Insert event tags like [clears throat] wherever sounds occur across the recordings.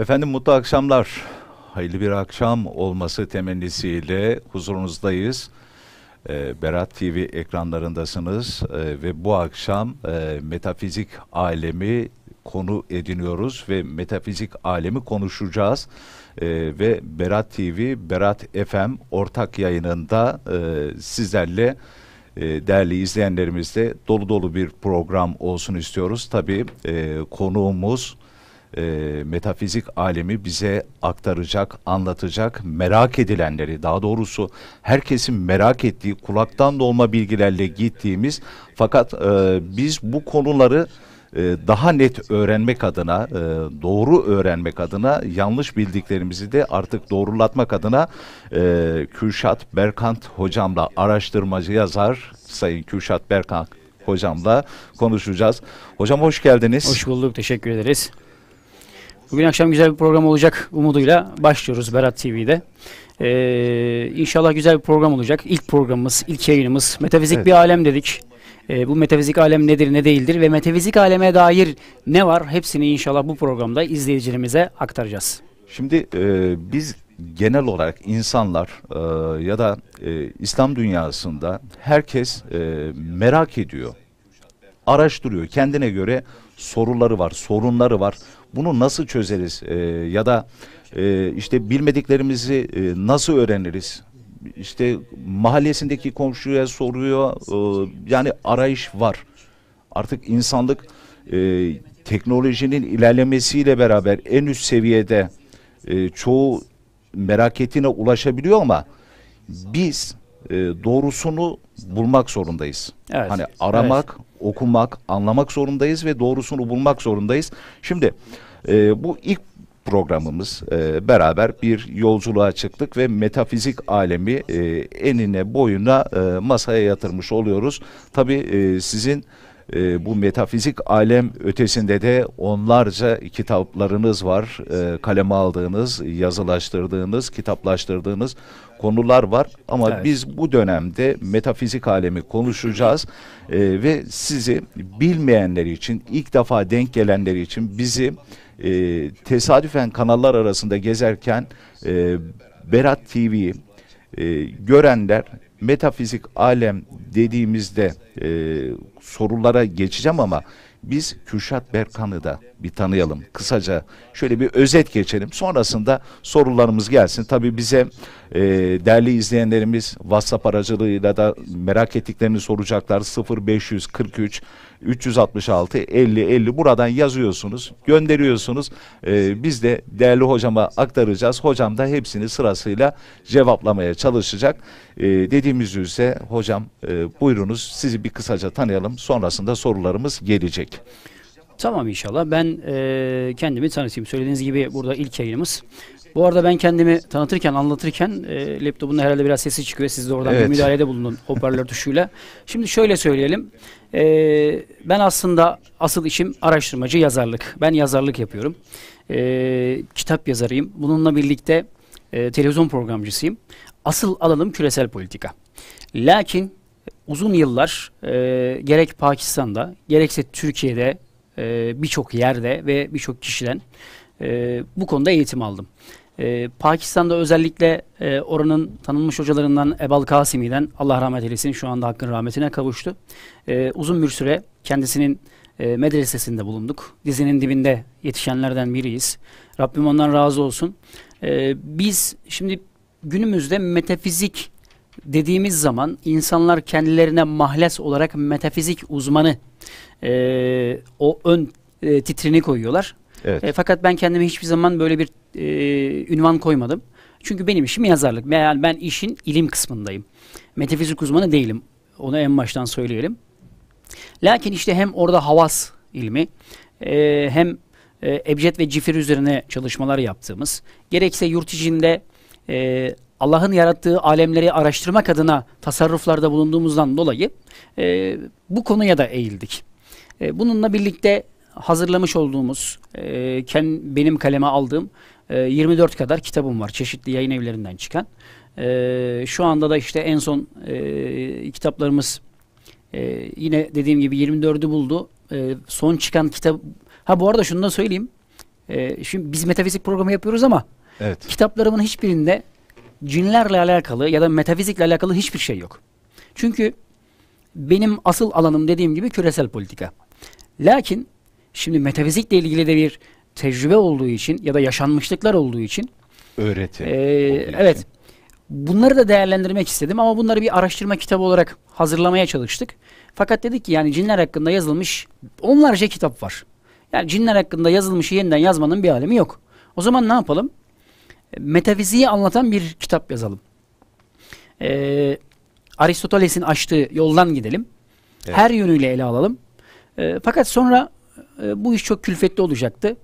Efendim mutlu akşamlar. Hayırlı bir akşam olması temennisiyle huzurunuzdayız. E, Berat TV ekranlarındasınız e, ve bu akşam e, metafizik alemi konu ediniyoruz ve metafizik alemi konuşacağız. E, ve Berat TV, Berat FM ortak yayınında e, sizlerle e, değerli izleyenlerimizle dolu dolu bir program olsun istiyoruz. Tabii e, konuğumuz e, metafizik alemi bize aktaracak, anlatacak, merak edilenleri, daha doğrusu herkesin merak ettiği kulaktan dolma bilgilerle gittiğimiz fakat e, biz bu konuları e, daha net öğrenmek adına, e, doğru öğrenmek adına, yanlış bildiklerimizi de artık doğrulatmak adına e, Kürşat Berkant hocamla araştırmacı yazar Sayın Kürşat Berkant hocamla konuşacağız. Hocam hoş geldiniz. Hoş bulduk, teşekkür ederiz. Bugün akşam güzel bir program olacak umuduyla başlıyoruz Berat TV'de. Ee, inşallah güzel bir program olacak. İlk programımız, ilk yayınımız. Metafizik evet. bir alem dedik. Ee, bu metafizik alem nedir, ne değildir ve metafizik aleme dair ne var hepsini inşallah bu programda izleyicilerimize aktaracağız. Şimdi e, biz genel olarak insanlar e, ya da e, İslam dünyasında herkes e, merak ediyor, araştırıyor. Kendine göre soruları var, sorunları var. Bunu nasıl çözeriz? E, ya da e, işte bilmediklerimizi e, nasıl öğreniriz? İşte mahallesindeki komşuya soruyor. E, yani arayış var. Artık insanlık e, teknolojinin ilerlemesiyle beraber en üst seviyede e, çoğu merak ettiğine ulaşabiliyor ama biz e, doğrusunu bulmak zorundayız. Evet. Hani aramak, evet. okumak, anlamak zorundayız ve doğrusunu bulmak zorundayız. Şimdi e, bu ilk programımız e, beraber bir yolculuğa çıktık ve metafizik alemi e, enine boyuna e, masaya yatırmış oluyoruz. Tabii e, sizin e, bu metafizik alem ötesinde de onlarca kitaplarınız var. E, kaleme aldığınız, yazılaştırdığınız, kitaplaştırdığınız konular var. Ama evet. biz bu dönemde metafizik alemi konuşacağız. E, ve sizi bilmeyenler için, ilk defa denk gelenleri için bizi e, tesadüfen kanallar arasında gezerken e, Berat TV'yi e, görenler metafizik alem dediğimizde e, sorulara geçeceğim ama biz Kürşat Berkan'ı da bir tanıyalım. Kısaca şöyle bir özet geçelim. Sonrasında sorularımız gelsin. Tabii bize e, değerli izleyenlerimiz WhatsApp aracılığıyla da merak ettiklerini soracaklar. 0543 366 50 50 buradan yazıyorsunuz, gönderiyorsunuz. E, biz de değerli hocama aktaracağız. Hocam da hepsini sırasıyla cevaplamaya çalışacak. E, dediğimiz üzere hocam e, buyurunuz sizi bir kısaca tanıyalım. Sonrasında sorularımız gelecek. Tamam inşallah. Ben e, kendimi tanıtayım. Söylediğiniz gibi burada ilk yayınımız. Bu arada ben kendimi tanıtırken, anlatırken e, laptopun herhalde biraz sesi çıkıyor. Siz de oradan evet. bir müdahalede bulunun hoparlör tuşuyla. Şimdi şöyle söyleyelim. E, ben aslında asıl işim araştırmacı yazarlık. Ben yazarlık yapıyorum. E, kitap yazarıyım. Bununla birlikte e, televizyon programcısıyım. Asıl alanım küresel politika. Lakin uzun yıllar e, gerek Pakistan'da gerekse Türkiye'de e, birçok yerde ve birçok kişiden e, bu konuda eğitim aldım. Ee, Pakistan'da özellikle e, oranın tanınmış hocalarından Ebal Kasimi'den Allah rahmet eylesin şu anda hakkın rahmetine kavuştu. Ee, uzun bir süre kendisinin e, medresesinde bulunduk. Dizinin dibinde yetişenlerden biriyiz. Rabbim ondan razı olsun. Ee, biz şimdi günümüzde metafizik dediğimiz zaman insanlar kendilerine mahles olarak metafizik uzmanı e, o ön e, titrini koyuyorlar. Evet. E, fakat ben kendime hiçbir zaman böyle bir e, ünvan koymadım. Çünkü benim işim yazarlık. Yani ben işin ilim kısmındayım. Metafizik uzmanı değilim. Onu en baştan söyleyelim. Lakin işte hem orada havas ilmi e, hem e, ebced ve cifir üzerine çalışmalar yaptığımız gerekse yurt içinde e, Allah'ın yarattığı alemleri araştırmak adına tasarruflarda bulunduğumuzdan dolayı e, bu konuya da eğildik. E, bununla birlikte hazırlamış olduğumuz, e, kend, benim kaleme aldığım e, 24 kadar kitabım var çeşitli yayın evlerinden çıkan. E, şu anda da işte en son e, kitaplarımız e, yine dediğim gibi 24'ü buldu. E, son çıkan kitap... Ha bu arada şunu da söyleyeyim. E, şimdi biz metafizik programı yapıyoruz ama evet. kitaplarımın hiçbirinde cinlerle alakalı ya da metafizikle alakalı hiçbir şey yok. Çünkü benim asıl alanım dediğim gibi küresel politika. Lakin şimdi metafizikle ilgili de bir tecrübe olduğu için ya da yaşanmışlıklar olduğu için öğreti. E, evet. Bunları da değerlendirmek istedim ama bunları bir araştırma kitabı olarak hazırlamaya çalıştık. Fakat dedik ki yani cinler hakkında yazılmış onlarca kitap var. Yani cinler hakkında yazılmışı yeniden yazmanın bir alemi yok. O zaman ne yapalım? metafiziği anlatan bir kitap yazalım. Ee, Aristoteles'in açtığı yoldan gidelim. Evet. Her yönüyle ele alalım. E, fakat sonra e, bu iş çok külfetli olacaktı.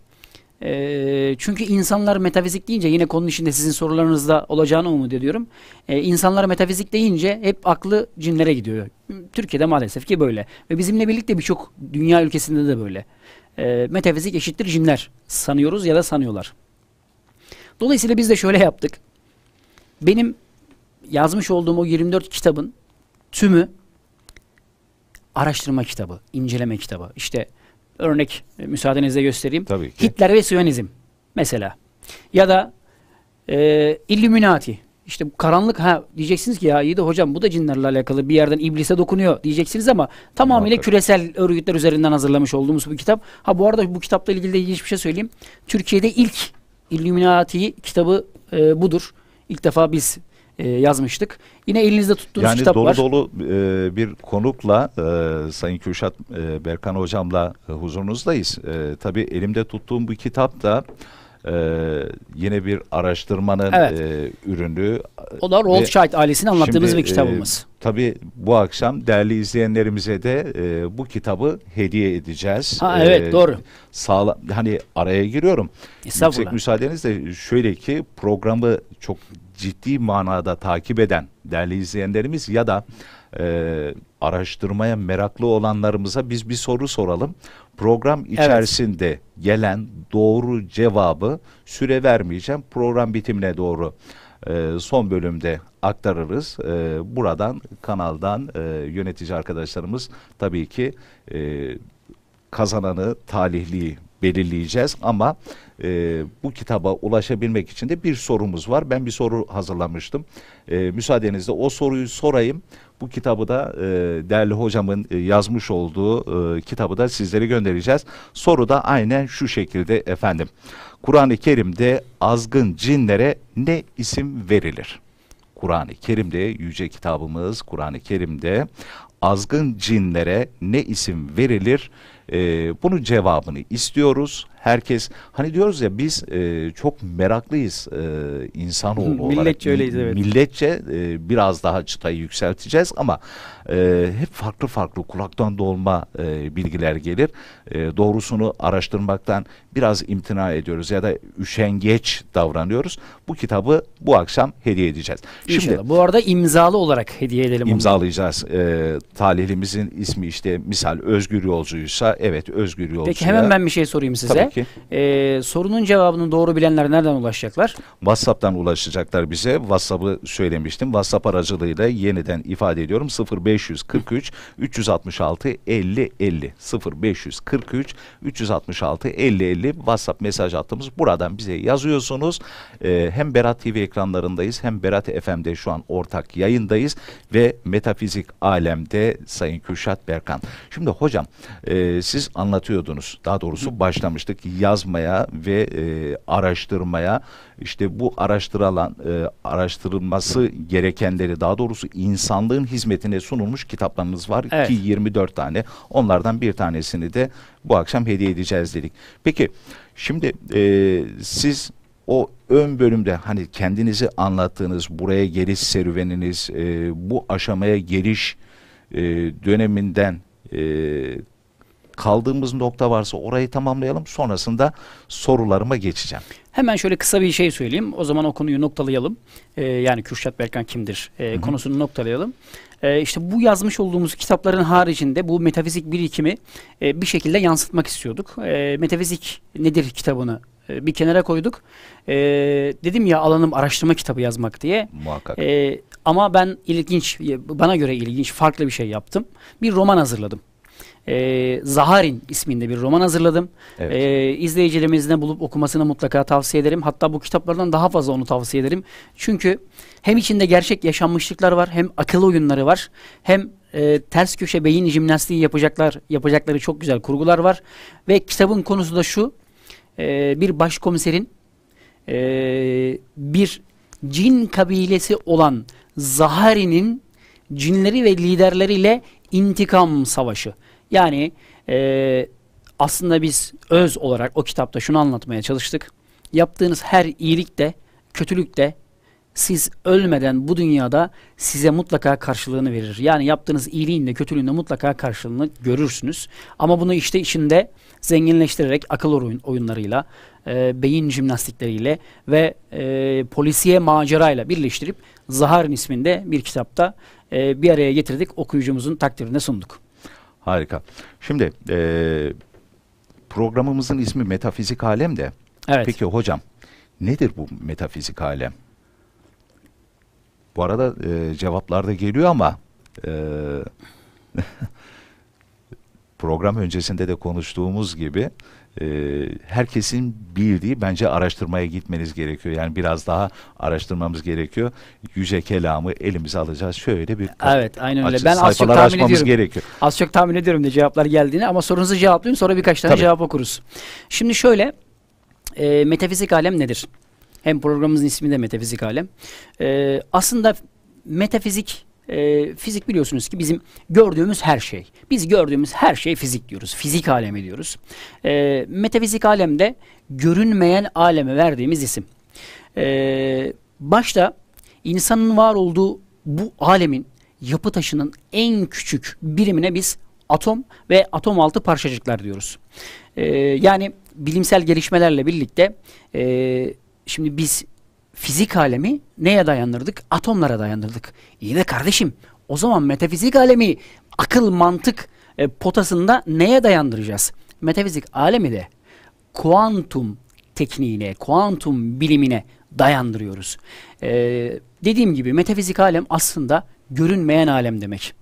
E, çünkü insanlar metafizik deyince yine konunun içinde sizin sorularınızda olacağını umut ediyorum. E, insanlar metafizik deyince hep aklı cinlere gidiyor. Türkiye'de maalesef ki böyle. Ve bizimle birlikte birçok dünya ülkesinde de böyle. E, metafizik eşittir cinler sanıyoruz ya da sanıyorlar. Dolayısıyla biz de şöyle yaptık. Benim yazmış olduğum o 24 kitabın tümü araştırma kitabı, inceleme kitabı. İşte örnek e, müsaadenizle göstereyim. Tabii ki. Hitler ve Siyonizm mesela. Ya da e, Illuminati. İşte bu karanlık ha diyeceksiniz ki ya iyi de hocam bu da cinlerle alakalı bir yerden iblise dokunuyor diyeceksiniz ama tamamıyla küresel örgütler üzerinden hazırlamış olduğumuz bu kitap. Ha bu arada bu kitapla ilgili de ilginç bir şey söyleyeyim. Türkiye'de ilk Illuminati kitabı e, budur. İlk defa biz e, yazmıştık. Yine elinizde tuttuğunuz yani kitap dolu var. Yani dolu dolu e, bir konukla e, Sayın Kürşat e, Berkan Hocam'la e, huzurunuzdayız. E, tabii elimde tuttuğum bu kitap da e, yine bir araştırmanın evet. e, ürünü. O da Rothschild ailesini anlattığımız şimdi, bir e, kitabımız. E, tabii bu akşam değerli izleyenlerimize de e, bu kitabı hediye edeceğiz. Ha evet e, doğru. Sağlam hani araya giriyorum. Yüksek müsaadenizle şöyle ki programı çok ciddi manada takip eden değerli izleyenlerimiz ya da e, araştırmaya meraklı olanlarımıza biz bir soru soralım program içerisinde evet. gelen doğru cevabı süre vermeyeceğim. Program bitimine doğru e, son bölümde aktarırız. E, buradan kanaldan e, yönetici arkadaşlarımız tabii ki e, kazananı, talihli belirleyeceğiz ama e, bu kitaba ulaşabilmek için de bir sorumuz var. Ben bir soru hazırlamıştım. E, müsaadenizle o soruyu sorayım. Bu kitabı da e, değerli hocamın e, yazmış olduğu e, kitabı da sizlere göndereceğiz. Soru da aynen şu şekilde efendim. Kur'an-ı Kerim'de azgın cinlere ne isim verilir? Kur'an-ı Kerim'de yüce kitabımız Kur'an-ı Kerim'de azgın cinlere ne isim verilir? E, bunun cevabını istiyoruz. Herkes hani diyoruz ya biz e, çok meraklıyız e, insanoğlu milletçe [laughs] olarak. Milletçe öyleyiz evet. Milletçe e, biraz daha çıtayı yükselteceğiz ama e, hep farklı farklı kulaktan dolma e, bilgiler gelir. E, doğrusunu araştırmaktan biraz imtina ediyoruz ya da üşengeç davranıyoruz. Bu kitabı bu akşam hediye edeceğiz. Şimdi bu arada imzalı olarak hediye edelim. İmzalayacağız. Onu. E, talihlimizin ismi işte misal Özgür Yolcuysa evet Özgür Yolcu. Peki hemen ben bir şey sorayım size. Tabii ki. Ee, sorunun cevabını doğru bilenler nereden ulaşacaklar? WhatsApp'tan ulaşacaklar bize. WhatsApp'ı söylemiştim. WhatsApp aracılığıyla yeniden ifade ediyorum. 0543 366 50 50 0543 366 50 50 WhatsApp mesaj attığımız buradan bize yazıyorsunuz. Ee, hem Berat TV ekranlarındayız hem Berat FM'de şu an ortak yayındayız ve metafizik alemde Sayın Kürşat Berkan. Şimdi hocam e, siz anlatıyordunuz daha doğrusu başlamıştık yazmaya ve e, araştırmaya işte bu araştırılan e, araştırılması gerekenleri daha doğrusu insanlığın hizmetine sunulmuş kitaplarınız var evet. ki 24 tane onlardan bir tanesini de bu akşam hediye edeceğiz dedik. Peki şimdi e, siz o ön bölümde hani kendinizi anlattığınız buraya geliş serüveniniz e, bu aşamaya geliş e, döneminden e, kaldığımız nokta varsa orayı tamamlayalım. Sonrasında sorularıma geçeceğim. Hemen şöyle kısa bir şey söyleyeyim. O zaman o konuyu noktalayalım. Ee, yani Kürşat Berkan kimdir e, konusunu noktalayalım. Ee, işte bu yazmış olduğumuz kitapların haricinde bu metafizik birikimi e, bir şekilde yansıtmak istiyorduk. E, metafizik nedir kitabını e, bir kenara koyduk. ee, dedim ya alanım araştırma kitabı yazmak diye. Muhakkak. ee, ama ben ilginç, bana göre ilginç, farklı bir şey yaptım. Bir roman hazırladım. Ee, Zaharin isminde bir roman hazırladım. Evet. Ee, izleyicilerimizin de bulup okumasını mutlaka tavsiye ederim. Hatta bu kitaplardan daha fazla onu tavsiye ederim. Çünkü hem içinde gerçek yaşanmışlıklar var, hem akıl oyunları var, hem e, ters köşe beyin jimnastiği yapacaklar, yapacakları çok güzel kurgular var. Ve kitabın konusu da şu, e, bir başkomiserin e, bir cin kabilesi olan Zahari'nin cinleri ve liderleriyle intikam savaşı. Yani e, aslında biz öz olarak o kitapta şunu anlatmaya çalıştık. Yaptığınız her iyilik de, kötülük de, siz ölmeden bu dünyada size mutlaka karşılığını verir. Yani yaptığınız iyiliğin de mutlaka karşılığını görürsünüz. Ama bunu işte içinde zenginleştirerek akıl oyun, oyunlarıyla, e, beyin jimnastikleriyle ve e, polisiye macerayla birleştirip Zahar'ın isminde bir kitapta e, bir araya getirdik. Okuyucumuzun takdirine sunduk. Harika. Şimdi e, programımızın ismi Metafizik Alem de. Evet. Peki hocam nedir bu metafizik alem? Bu arada e, cevaplar da geliyor ama e, [laughs] program öncesinde de konuştuğumuz gibi e, herkesin bildiği bence araştırmaya gitmeniz gerekiyor. Yani biraz daha araştırmamız gerekiyor. Yüce kelamı elimize alacağız. Şöyle bir Evet, aynen öyle. Ben az çok tahmin ediyorum. Gerekiyor. Az çok tahmin ediyorum da cevaplar geldiğini ama sorunuzu cevaplayayım sonra birkaç tane Tabii. cevap okuruz. Şimdi şöyle e, metafizik alem nedir? Hem programımızın ismi de metafizik alem. E, aslında metafizik e, fizik biliyorsunuz ki bizim gördüğümüz her şey. Biz gördüğümüz her şey fizik diyoruz. Fizik alemi diyoruz. E, metafizik alemde görünmeyen aleme verdiğimiz isim. E, başta insanın var olduğu bu alemin yapı taşının en küçük birimine biz atom ve atom altı parçacıklar diyoruz. E, yani bilimsel gelişmelerle birlikte e, şimdi biz fizik alemi neye dayandırdık? Atomlara dayandırdık. İyi de kardeşim o zaman metafizik alemi akıl mantık e, potasında neye dayandıracağız? Metafizik alemi de kuantum tekniğine, kuantum bilimine dayandırıyoruz. Ee, dediğim gibi metafizik alem aslında görünmeyen alem demek.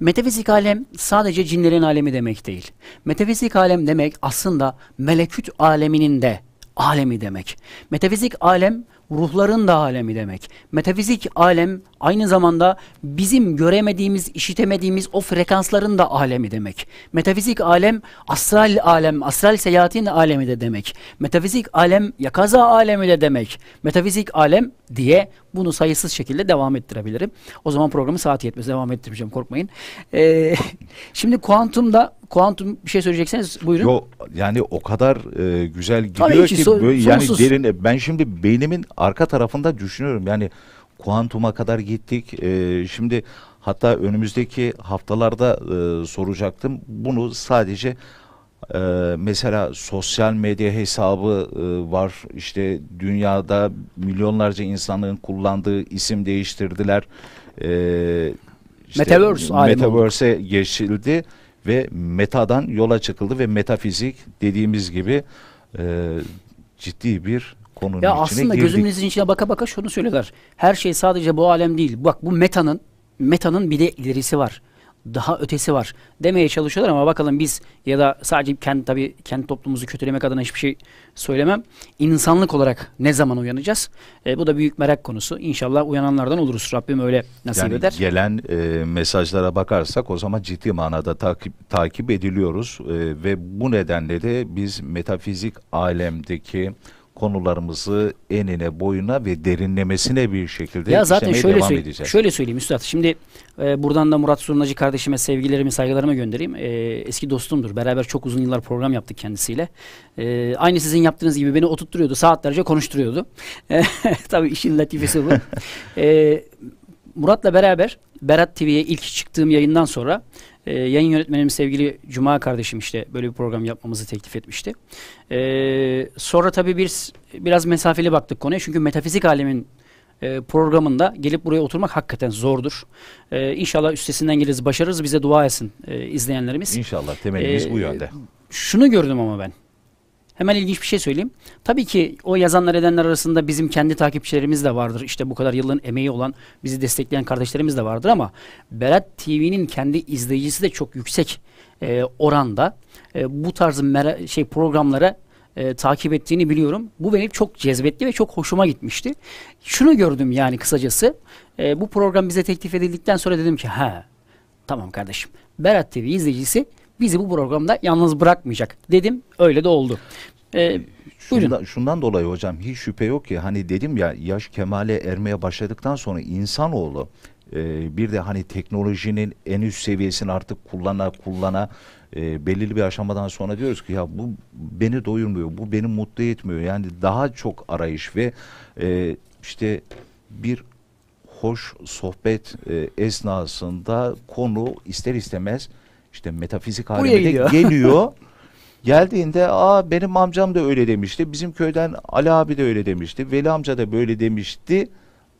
Metafizik alem sadece cinlerin alemi demek değil. Metafizik alem demek aslında meleküt aleminin de alemi demek. Metafizik alem ruhların da alemi demek. Metafizik alem aynı zamanda bizim göremediğimiz, işitemediğimiz o frekansların da alemi demek. Metafizik alem astral alem, astral seyahatin alemi de demek. Metafizik alem yakaza alemi de demek. Metafizik alem diye bunu sayısız şekilde devam ettirebilirim. O zaman programı saat yetmez devam ettireceğim korkmayın. Ee, [laughs] şimdi kuantumda kuantum bir şey söyleyecekseniz buyurun. Yo yani o kadar e, güzel gidiyor ki, ki so böyle, yani derin e, ben şimdi beynimin arka tarafında düşünüyorum. Yani kuantuma kadar gittik. E, şimdi hatta önümüzdeki haftalarda e, soracaktım. Bunu sadece ee, mesela sosyal medya hesabı e, var. İşte dünyada milyonlarca insanın kullandığı isim değiştirdiler. Ee, işte Metaverse Metaverse'e geçildi ve metadan yola çıkıldı ve metafizik dediğimiz gibi e, ciddi bir konunun ya içine aslında girdik. gözümüzün içine baka baka şunu söylerler. Her şey sadece bu alem değil. Bak bu metanın metanın bir de ilerisi var daha ötesi var demeye çalışıyorlar ama bakalım biz ya da sadece kendi tabii kendi toplumumuzu kötülemek adına hiçbir şey söylemem. İnsanlık olarak ne zaman uyanacağız? E, bu da büyük merak konusu. İnşallah uyananlardan oluruz. Rabbim öyle nasip yani eder. Gelen e, mesajlara bakarsak o zaman ciddi manada takip takip ediliyoruz e, ve bu nedenle de biz metafizik alemdeki konularımızı enine boyuna ve derinlemesine bir şekilde ya zaten şöyle devam söyleyeyim, edeceğiz. Şöyle söyleyeyim Üstad. Şimdi e, buradan da Murat Surnacı kardeşime sevgilerimi saygılarımı göndereyim. E, eski dostumdur. Beraber çok uzun yıllar program yaptık kendisiyle. E, aynı sizin yaptığınız gibi beni oturtturuyordu. Saatlerce konuşturuyordu. E, [laughs] tabii işin latifesi bu. [laughs] e, Murat'la beraber Berat TV'ye ilk çıktığım yayından sonra e, yayın yönetmenim sevgili Cuma kardeşim işte böyle bir program yapmamızı teklif etmişti. E, sonra tabii bir biraz mesafeli baktık konuya çünkü metafizik alemin e, programında gelip buraya oturmak hakikaten zordur. Ee, inşallah üstesinden geliriz, başarırız. Bize dua etsin e, izleyenlerimiz. İnşallah temelimiz ee, bu yönde. Şunu gördüm ama ben. Hemen ilginç bir şey söyleyeyim. Tabii ki o yazanlar edenler arasında bizim kendi takipçilerimiz de vardır. İşte bu kadar yılın emeği olan bizi destekleyen kardeşlerimiz de vardır ama Berat TV'nin kendi izleyicisi de çok yüksek e, oranda e, bu tarz şey programlara e, takip ettiğini biliyorum. Bu benim çok cezbetli ve çok hoşuma gitmişti. Şunu gördüm yani kısacası. E, bu program bize teklif edildikten sonra dedim ki ha tamam kardeşim Berat TV izleyicisi bizi bu programda yalnız bırakmayacak dedim. Öyle de oldu. Ee, Şunda, şundan dolayı hocam hiç şüphe yok ki hani dedim ya yaş kemale ermeye başladıktan sonra insanoğlu e, bir de hani teknolojinin en üst seviyesini artık kullana kullana e, belirli bir aşamadan sonra diyoruz ki ya bu beni doyurmuyor, bu beni mutlu etmiyor. Yani daha çok arayış ve e, işte bir hoş sohbet e, esnasında konu ister istemez işte metafizik haline de [laughs] geliyor. Geldiğinde aa benim amcam da öyle demişti. Bizim köyden Ali abi de öyle demişti. Veli amca da böyle demişti.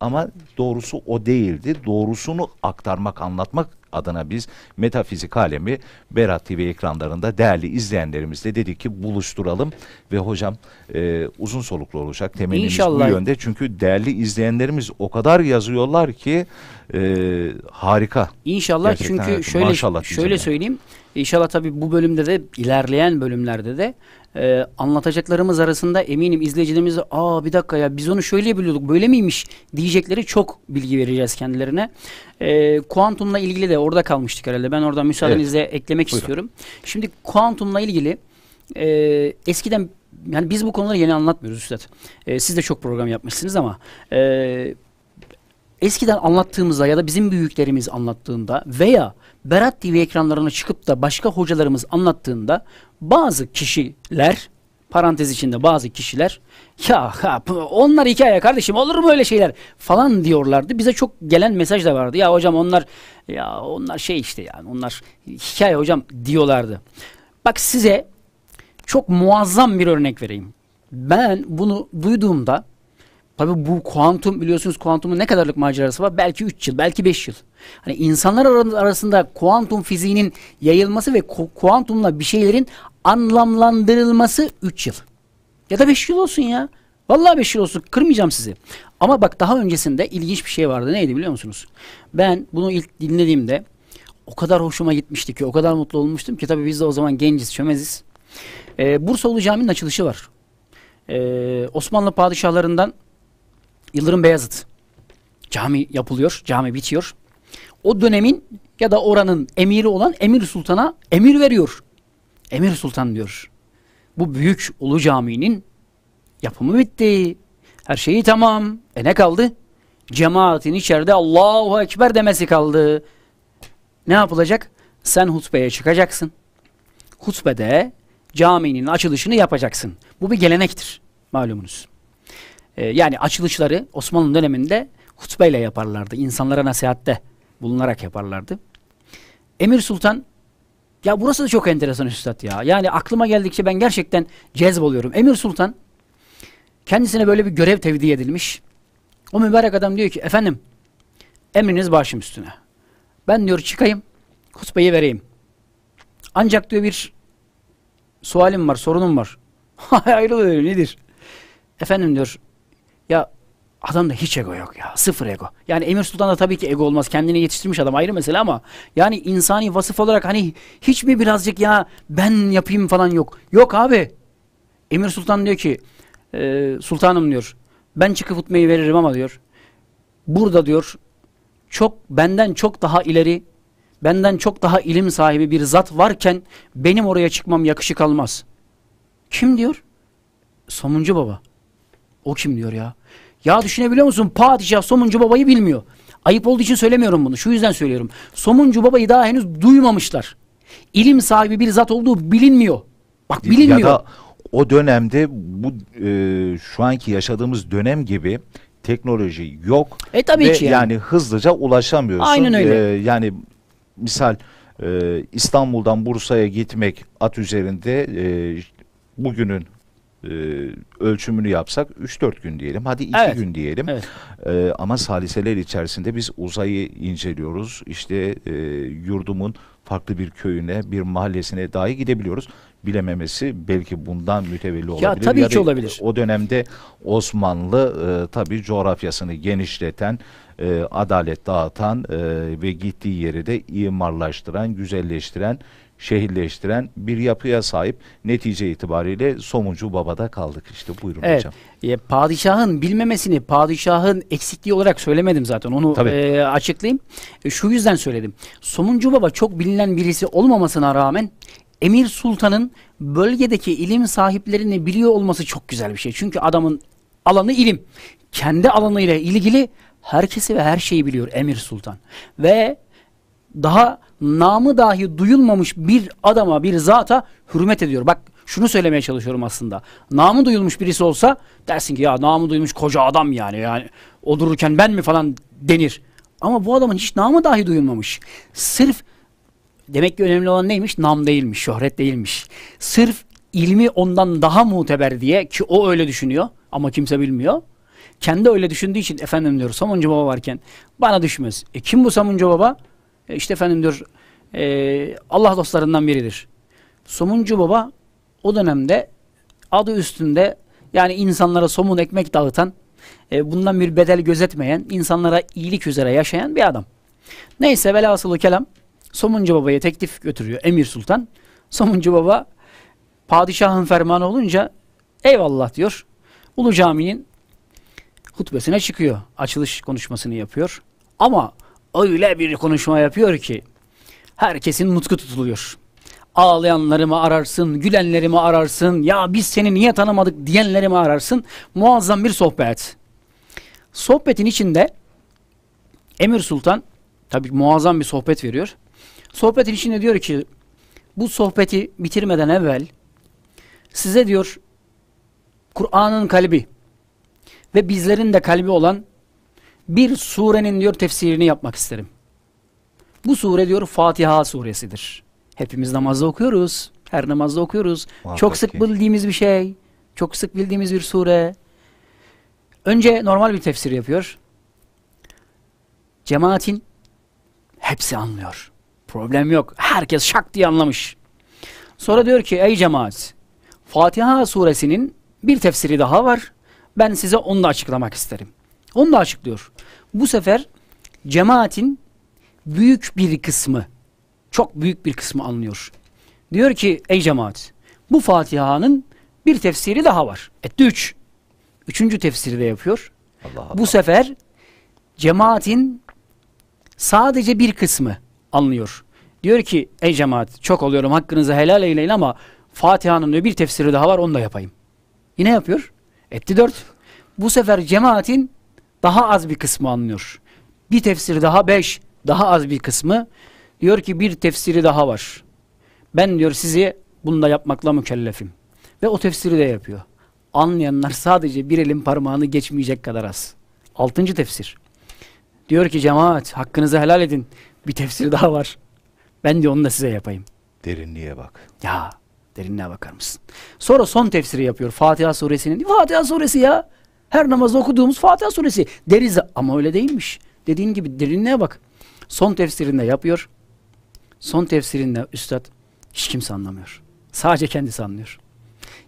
Ama doğrusu o değildi. Doğrusunu aktarmak, anlatmak adına biz metafizik alemi Berat TV ekranlarında değerli izleyenlerimizle dedik ki buluşturalım ve hocam e, uzun soluklu olacak temennimiz İnşallah. bu yönde. Çünkü değerli izleyenlerimiz o kadar yazıyorlar ki e, harika. İnşallah Gerçekten çünkü harika. şöyle Maşallah şöyle diyeceğim. söyleyeyim. İnşallah tabii bu bölümde de ilerleyen bölümlerde de e, anlatacaklarımız arasında eminim izleyicilerimiz aa bir dakika ya biz onu şöyle biliyorduk böyle miymiş diyecekleri çok bilgi vereceğiz kendilerine. E, kuantumla ilgili de orada kalmıştık herhalde. Ben oradan müsaadenizle evet. eklemek Buyurun. istiyorum. Şimdi kuantumla ilgili e, eskiden yani biz bu konuları yeni anlatmıyoruz Üstad. E, siz de çok program yapmışsınız ama e, eskiden anlattığımızda ya da bizim büyüklerimiz anlattığında veya Berat TV ekranlarına çıkıp da başka hocalarımız anlattığında bazı kişiler parantez içinde bazı kişiler ya ha, onlar hikaye kardeşim olur mu öyle şeyler falan diyorlardı. Bize çok gelen mesaj da vardı. Ya hocam onlar ya onlar şey işte yani onlar hikaye hocam diyorlardı. Bak size çok muazzam bir örnek vereyim. Ben bunu duyduğumda Tabi bu kuantum biliyorsunuz kuantumun ne kadarlık macerası var? Belki 3 yıl, belki 5 yıl. Hani insanlar arasında kuantum fiziğinin yayılması ve kuantumla bir şeylerin anlamlandırılması 3 yıl. Ya da 5 yıl olsun ya. Vallahi 5 yıl olsun kırmayacağım sizi. Ama bak daha öncesinde ilginç bir şey vardı. Neydi biliyor musunuz? Ben bunu ilk dinlediğimde o kadar hoşuma gitmişti ki, o kadar mutlu olmuştum ki tabii biz de o zaman genciz, çömeziz. Ee, Bursa Ulu Camii'nin açılışı var. Ee, Osmanlı padişahlarından Yıldırım Beyazıt cami yapılıyor, cami bitiyor. O dönemin ya da oranın emiri olan Emir Sultan'a emir veriyor. Emir Sultan diyor. Bu büyük Ulu Cami'nin yapımı bitti. Her şeyi tamam. E ne kaldı? Cemaatin içeride Allahu Ekber demesi kaldı. Ne yapılacak? Sen hutbeye çıkacaksın. Hutbede caminin açılışını yapacaksın. Bu bir gelenektir malumunuz e, yani açılışları Osmanlı döneminde hutbeyle yaparlardı. İnsanlara nasihatte bulunarak yaparlardı. Emir Sultan ya burası da çok enteresan üstad ya. Yani aklıma geldikçe ben gerçekten cezboluyorum. Emir Sultan kendisine böyle bir görev tevdi edilmiş. O mübarek adam diyor ki efendim emriniz başım üstüne. Ben diyor çıkayım hutbeyi vereyim. Ancak diyor bir sualim var sorunum var. Hayırlı [laughs] diyor nedir? Efendim diyor ya adamda hiç ego yok ya. Sıfır ego. Yani Emir Sultan da tabii ki ego olmaz. Kendini yetiştirmiş adam ayrı mesele ama yani insani vasıf olarak hani hiç mi birazcık ya ben yapayım falan yok. Yok abi. Emir Sultan diyor ki e, sultanım diyor ben çıkıp hutbeyi veririm ama diyor burada diyor çok benden çok daha ileri benden çok daha ilim sahibi bir zat varken benim oraya çıkmam yakışık almaz. Kim diyor? Somuncu baba. O kim diyor ya? Ya düşünebiliyor musun? Padişah Somuncu Baba'yı bilmiyor. Ayıp olduğu için söylemiyorum bunu. Şu yüzden söylüyorum. Somuncu Baba'yı daha henüz duymamışlar. İlim sahibi bir zat olduğu bilinmiyor. Bak bilinmiyor. Ya da o dönemde bu e, şu anki yaşadığımız dönem gibi teknoloji yok. E tabii ve ki yani. yani hızlıca ulaşamıyorsun. Aynen öyle. E, yani misal e, İstanbul'dan Bursa'ya gitmek at üzerinde e, bugünün e, ölçümünü yapsak 3-4 gün diyelim. Hadi 2 evet. gün diyelim. Evet. E, ama saliseler içerisinde biz uzayı inceliyoruz. İşte e, yurdumun farklı bir köyüne, bir mahallesine dahi gidebiliyoruz. Bilememesi belki bundan mütevelli olabilir. Ya tabii ya ki olabilir. O dönemde Osmanlı e, tabii coğrafyasını genişleten, e, adalet dağıtan e, ve gittiği yeri de imarlaştıran, güzelleştiren şehirleştiren bir yapıya sahip. Netice itibariyle somuncu babada kaldık işte buyurun evet. hocam. E, padişahın bilmemesini padişahın eksikliği olarak söylemedim zaten onu e, açıklayayım. E, şu yüzden söyledim. Somuncu baba çok bilinen birisi olmamasına rağmen Emir Sultan'ın bölgedeki ilim sahiplerini biliyor olması çok güzel bir şey. Çünkü adamın alanı ilim. Kendi alanıyla ilgili herkesi ve her şeyi biliyor Emir Sultan. Ve daha namı dahi duyulmamış bir adama, bir zata hürmet ediyor. Bak şunu söylemeye çalışıyorum aslında. Namı duyulmuş birisi olsa dersin ki ya namı duyulmuş koca adam yani. yani o dururken ben mi falan denir. Ama bu adamın hiç namı dahi duyulmamış. Sırf demek ki önemli olan neymiş? Nam değilmiş, şöhret değilmiş. Sırf ilmi ondan daha muteber diye ki o öyle düşünüyor ama kimse bilmiyor. Kendi öyle düşündüğü için efendim diyor Samuncu Baba varken bana düşmez. E kim bu Samuncu Baba? E, işte efendim diyor e, Allah dostlarından biridir. Somuncu Baba o dönemde adı üstünde yani insanlara somun ekmek dağıtan, e, bundan bir bedel gözetmeyen, insanlara iyilik üzere yaşayan bir adam. Neyse velhasılı kelam Somuncu Baba'ya teklif götürüyor Emir Sultan. Somuncu Baba padişahın fermanı olunca eyvallah diyor. Ulu Cami'nin hutbesine çıkıyor. Açılış konuşmasını yapıyor. Ama öyle bir konuşma yapıyor ki herkesin nutku tutuluyor. Ağlayanlarımı ararsın, gülenlerimi ararsın, ya biz seni niye tanımadık diyenlerimi ararsın. Muazzam bir sohbet. Sohbetin içinde Emir Sultan tabi muazzam bir sohbet veriyor. Sohbetin içinde diyor ki bu sohbeti bitirmeden evvel size diyor Kur'an'ın kalbi ve bizlerin de kalbi olan bir surenin diyor tefsirini yapmak isterim. Bu sure diyor Fatiha suresidir. Hepimiz namazda okuyoruz. Her namazda okuyoruz. Muhakkak Çok sık ki. bildiğimiz bir şey. Çok sık bildiğimiz bir sure. Önce normal bir tefsir yapıyor. Cemaatin hepsi anlıyor. Problem yok. Herkes şak diye anlamış. Sonra diyor ki ey cemaat Fatiha suresinin bir tefsiri daha var. Ben size onu da açıklamak isterim. Onu da açıklıyor. Bu sefer cemaatin büyük bir kısmı, çok büyük bir kısmı anlıyor. Diyor ki ey cemaat bu Fatiha'nın bir tefsiri daha var. Etti üç. Üçüncü tefsiri de yapıyor. Allah Allah. Bu sefer cemaatin sadece bir kısmı anlıyor. Diyor ki ey cemaat çok oluyorum hakkınızı helal eyleyin ama Fatiha'nın bir tefsiri daha var onu da yapayım. Yine yapıyor. Etti dört. Bu sefer cemaatin daha az bir kısmı anlıyor. Bir tefsir daha beş, daha az bir kısmı. Diyor ki bir tefsiri daha var. Ben diyor sizi bunu da yapmakla mükellefim. Ve o tefsiri de yapıyor. Anlayanlar sadece bir elin parmağını geçmeyecek kadar az. Altıncı tefsir. Diyor ki cemaat hakkınızı helal edin. Bir tefsir daha var. Ben de onu da size yapayım. Derinliğe bak. Ya derinliğe bakar mısın? Sonra son tefsiri yapıyor Fatiha suresinin. Fatiha suresi ya. Her namazda okuduğumuz Fatiha suresi deriz ama öyle değilmiş. Dediğin gibi derinliğe bak. Son tefsirinde yapıyor. Son tefsirinde üstad hiç kimse anlamıyor. Sadece kendisi anlıyor.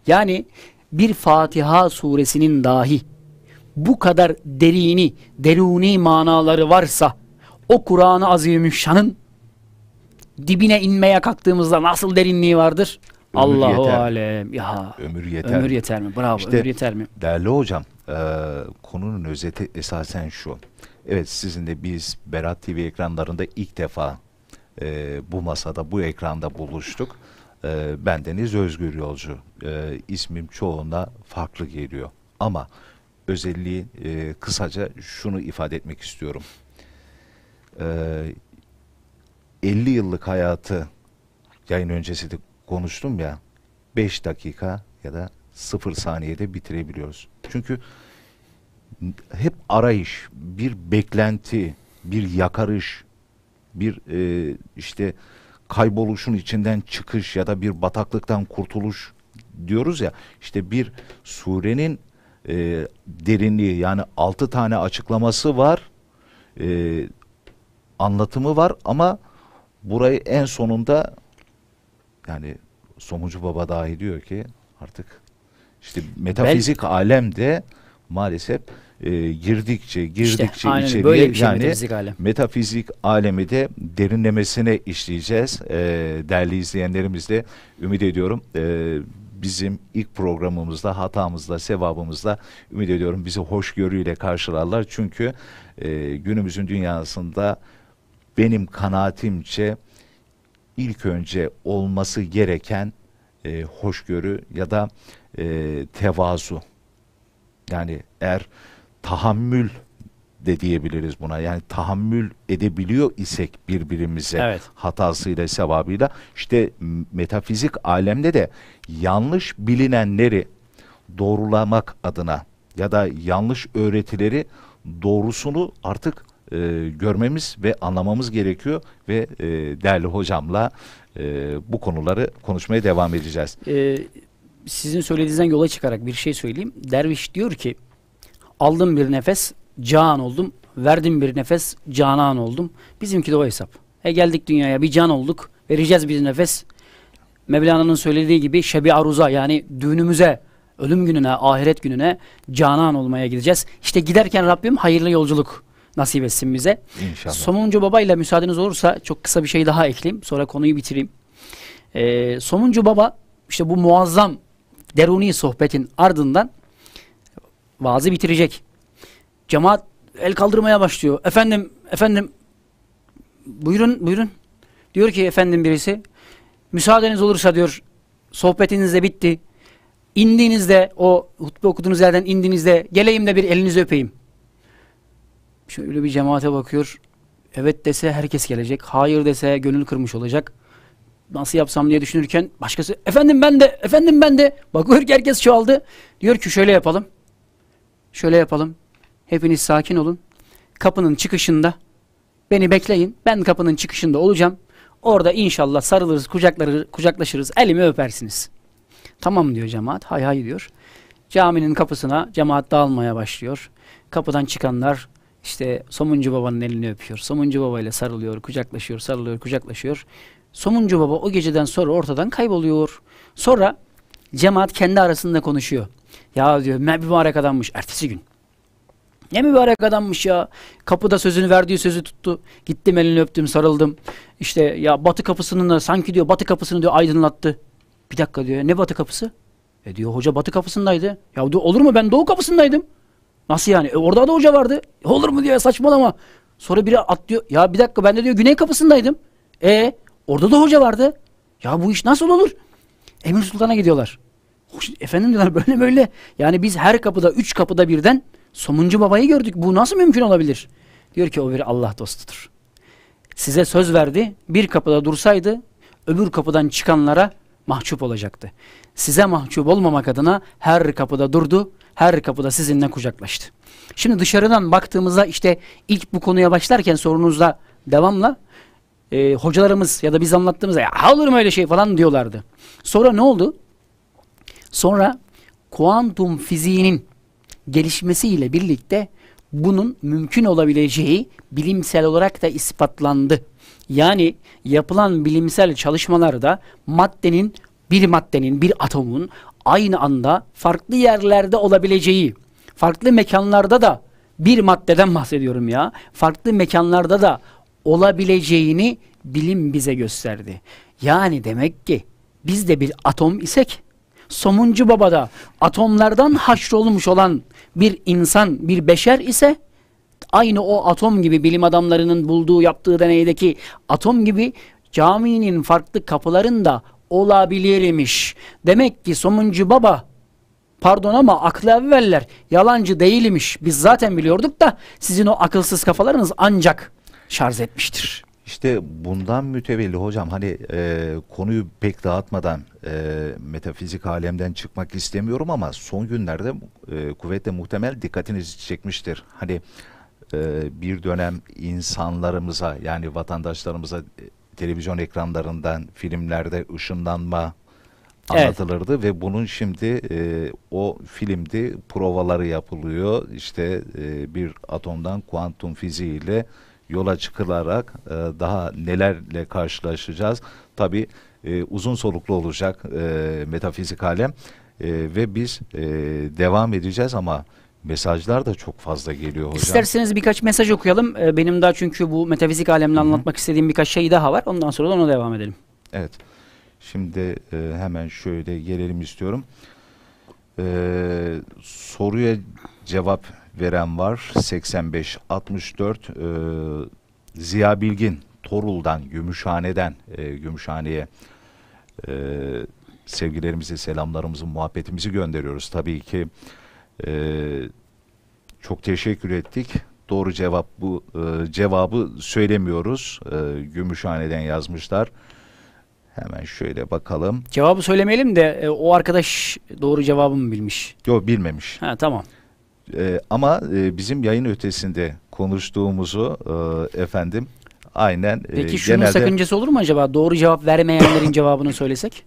Yani bir Fatiha suresinin dahi bu kadar derini, deruni manaları varsa o Kur'an-ı Azimüşşan'ın dibine inmeye kalktığımızda nasıl derinliği vardır? Ömür Allahu alem. Ya ömür yeter. Ömür yeter mi? Bravo. İşte, ömür yeter mi? Değerli hocam e, konunun özeti esasen şu. Evet sizinle biz Berat TV ekranlarında ilk defa e, bu masada, bu ekranda buluştuk. E, deniz Özgür Yolcu. E, ismim çoğuna farklı geliyor. Ama özelliği e, kısaca şunu ifade etmek istiyorum. E, 50 yıllık hayatı yayın öncesi de konuştum ya 5 dakika ya da sıfır saniyede bitirebiliyoruz. Çünkü hep arayış, bir beklenti, bir yakarış, bir e, işte kayboluşun içinden çıkış ya da bir bataklıktan kurtuluş diyoruz ya işte bir surenin e, derinliği yani altı tane açıklaması var e, anlatımı var ama burayı en sonunda yani Somuncu Baba dahi diyor ki artık işte metafizik ben, alemde maalesef e, girdikçe girdikçe işte, içeriye böyle bir şey yani metafizik, alem. metafizik alemi de derinlemesine işleyeceğiz. E, değerli izleyenlerimizle ümit ediyorum. E, bizim ilk programımızda hatamızla sevabımızla ümit ediyorum bizi hoşgörüyle karşılarlar. Çünkü e, günümüzün dünyasında benim kanaatimce ilk önce olması gereken e, hoşgörü ya da e, tevazu. Yani eğer tahammül de diyebiliriz buna. Yani tahammül edebiliyor isek birbirimize evet. hatasıyla sevabıyla işte metafizik alemde de yanlış bilinenleri doğrulamak adına ya da yanlış öğretileri doğrusunu artık e, görmemiz ve anlamamız gerekiyor ve e, değerli hocamla e, bu konuları konuşmaya devam edeceğiz. Ee, sizin söylediğinizden yola çıkarak bir şey söyleyeyim. Derviş diyor ki aldım bir nefes can oldum. Verdim bir nefes canan oldum. Bizimki de o hesap. E geldik dünyaya bir can olduk. Vereceğiz bir nefes. Mevlana'nın söylediği gibi şebi aruza yani düğünümüze, ölüm gününe, ahiret gününe canan olmaya gideceğiz. İşte giderken Rabbim hayırlı yolculuk nasip etsin bize. İnşallah. Somuncu Baba ile müsaadeniz olursa çok kısa bir şey daha ekleyeyim. Sonra konuyu bitireyim. Ee, Somuncu Baba işte bu muazzam deruni sohbetin ardından vaazı bitirecek. Cemaat el kaldırmaya başlıyor. Efendim, efendim buyurun, buyurun. Diyor ki efendim birisi müsaadeniz olursa diyor sohbetiniz de bitti. İndiğinizde o hutbe okuduğunuz yerden indiğinizde geleyim de bir elinizi öpeyim. Şöyle bir cemaate bakıyor. Evet dese herkes gelecek. Hayır dese gönül kırmış olacak nasıl yapsam diye düşünürken başkası efendim ben de efendim ben de bakıyor ki herkes çaldı Diyor ki şöyle yapalım. Şöyle yapalım. Hepiniz sakin olun. Kapının çıkışında beni bekleyin. Ben kapının çıkışında olacağım. Orada inşallah sarılırız, kucakları, kucaklaşırız, elimi öpersiniz. Tamam diyor cemaat. Hay hay diyor. Caminin kapısına cemaat dağılmaya başlıyor. Kapıdan çıkanlar işte Somuncu Baba'nın elini öpüyor. Somuncu Baba ile sarılıyor, kucaklaşıyor, sarılıyor, kucaklaşıyor. Somuncu baba o geceden sonra ortadan kayboluyor. Sonra cemaat kendi arasında konuşuyor. Ya diyor ne mübarek adammış ertesi gün. Ne mübarek adammış ya. Kapıda sözünü verdiği sözü tuttu. Gittim elini öptüm sarıldım. İşte ya batı kapısının da sanki diyor batı kapısını diyor aydınlattı. Bir dakika diyor ne batı kapısı? E diyor hoca batı kapısındaydı. Ya diyor olur mu ben doğu kapısındaydım. Nasıl yani? E orada da hoca vardı. E, olur mu diyor saçmalama. Sonra biri atlıyor. Ya bir dakika ben de diyor güney kapısındaydım. E Orada da hoca vardı. Ya bu iş nasıl olur? Emir Sultan'a gidiyorlar. Efendim diyorlar [laughs] böyle böyle. Yani biz her kapıda, üç kapıda birden Somuncu Baba'yı gördük. Bu nasıl mümkün olabilir? Diyor ki o bir Allah dostudur. Size söz verdi. Bir kapıda dursaydı öbür kapıdan çıkanlara mahcup olacaktı. Size mahcup olmamak adına her kapıda durdu. Her kapıda sizinle kucaklaştı. Şimdi dışarıdan baktığımızda işte ilk bu konuya başlarken sorunuzla devamla e, hocalarımız ya da biz anlattığımızda ya olur mu öyle şey falan diyorlardı. Sonra ne oldu? Sonra kuantum fiziğinin gelişmesiyle birlikte bunun mümkün olabileceği bilimsel olarak da ispatlandı. Yani yapılan bilimsel çalışmalarda maddenin bir maddenin bir atomun aynı anda farklı yerlerde olabileceği, farklı mekanlarda da bir maddeden bahsediyorum ya, farklı mekanlarda da olabileceğini bilim bize gösterdi. Yani demek ki biz de bir atom isek somuncu babada atomlardan haşrolmuş olan bir insan, bir beşer ise aynı o atom gibi bilim adamlarının bulduğu yaptığı deneydeki atom gibi caminin farklı kapılarında olabilirmiş. Demek ki somuncu baba pardon ama aklı evveller yalancı değilmiş. Biz zaten biliyorduk da sizin o akılsız kafalarınız ancak şarj etmiştir. İşte bundan mütevelli hocam hani e, konuyu pek dağıtmadan e, metafizik alemden çıkmak istemiyorum ama son günlerde e, kuvvetle muhtemel dikkatinizi çekmiştir. Hani e, bir dönem insanlarımıza yani vatandaşlarımıza e, televizyon ekranlarından filmlerde ışınlanma anlatılırdı evet. ve bunun şimdi e, o filmde provaları yapılıyor. İşte e, bir atomdan kuantum fiziğiyle yola çıkılarak e, daha nelerle karşılaşacağız? Tabii e, uzun soluklu olacak e, metafizik alem e, ve biz e, devam edeceğiz ama mesajlar da çok fazla geliyor hocam. İsterseniz birkaç mesaj okuyalım. E, benim daha çünkü bu metafizik alemle Hı-hı. anlatmak istediğim birkaç şey daha var. Ondan sonra da ona devam edelim. Evet. Şimdi e, hemen şöyle gelelim istiyorum. E, soruya cevap veren var. 85-64 e, Ziya Bilgin Torul'dan, Gümüşhane'den, e, Gümüşhane'ye e, sevgilerimizi, selamlarımızı, muhabbetimizi gönderiyoruz. Tabii ki e, çok teşekkür ettik. Doğru cevap bu e, cevabı söylemiyoruz. E, Gümüşhane'den yazmışlar. Hemen şöyle bakalım. Cevabı söylemeyelim de e, o arkadaş doğru cevabı mı bilmiş? Yok bilmemiş. Ha tamam. E, ama e, bizim yayın ötesinde konuştuğumuzu e, efendim aynen. E, Peki şunun genelde... sakıncası olur mu acaba? Doğru cevap vermeyenlerin [coughs] cevabını söylesek?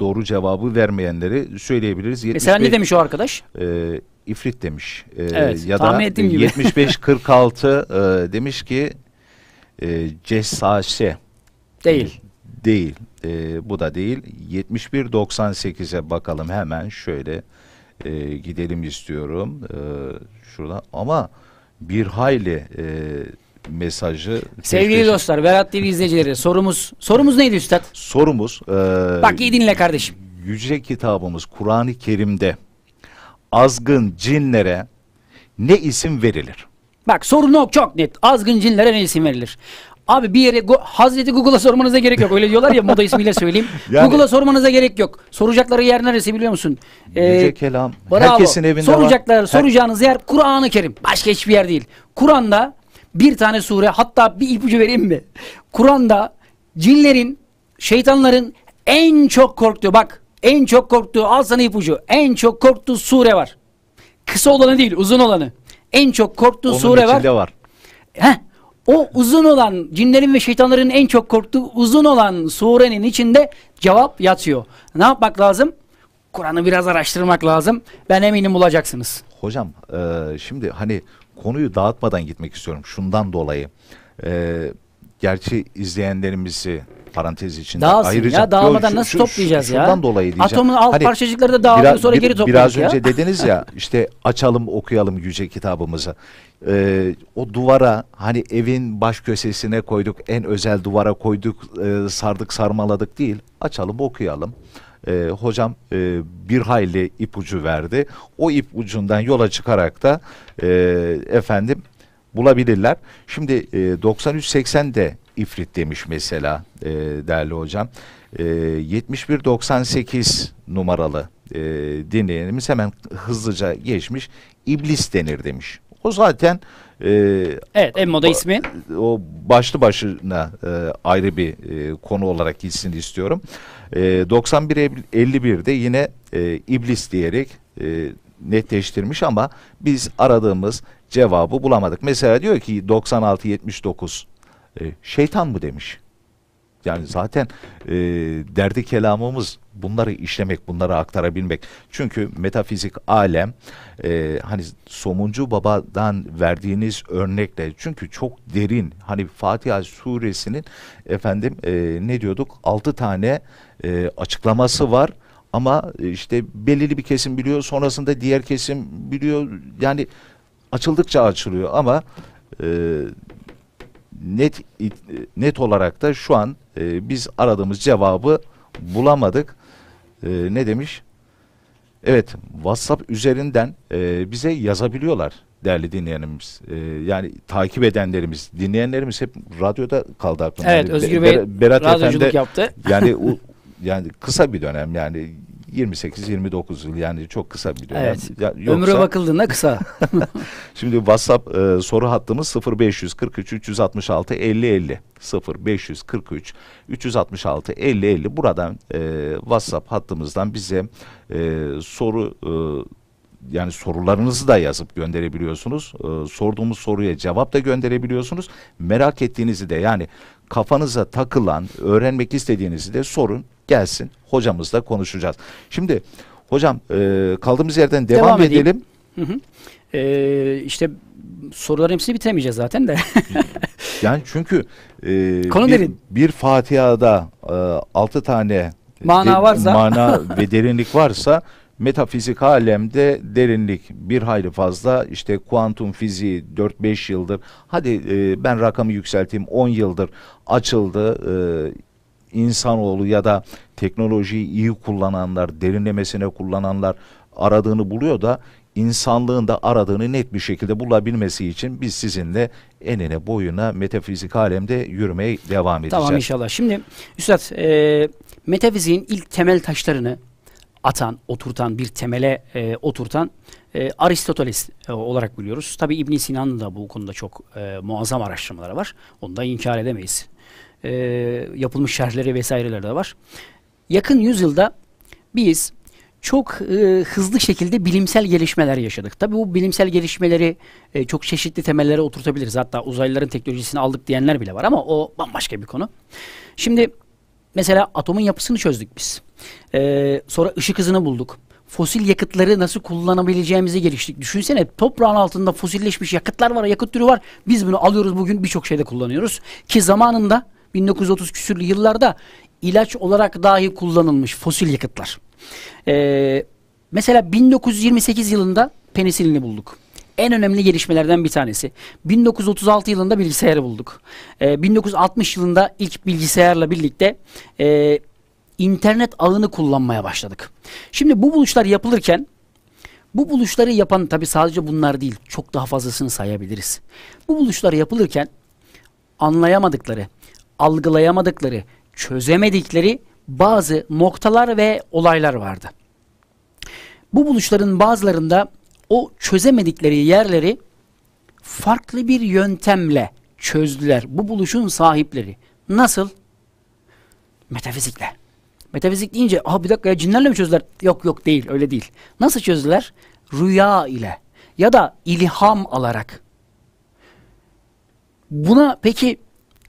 Doğru cevabı vermeyenleri söyleyebiliriz. Mesela ne demiş o arkadaş? E, ifrit demiş. E, evet, ya da 75-46 [laughs] e, demiş ki e, cesase. Değil. Değil. E, bu da değil. 71-98'e bakalım hemen şöyle e, gidelim istiyorum e, şuradan ama bir hayli e, mesajı Sevgili peşleşim. dostlar, Berat TV izleyicileri sorumuz sorumuz neydi üstad? Sorumuz e, Bak iyi dinle kardeşim. Yüce kitabımız Kur'an-ı Kerim'de azgın cinlere ne isim verilir? Bak sorun çok net. Azgın cinlere ne isim verilir? Abi bir yere go Hazreti Google'a sormanıza gerek yok. Öyle diyorlar ya moda ismiyle söyleyeyim. [laughs] Yani, Google'a sormanıza gerek yok. Soracakları yer neresi biliyor musun? Ee, Yüce kelam. Bravo. Herkesin evinde Soracaklar, var. Soracağınız Her... yer Kur'an-ı Kerim. Başka hiçbir yer değil. Kur'an'da bir tane sure hatta bir ipucu vereyim mi? Kur'an'da cinlerin, şeytanların en çok korktuğu bak en çok korktuğu al sana ipucu en çok korktuğu sure var. Kısa olanı değil uzun olanı. En çok korktuğu Onun sure var. var. Heh, o uzun olan cinlerin ve şeytanların en çok korktuğu uzun olan surenin içinde cevap yatıyor. Ne yapmak lazım? Kur'an'ı biraz araştırmak lazım. Ben eminim bulacaksınız. Hocam e, şimdi hani konuyu dağıtmadan gitmek istiyorum şundan dolayı. E, gerçi izleyenlerimizi parantez içinde Dağılsın ayıracak. ya dağılmadan Yo, şu, nasıl şu, toplayacağız şu, ya? Şundan dolayı diyeceğim. Atomun alt hani, parçacıkları da dağılıyor biraz, sonra bir, geri topluyoruz Biraz ya. önce dediniz ya [laughs] işte açalım okuyalım yüce kitabımızı. Ee, o duvara hani evin baş köşesine koyduk en özel duvara koyduk e, sardık sarmaladık değil açalım okuyalım e, ee, hocam e, bir hayli ipucu verdi. O ipucundan yola çıkarak da e, efendim bulabilirler. Şimdi e, 93-80'de ifrit demiş mesela e, değerli hocam. E, 71-98 numaralı e, dinleyenimiz hemen hızlıca geçmiş. İblis denir demiş. O zaten e, evet en moda ismi. O başlı başına e, ayrı bir e, konu olarak gitsin istiyorum. E, 91-51'de yine e, iblis diyerek e, netleştirmiş ama biz aradığımız cevabı bulamadık. Mesela diyor ki 96-79 e, şeytan mı demiş. Yani zaten e, derdi kelamımız bunları işlemek, bunları aktarabilmek. Çünkü metafizik alem e, hani Somuncu Baba'dan verdiğiniz örnekle çünkü çok derin hani Fatiha suresinin efendim e, ne diyorduk? altı tane e, açıklaması var ama e, işte belirli bir kesim biliyor sonrasında diğer kesim biliyor yani açıldıkça açılıyor ama e, net net olarak da şu an e, biz aradığımız cevabı bulamadık. E, ne demiş? Evet, WhatsApp üzerinden e, bize yazabiliyorlar değerli dinleyenimiz E, yani takip edenlerimiz, dinleyenlerimiz hep radyoda kaldı aklımda. Evet, yani, Özgür Bey Berat radyoculuk Efendi, yaptı. Yani [laughs] u, yani kısa bir dönem yani 28-29 yıl yani çok kısa bir dönem. Evet. Ya, yoksa... Ömre bakıldığında kısa. [laughs] Şimdi WhatsApp e, soru hattımız 0543 366 50 50 0 366 50 50 buradan e, WhatsApp hattımızdan bize e, soru e, yani sorularınızı da yazıp gönderebiliyorsunuz. E, sorduğumuz soruya cevap da gönderebiliyorsunuz. Merak ettiğinizi de yani kafanıza takılan, öğrenmek istediğinizi de sorun gelsin. Hocamızla konuşacağız. Şimdi hocam e, kaldığımız yerden devam, devam edelim. Hı hı. Ee, işte soruların hepsini bitiremeyeceğiz zaten de. [laughs] yani çünkü e, Konu bir, derin. bir Fatiha'da e, 6 tane mana varsa mana ve derinlik varsa [laughs] metafizik alemde derinlik bir hayli fazla işte kuantum fiziği 4-5 yıldır hadi e, ben rakamı yükselteyim 10 yıldır açıldı e, insanoğlu ya da teknolojiyi iyi kullananlar derinlemesine kullananlar aradığını buluyor da insanlığın da aradığını net bir şekilde bulabilmesi için biz sizinle enine boyuna metafizik alemde yürümeye devam edeceğiz. Tamam inşallah. Şimdi Üstad e, metafiziğin ilk temel taşlarını atan, oturtan, bir temele e, oturtan e, Aristoteles e, olarak biliyoruz. Tabi İbn Sina'nın da bu konuda çok e, muazzam araştırmaları var. Onu da inkar edemeyiz. E, yapılmış şerhleri vesaireler de var. Yakın yüzyılda biz çok e, hızlı şekilde bilimsel gelişmeler yaşadık. tabi bu bilimsel gelişmeleri e, çok çeşitli temellere oturtabiliriz. Hatta uzaylıların teknolojisini aldık diyenler bile var ama o bambaşka bir konu. Şimdi mesela atomun yapısını çözdük biz. Ee, sonra ışık hızını bulduk. Fosil yakıtları nasıl kullanabileceğimizi geliştik. Düşünsene toprağın altında fosilleşmiş yakıtlar var, yakıt türü var. Biz bunu alıyoruz bugün birçok şeyde kullanıyoruz. Ki zamanında 1930 küsürlü yıllarda ilaç olarak dahi kullanılmış fosil yakıtlar. Ee, mesela 1928 yılında penisilini bulduk en önemli gelişmelerden bir tanesi. 1936 yılında bilgisayarı bulduk. E, ee, 1960 yılında ilk bilgisayarla birlikte e, internet ağını kullanmaya başladık. Şimdi bu buluşlar yapılırken bu buluşları yapan tabi sadece bunlar değil çok daha fazlasını sayabiliriz. Bu buluşlar yapılırken anlayamadıkları, algılayamadıkları, çözemedikleri bazı noktalar ve olaylar vardı. Bu buluşların bazılarında o çözemedikleri yerleri farklı bir yöntemle çözdüler. Bu buluşun sahipleri. Nasıl? Metafizikle. Metafizik deyince aha bir dakika ya cinlerle mi çözdüler? Yok yok değil öyle değil. Nasıl çözdüler? Rüya ile ya da ilham alarak. Buna peki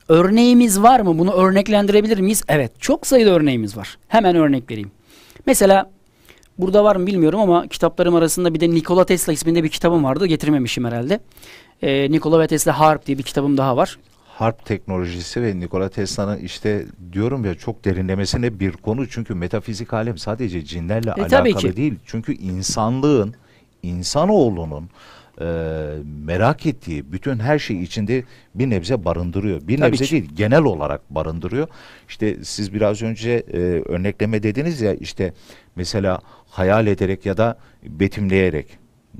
örneğimiz var mı? Bunu örneklendirebilir miyiz? Evet çok sayıda örneğimiz var. Hemen örnek vereyim. Mesela Burada var mı bilmiyorum ama kitaplarım arasında bir de Nikola Tesla isminde bir kitabım vardı. Getirmemişim herhalde. Ee, Nikola ve Tesla Harp diye bir kitabım daha var. Harp teknolojisi ve Nikola Tesla'nın işte diyorum ya çok derinlemesine bir konu. Çünkü metafizik alem sadece cinlerle e, alakalı değil. Çünkü insanlığın, insanoğlunun e, merak ettiği bütün her şey içinde bir nebze barındırıyor. Bir Tabii nebze ki. değil genel olarak barındırıyor. İşte siz biraz önce e, örnekleme dediniz ya işte mesela hayal ederek ya da betimleyerek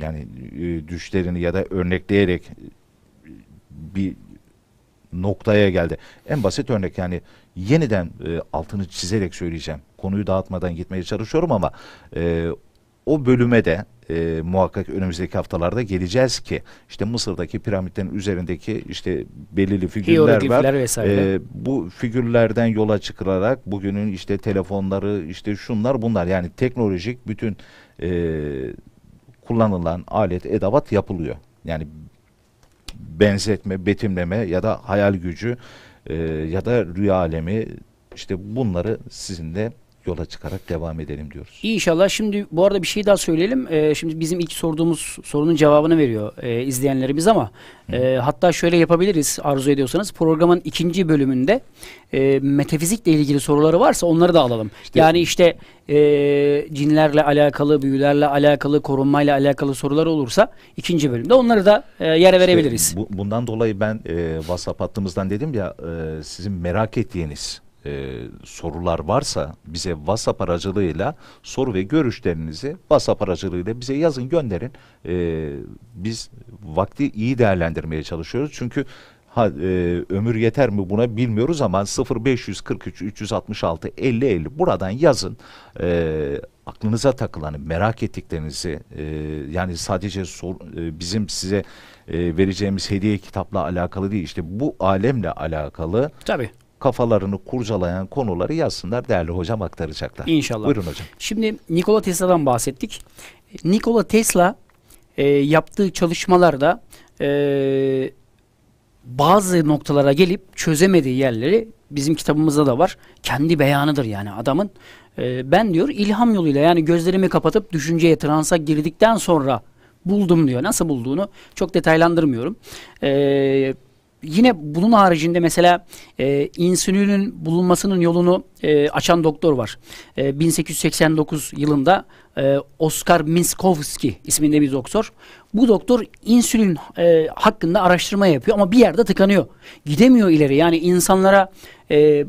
yani e, düşlerini ya da örnekleyerek e, bir noktaya geldi. En basit örnek yani yeniden e, altını çizerek söyleyeceğim. Konuyu dağıtmadan gitmeye çalışıyorum ama e, o bölüme de e, muhakkak önümüzdeki haftalarda geleceğiz ki işte Mısır'daki piramitlerin üzerindeki işte belirli figürler var. Vesaire. E, bu figürlerden yola çıkılarak bugünün işte telefonları işte şunlar bunlar yani teknolojik bütün e, kullanılan alet edavat yapılıyor. Yani benzetme, betimleme ya da hayal gücü e, ya da rüya alemi işte bunları sizin de yola çıkarak devam edelim diyoruz. İnşallah. Şimdi bu arada bir şey daha söyleyelim. Ee, şimdi bizim ilk sorduğumuz sorunun cevabını veriyor e, izleyenlerimiz ama e, hatta şöyle yapabiliriz arzu ediyorsanız programın ikinci bölümünde e, metafizikle ilgili soruları varsa onları da alalım. İşte, yani işte e, cinlerle alakalı, büyülerle alakalı, korunmayla alakalı sorular olursa ikinci bölümde onları da e, yer verebiliriz. bu, bundan dolayı ben e, WhatsApp hattımızdan dedim ya e, sizin merak ettiğiniz e, sorular varsa bize WhatsApp aracılığıyla soru ve görüşlerinizi WhatsApp aracılığıyla bize yazın gönderin. E, biz vakti iyi değerlendirmeye çalışıyoruz. Çünkü ha, e, ömür yeter mi buna bilmiyoruz ama 0543 366 50 50 buradan yazın. E, aklınıza takılanı, merak ettiklerinizi e, yani sadece sor, e, bizim size e, vereceğimiz hediye kitapla alakalı değil işte bu alemle alakalı Tabii kafalarını kurcalayan konuları yazsınlar değerli hocam aktaracaklar. İnşallah. Buyurun hocam. Şimdi Nikola Tesla'dan bahsettik. Nikola Tesla e, yaptığı çalışmalarda e, bazı noktalara gelip çözemediği yerleri bizim kitabımızda da var. Kendi beyanıdır yani adamın. E, ben diyor ilham yoluyla yani gözlerimi kapatıp düşünceye transa girdikten sonra buldum diyor. Nasıl bulduğunu çok detaylandırmıyorum. Eee yine bunun haricinde mesela e, insülinin bulunmasının yolunu e, açan doktor var. E, 1889 yılında e, Oskar Minkowski isminde bir doktor. Bu doktor insülin e, hakkında araştırma yapıyor ama bir yerde tıkanıyor. Gidemiyor ileri yani insanlara e,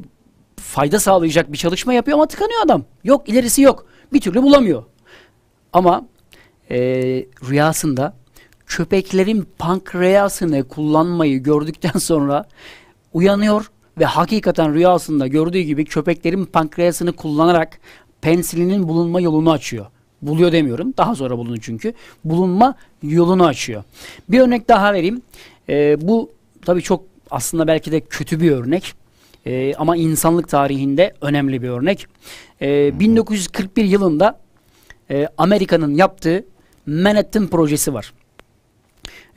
fayda sağlayacak bir çalışma yapıyor ama tıkanıyor adam. Yok ilerisi yok bir türlü bulamıyor. Ama e, rüyasında köpeklerin pankreasını kullanmayı gördükten [laughs] sonra uyanıyor ve hakikaten rüyasında gördüğü gibi köpeklerin pankreasını kullanarak pensilinin bulunma yolunu açıyor. Buluyor demiyorum. Daha sonra bulunur çünkü. Bulunma yolunu açıyor. Bir örnek daha vereyim. Ee, bu tabii çok aslında belki de kötü bir örnek. Ee, ama insanlık tarihinde önemli bir örnek. Ee, 1941 yılında e, Amerika'nın yaptığı Manhattan projesi var.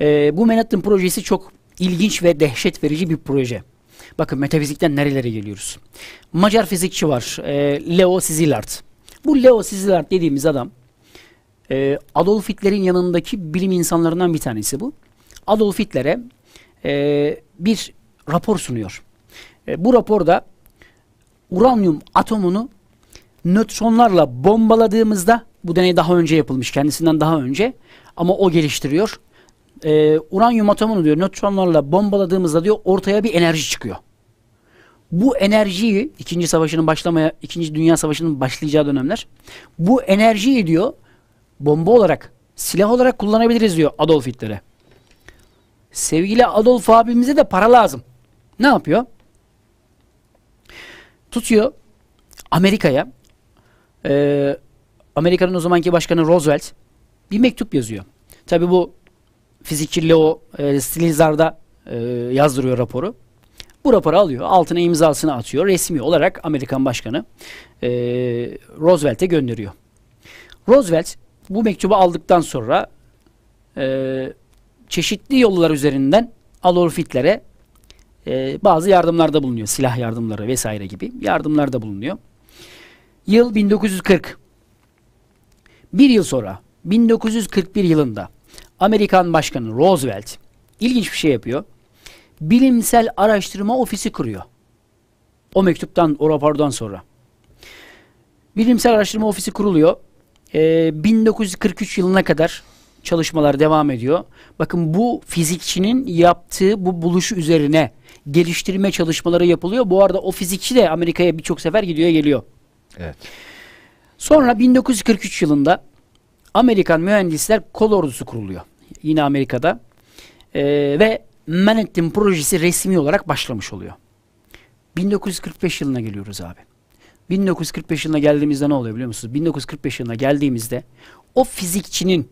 E, bu Manhattan projesi çok ilginç ve dehşet verici bir proje. Bakın metafizikten nerelere geliyoruz. Macar fizikçi var. E, Leo Szilard. Bu Leo Szilard dediğimiz adam e, Adolf Hitler'in yanındaki bilim insanlarından bir tanesi bu. Adolf Hitler'e e, bir rapor sunuyor. E, bu raporda uranyum atomunu nötronlarla bombaladığımızda bu deney daha önce yapılmış kendisinden daha önce ama o geliştiriyor e, uranyum atomunu diyor nötronlarla bombaladığımızda diyor ortaya bir enerji çıkıyor. Bu enerjiyi ikinci savaşının başlamaya, ikinci dünya savaşının başlayacağı dönemler. Bu enerjiyi diyor bomba olarak, silah olarak kullanabiliriz diyor Adolf Hitler'e. Sevgili Adolf abimize de para lazım. Ne yapıyor? Tutuyor Amerika'ya e, Amerika'nın o zamanki başkanı Roosevelt bir mektup yazıyor. Tabi bu fizikirle o e, Stilizar'da e, yazdırıyor raporu. Bu raporu alıyor. Altına imzasını atıyor. Resmi olarak Amerikan Başkanı e, Roosevelt'e gönderiyor. Roosevelt bu mektubu aldıktan sonra e, çeşitli yollar üzerinden Adolf Hitler'e e, bazı yardımlarda bulunuyor. Silah yardımları vesaire gibi yardımlarda bulunuyor. Yıl 1940. Bir yıl sonra 1941 yılında Amerikan Başkanı Roosevelt ilginç bir şey yapıyor. Bilimsel araştırma ofisi kuruyor. O mektuptan, o rapordan sonra. Bilimsel araştırma ofisi kuruluyor. Ee, 1943 yılına kadar çalışmalar devam ediyor. Bakın bu fizikçinin yaptığı bu buluş üzerine geliştirme çalışmaları yapılıyor. Bu arada o fizikçi de Amerika'ya birçok sefer gidiyor geliyor. Evet. Sonra 1943 yılında Amerikan Mühendisler Kol Ordusu kuruluyor. Yine Amerika'da. E, ve Manhattan projesi resmi olarak başlamış oluyor. 1945 yılına geliyoruz abi. 1945 yılına geldiğimizde ne oluyor biliyor musunuz? 1945 yılına geldiğimizde o fizikçinin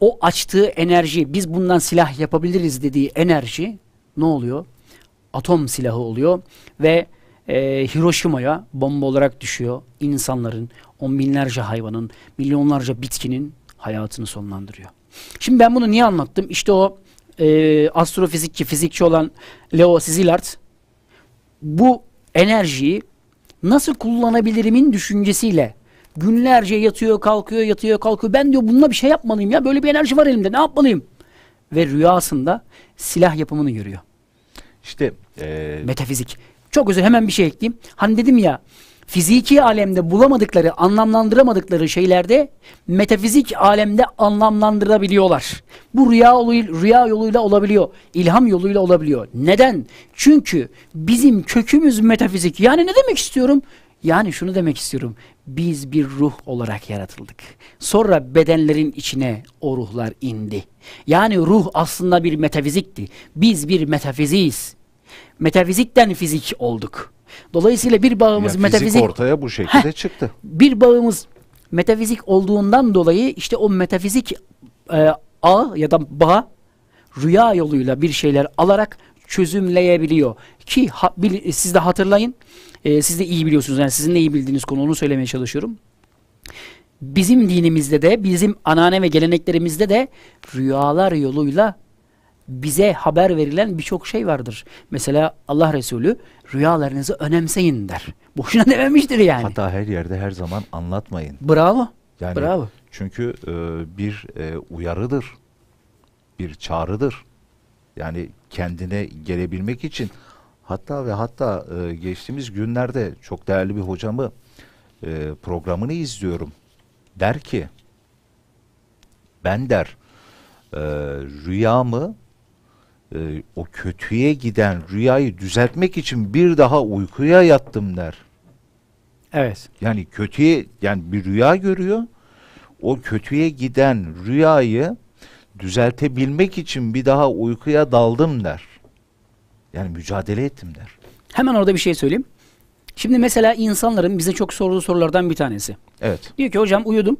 o açtığı enerji, biz bundan silah yapabiliriz dediği enerji ne oluyor? Atom silahı oluyor ve e, Hiroşima'ya bomba olarak düşüyor. insanların on binlerce hayvanın, milyonlarca bitkinin hayatını sonlandırıyor. Şimdi ben bunu niye anlattım? İşte o e, astrofizikçi, fizikçi olan Leo Szilard bu enerjiyi nasıl kullanabilirimin düşüncesiyle günlerce yatıyor kalkıyor yatıyor kalkıyor ben diyor bununla bir şey yapmalıyım ya böyle bir enerji var elimde ne yapmalıyım ve rüyasında silah yapımını görüyor. İşte ee... metafizik. Çok özür. hemen bir şey ekleyeyim. Hani dedim ya fiziki alemde bulamadıkları, anlamlandıramadıkları şeylerde metafizik alemde anlamlandırabiliyorlar. Bu rüya, yoluyla, rüya yoluyla olabiliyor, ilham yoluyla olabiliyor. Neden? Çünkü bizim kökümüz metafizik. Yani ne demek istiyorum? Yani şunu demek istiyorum. Biz bir ruh olarak yaratıldık. Sonra bedenlerin içine o ruhlar indi. Yani ruh aslında bir metafizikti. Biz bir metafiziyiz. Metafizikten fizik olduk. Dolayısıyla bir bağımız yani metafizik fizik ortaya bu şekilde heh, çıktı. Bir bağımız metafizik olduğundan dolayı işte o metafizik e, ağ ya da bağ rüya yoluyla bir şeyler alarak çözümleyebiliyor. Ki ha, bil, siz de hatırlayın. E, siz de iyi biliyorsunuz. Yani sizin de iyi bildiğiniz konu onu söylemeye çalışıyorum. Bizim dinimizde de, bizim anane ve geleneklerimizde de rüyalar yoluyla bize haber verilen birçok şey vardır. Mesela Allah Resulü rüyalarınızı önemseyin der. Boşuna [laughs] dememiştir yani. Hatta her yerde her zaman anlatmayın. Bravo. Yani Bravo. Çünkü e, bir e, uyarıdır. Bir çağrıdır. Yani kendine gelebilmek için hatta ve hatta e, geçtiğimiz günlerde çok değerli bir hocamı e, programını izliyorum. Der ki ben der e, rüyamı e, o kötüye giden rüyayı düzeltmek için bir daha uykuya yattım der. Evet. Yani kötüye yani bir rüya görüyor. O kötüye giden rüyayı düzeltebilmek için bir daha uykuya daldım der. Yani mücadele ettim der. Hemen orada bir şey söyleyeyim. Şimdi mesela insanların bize çok sorduğu sorulardan bir tanesi. Evet. Diyor ki hocam uyudum.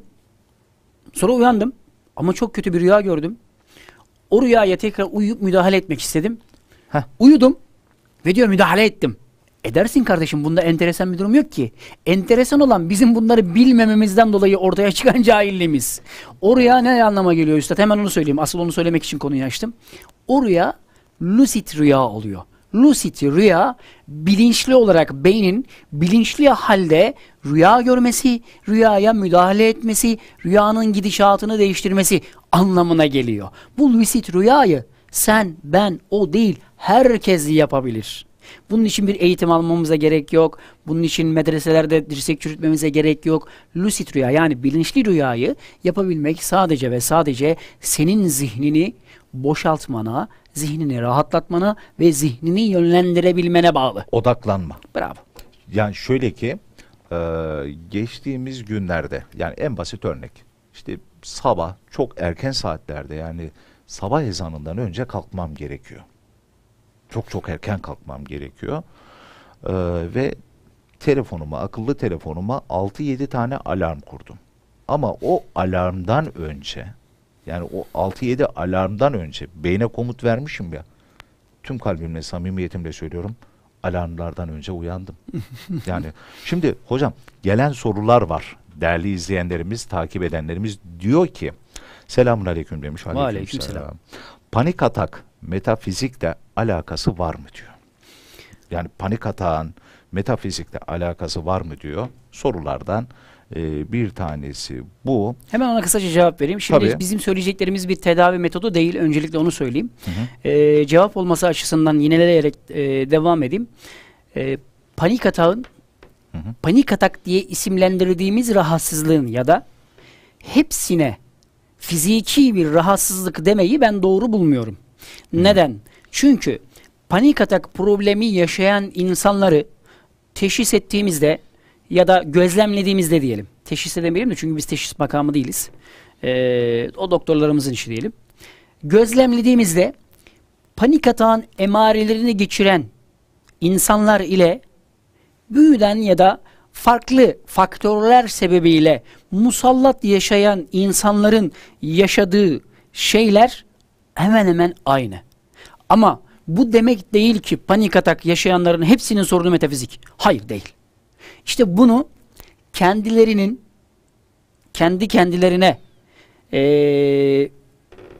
Sonra uyandım. Ama çok kötü bir rüya gördüm. O rüyaya tekrar uyuyup müdahale etmek istedim. Heh. Uyudum ve diyor müdahale ettim. Edersin kardeşim bunda enteresan bir durum yok ki. Enteresan olan bizim bunları bilmememizden dolayı ortaya çıkan [laughs] cahilliğimiz. O rüya ne anlama geliyor üstad? Hemen onu söyleyeyim. Asıl onu söylemek için konuyu açtım. O rüya lucid rüya oluyor. Lucid rüya bilinçli olarak beynin bilinçli halde rüya görmesi, rüyaya müdahale etmesi, rüyanın gidişatını değiştirmesi anlamına geliyor. Bu lucid rüyayı sen, ben, o değil herkes yapabilir. Bunun için bir eğitim almamıza gerek yok. Bunun için medreselerde dirsek çürütmemize gerek yok. Lucid rüya yani bilinçli rüyayı yapabilmek sadece ve sadece senin zihnini boşaltmana, zihnini rahatlatmana ve zihnini yönlendirebilmene bağlı. Odaklanma. Bravo. Yani şöyle ki e, geçtiğimiz günlerde yani en basit örnek işte sabah çok erken saatlerde yani sabah ezanından önce kalkmam gerekiyor. Çok çok erken kalkmam gerekiyor. Ee, ve telefonuma, akıllı telefonuma 6-7 tane alarm kurdum. Ama o alarmdan önce yani o 6-7 alarmdan önce beyne komut vermişim ya. Tüm kalbimle, samimiyetimle söylüyorum. Alarmlardan önce uyandım. [laughs] yani şimdi hocam gelen sorular var. Değerli izleyenlerimiz, takip edenlerimiz diyor ki Selamun aleyküm demiş. Aleyküm, aleyküm selam. selam. Panik atak metafizikle alakası var mı diyor. Yani panik atağın metafizikle alakası var mı diyor sorulardan e, bir tanesi bu. Hemen ona kısaca cevap vereyim. Şimdi Tabii. bizim söyleyeceklerimiz bir tedavi metodu değil. Öncelikle onu söyleyeyim. Hı hı. E, cevap olması açısından yineleyerek e, devam edeyim. E, panik atağın panik atak diye isimlendirdiğimiz rahatsızlığın ya da hepsine fiziki bir rahatsızlık demeyi ben doğru bulmuyorum. Hı. Neden? Çünkü panik atak problemi yaşayan insanları teşhis ettiğimizde ya da gözlemlediğimizde diyelim. Teşhis edemeyelim de çünkü biz teşhis makamı değiliz. Ee, o doktorlarımızın işi diyelim. Gözlemlediğimizde panik atağın emarelerini geçiren insanlar ile büyüden ya da farklı faktörler sebebiyle musallat yaşayan insanların yaşadığı şeyler hemen hemen aynı. Ama bu demek değil ki panik atak yaşayanların hepsinin sorunu metafizik. Hayır değil. İşte bunu kendilerinin kendi kendilerine e,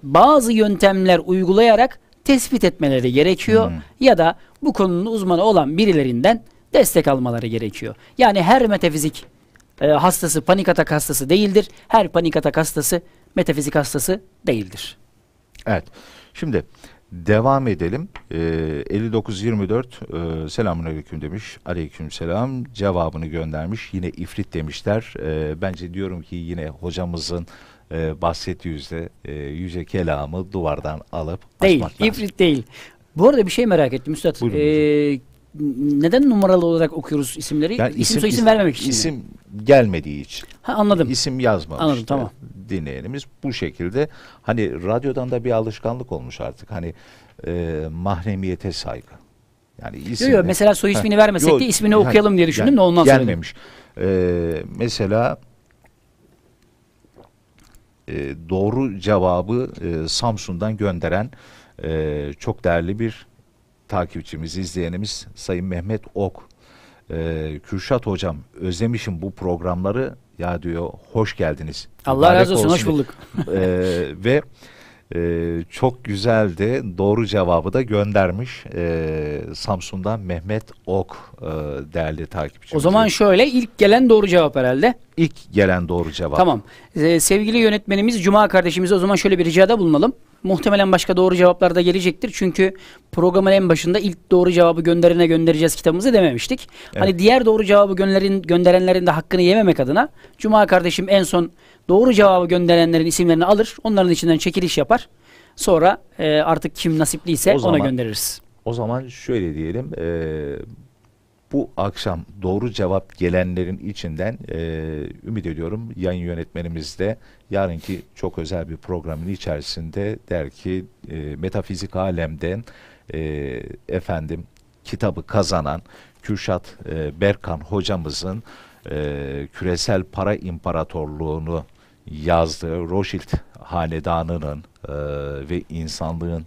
bazı yöntemler uygulayarak tespit etmeleri gerekiyor hmm. ya da bu konunun uzmanı olan birilerinden destek almaları gerekiyor. Yani her metafizik e, hastası panik atak hastası değildir. Her panik atak hastası metafizik hastası değildir. Evet. Şimdi Devam edelim. Ee, e, 59 e, selamun aleyküm demiş. Aleyküm selam. Cevabını göndermiş. Yine ifrit demişler. E, bence diyorum ki yine hocamızın e, bahsettiği yüzde e, yüce kelamı duvardan alıp Değil. Asmak lazım. ifrit değil. Bu arada bir şey merak ettim Üstad. Buyurun e, neden numaralı olarak okuyoruz isimleri? Yani isim, isim soy isim vermemek için. İsim gelmediği için. Ha anladım. İsim yazmamış. Anladım tamam dinleyenimiz bu şekilde hani radyodan da bir alışkanlık olmuş artık hani e, mahremiyete saygı. Yani isim. Yok yok mesela soy ismini ha, vermesek yo, de ismini ha, okuyalım diye düşündüm yani, de ondan sonra. Ee, mesela e, doğru cevabı e, Samsun'dan gönderen e, çok değerli bir takipçimiz, izleyenimiz Sayın Mehmet Ok e, Kürşat hocam özlemişim bu programları ya diyor hoş geldiniz. Allah razı olsun, olsun hoş bulduk. [laughs] e, ve e, çok güzeldi doğru cevabı da göndermiş e, Samsun'dan Mehmet Ok e, değerli takipçimiz. O zaman şöyle ilk gelen doğru cevap herhalde. İlk gelen doğru cevap. Tamam. Ee, sevgili yönetmenimiz Cuma kardeşimize o zaman şöyle bir ricada bulunalım. Muhtemelen başka doğru cevaplar da gelecektir. Çünkü programın en başında ilk doğru cevabı gönderene göndereceğiz kitabımızı dememiştik. Hani evet. Hani diğer doğru cevabı gönderin, gönderenlerin de hakkını yememek adına Cuma kardeşim en son doğru cevabı gönderenlerin isimlerini alır. Onların içinden çekiliş yapar. Sonra e, artık kim nasipliyse o zaman, ona göndeririz. O zaman şöyle diyelim. E, bu akşam doğru cevap gelenlerin içinden e, ümit ediyorum yayın yönetmenimiz de yarınki çok özel bir programın içerisinde der ki e, metafizik alemden e, efendim kitabı kazanan Kürşat e, Berkan hocamızın e, küresel para imparatorluğunu yazdığı Rothschild hanedanının e, ve insanlığın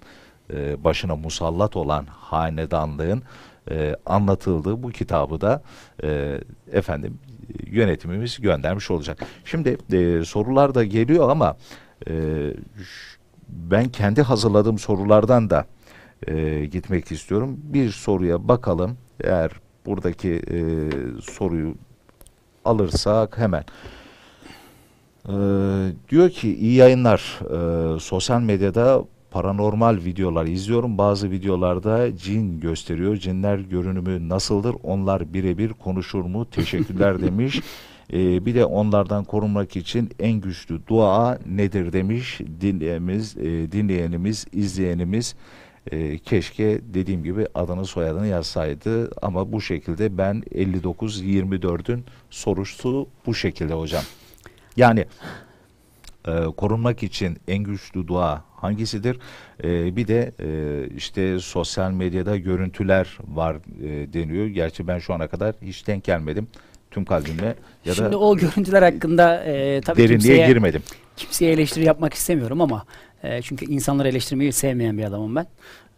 e, başına musallat olan hanedanlığın e, anlatıldığı bu kitabı da e, efendim yönetimimiz göndermiş olacak. Şimdi e, sorular da geliyor ama e, ben kendi hazırladığım sorulardan da e, gitmek istiyorum. Bir soruya bakalım. Eğer buradaki e, soruyu alırsak hemen. E, diyor ki iyi yayınlar. E, sosyal medyada paranormal videolar izliyorum. Bazı videolarda cin gösteriyor. Cinler görünümü nasıldır? Onlar birebir konuşur mu? Teşekkürler [laughs] demiş. Ee, bir de onlardan korunmak için en güçlü dua nedir demiş dinleyenimiz, e, dinleyenimiz, izleyenimiz. E, keşke dediğim gibi adını soyadını yazsaydı ama bu şekilde ben 59-24'ün sorusu bu şekilde hocam. Yani e, korunmak için en güçlü dua hangisidir? E, bir de e, işte sosyal medyada görüntüler var e, deniyor. Gerçi ben şu ana kadar hiç denk gelmedim tüm kalbimle. Ya Şimdi da, o görüntüler hakkında e, tabii derinliğe kimseye, girmedim. Kimseye eleştiri yapmak istemiyorum ama e, çünkü insanları eleştirmeyi sevmeyen bir adamım ben.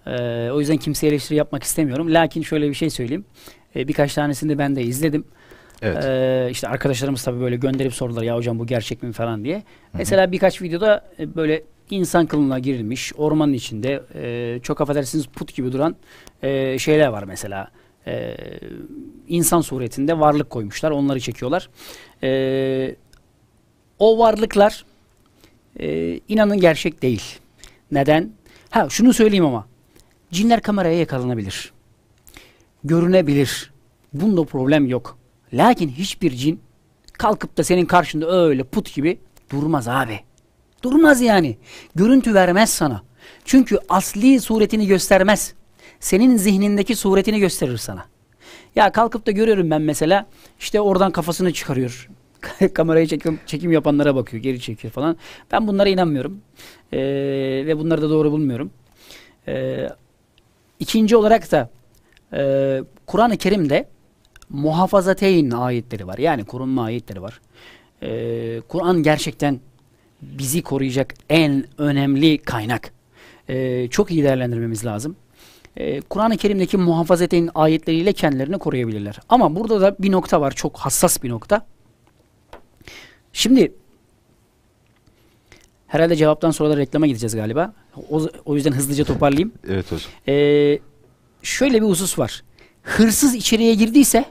E, o yüzden kimseye eleştiri yapmak istemiyorum. Lakin şöyle bir şey söyleyeyim. E, birkaç tanesini ben de izledim. Evet. Ee, işte arkadaşlarımız tabii böyle gönderip sordular ya hocam bu gerçek mi falan diye. Hı-hı. Mesela birkaç videoda e, böyle insan kılına girilmiş ormanın içinde e, çok affedersiniz put gibi duran e, şeyler var mesela. E, insan suretinde varlık koymuşlar onları çekiyorlar. E, o varlıklar e, inanın gerçek değil. Neden? Ha şunu söyleyeyim ama cinler kameraya yakalanabilir. Görünebilir. Bunda problem yok. Lakin hiçbir cin kalkıp da senin karşında öyle put gibi durmaz abi. Durmaz yani. Görüntü vermez sana. Çünkü asli suretini göstermez. Senin zihnindeki suretini gösterir sana. Ya kalkıp da görüyorum ben mesela işte oradan kafasını çıkarıyor. [laughs] Kamerayı çekim, çekim yapanlara bakıyor, geri çekiyor falan. Ben bunlara inanmıyorum. Ee, ve bunları da doğru bulmuyorum. Ee, ikinci olarak da e, Kur'an-ı Kerim'de muhafazateyn ayetleri var. Yani korunma ayetleri var. Ee, Kur'an gerçekten bizi koruyacak en önemli kaynak. Ee, çok iyi değerlendirmemiz lazım. Ee, Kur'an-ı Kerim'deki muhafazateyn ayetleriyle kendilerini koruyabilirler. Ama burada da bir nokta var. Çok hassas bir nokta. Şimdi herhalde cevaptan sonra da reklama gideceğiz galiba. O, o yüzden hızlıca toparlayayım. Evet hocam. Ee, şöyle bir husus var. Hırsız içeriye girdiyse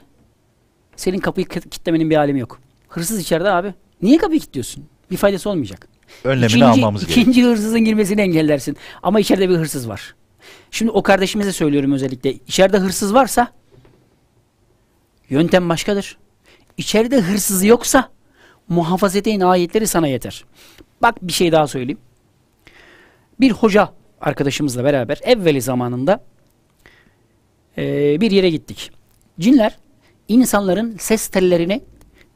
senin kapıyı kitlemenin bir alemi yok. Hırsız içeride abi. Niye kapıyı kilitliyorsun? Bir faydası olmayacak. Önlemini ikinci, almamız gerekiyor. İkinci gerek. hırsızın girmesini engellersin. Ama içeride bir hırsız var. Şimdi o kardeşimize söylüyorum özellikle. İçeride hırsız varsa yöntem başkadır. İçeride hırsız yoksa muhafazeteyn ayetleri sana yeter. Bak bir şey daha söyleyeyim. Bir hoca arkadaşımızla beraber evveli zamanında e, bir yere gittik. Cinler insanların ses tellerini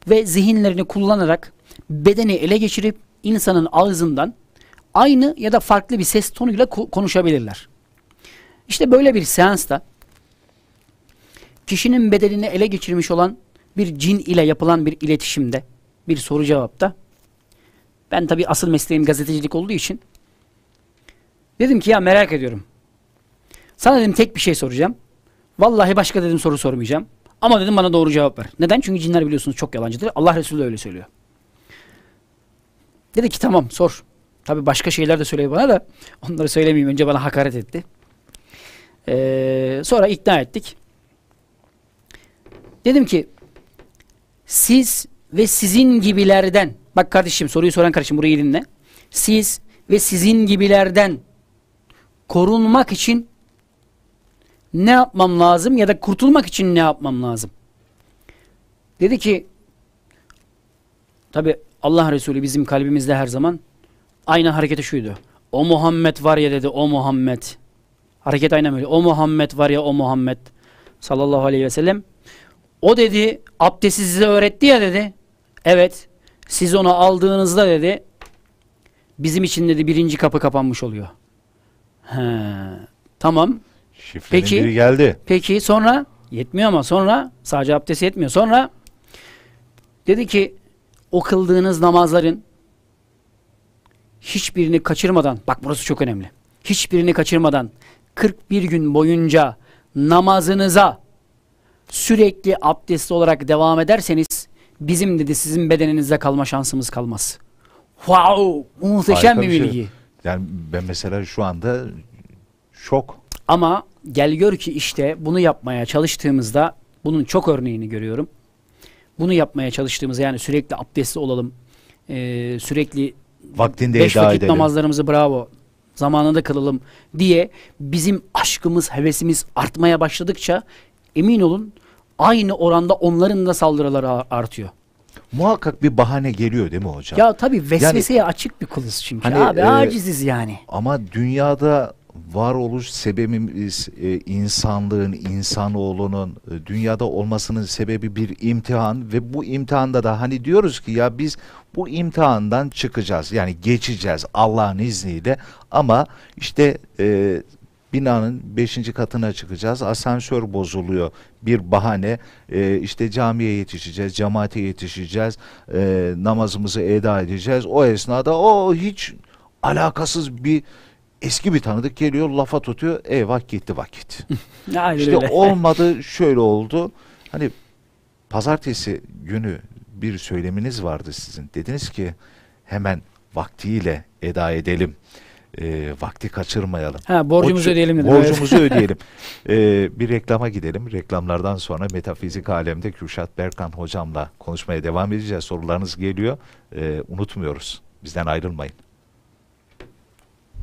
ve zihinlerini kullanarak bedeni ele geçirip insanın ağzından aynı ya da farklı bir ses tonuyla konuşabilirler. İşte böyle bir seansta kişinin bedenini ele geçirmiş olan bir cin ile yapılan bir iletişimde, bir soru cevapta ben tabi asıl mesleğim gazetecilik olduğu için dedim ki ya merak ediyorum. Sana dedim tek bir şey soracağım. Vallahi başka dedim soru sormayacağım. Ama dedim bana doğru cevap ver. Neden? Çünkü cinler biliyorsunuz çok yalancıdır. Allah Resulü de öyle söylüyor. Dedi ki tamam sor. Tabi başka şeyler de söyledi bana da onları söylemeyeyim. Önce bana hakaret etti. Ee, sonra ikna ettik. Dedim ki siz ve sizin gibilerden bak kardeşim soruyu soran kardeşim burayı dinle. Siz ve sizin gibilerden korunmak için ne yapmam lazım ya da kurtulmak için ne yapmam lazım? Dedi ki tabi Allah Resulü bizim kalbimizde her zaman aynı hareketi şuydu. O Muhammed var ya dedi o Muhammed. Hareket aynen öyle. O Muhammed var ya o Muhammed sallallahu aleyhi ve sellem. O dedi abdesti size öğretti ya dedi. Evet siz onu aldığınızda dedi bizim için dedi birinci kapı kapanmış oluyor. He, tamam Şifrenin peki, biri geldi. Peki sonra yetmiyor ama sonra sadece abdest yetmiyor. Sonra dedi ki o kıldığınız namazların hiçbirini kaçırmadan bak burası çok önemli. Hiçbirini kaçırmadan 41 gün boyunca namazınıza sürekli abdestli olarak devam ederseniz bizim dedi sizin bedeninizde kalma şansımız kalmaz. Wow! Muhteşem Harika bir şey. bilgi. Şey. Yani ben mesela şu anda şok. Ama gel gör ki işte bunu yapmaya çalıştığımızda bunun çok örneğini görüyorum. Bunu yapmaya çalıştığımızda yani sürekli abdestli olalım, e, sürekli vaktinde beş vakit edelim. namazlarımızı bravo zamanında kılalım diye bizim aşkımız, hevesimiz artmaya başladıkça emin olun aynı oranda onların da saldırıları artıyor. Muhakkak bir bahane geliyor değil mi hocam? Ya tabii vesveseye yani, açık bir kılız çünkü. Hani, Abi e, aciziz yani. Ama dünyada varoluş sebebimiz e, insanlığın, insanoğlunun e, dünyada olmasının sebebi bir imtihan ve bu imtihanda da hani diyoruz ki ya biz bu imtihandan çıkacağız. Yani geçeceğiz Allah'ın izniyle ama işte e, binanın 5. katına çıkacağız. Asansör bozuluyor. Bir bahane e, işte camiye yetişeceğiz, cemaate yetişeceğiz, e, namazımızı eda edeceğiz. O esnada o hiç alakasız bir eski bir tanıdık geliyor lafa tutuyor eyvah gitti vakit. [laughs] işte öyle. olmadı şöyle oldu. Hani pazartesi günü bir söyleminiz vardı sizin. Dediniz ki hemen vaktiyle eda edelim. E, vakti kaçırmayalım. Ha, borcumuzu o, ödeyelim dedim. Borcumuzu evet. [laughs] ödeyelim. E, bir reklama gidelim. Reklamlardan sonra Metafizik Alem'de Kürşat Berkan hocamla konuşmaya devam edeceğiz. Sorularınız geliyor. E, unutmuyoruz. Bizden ayrılmayın.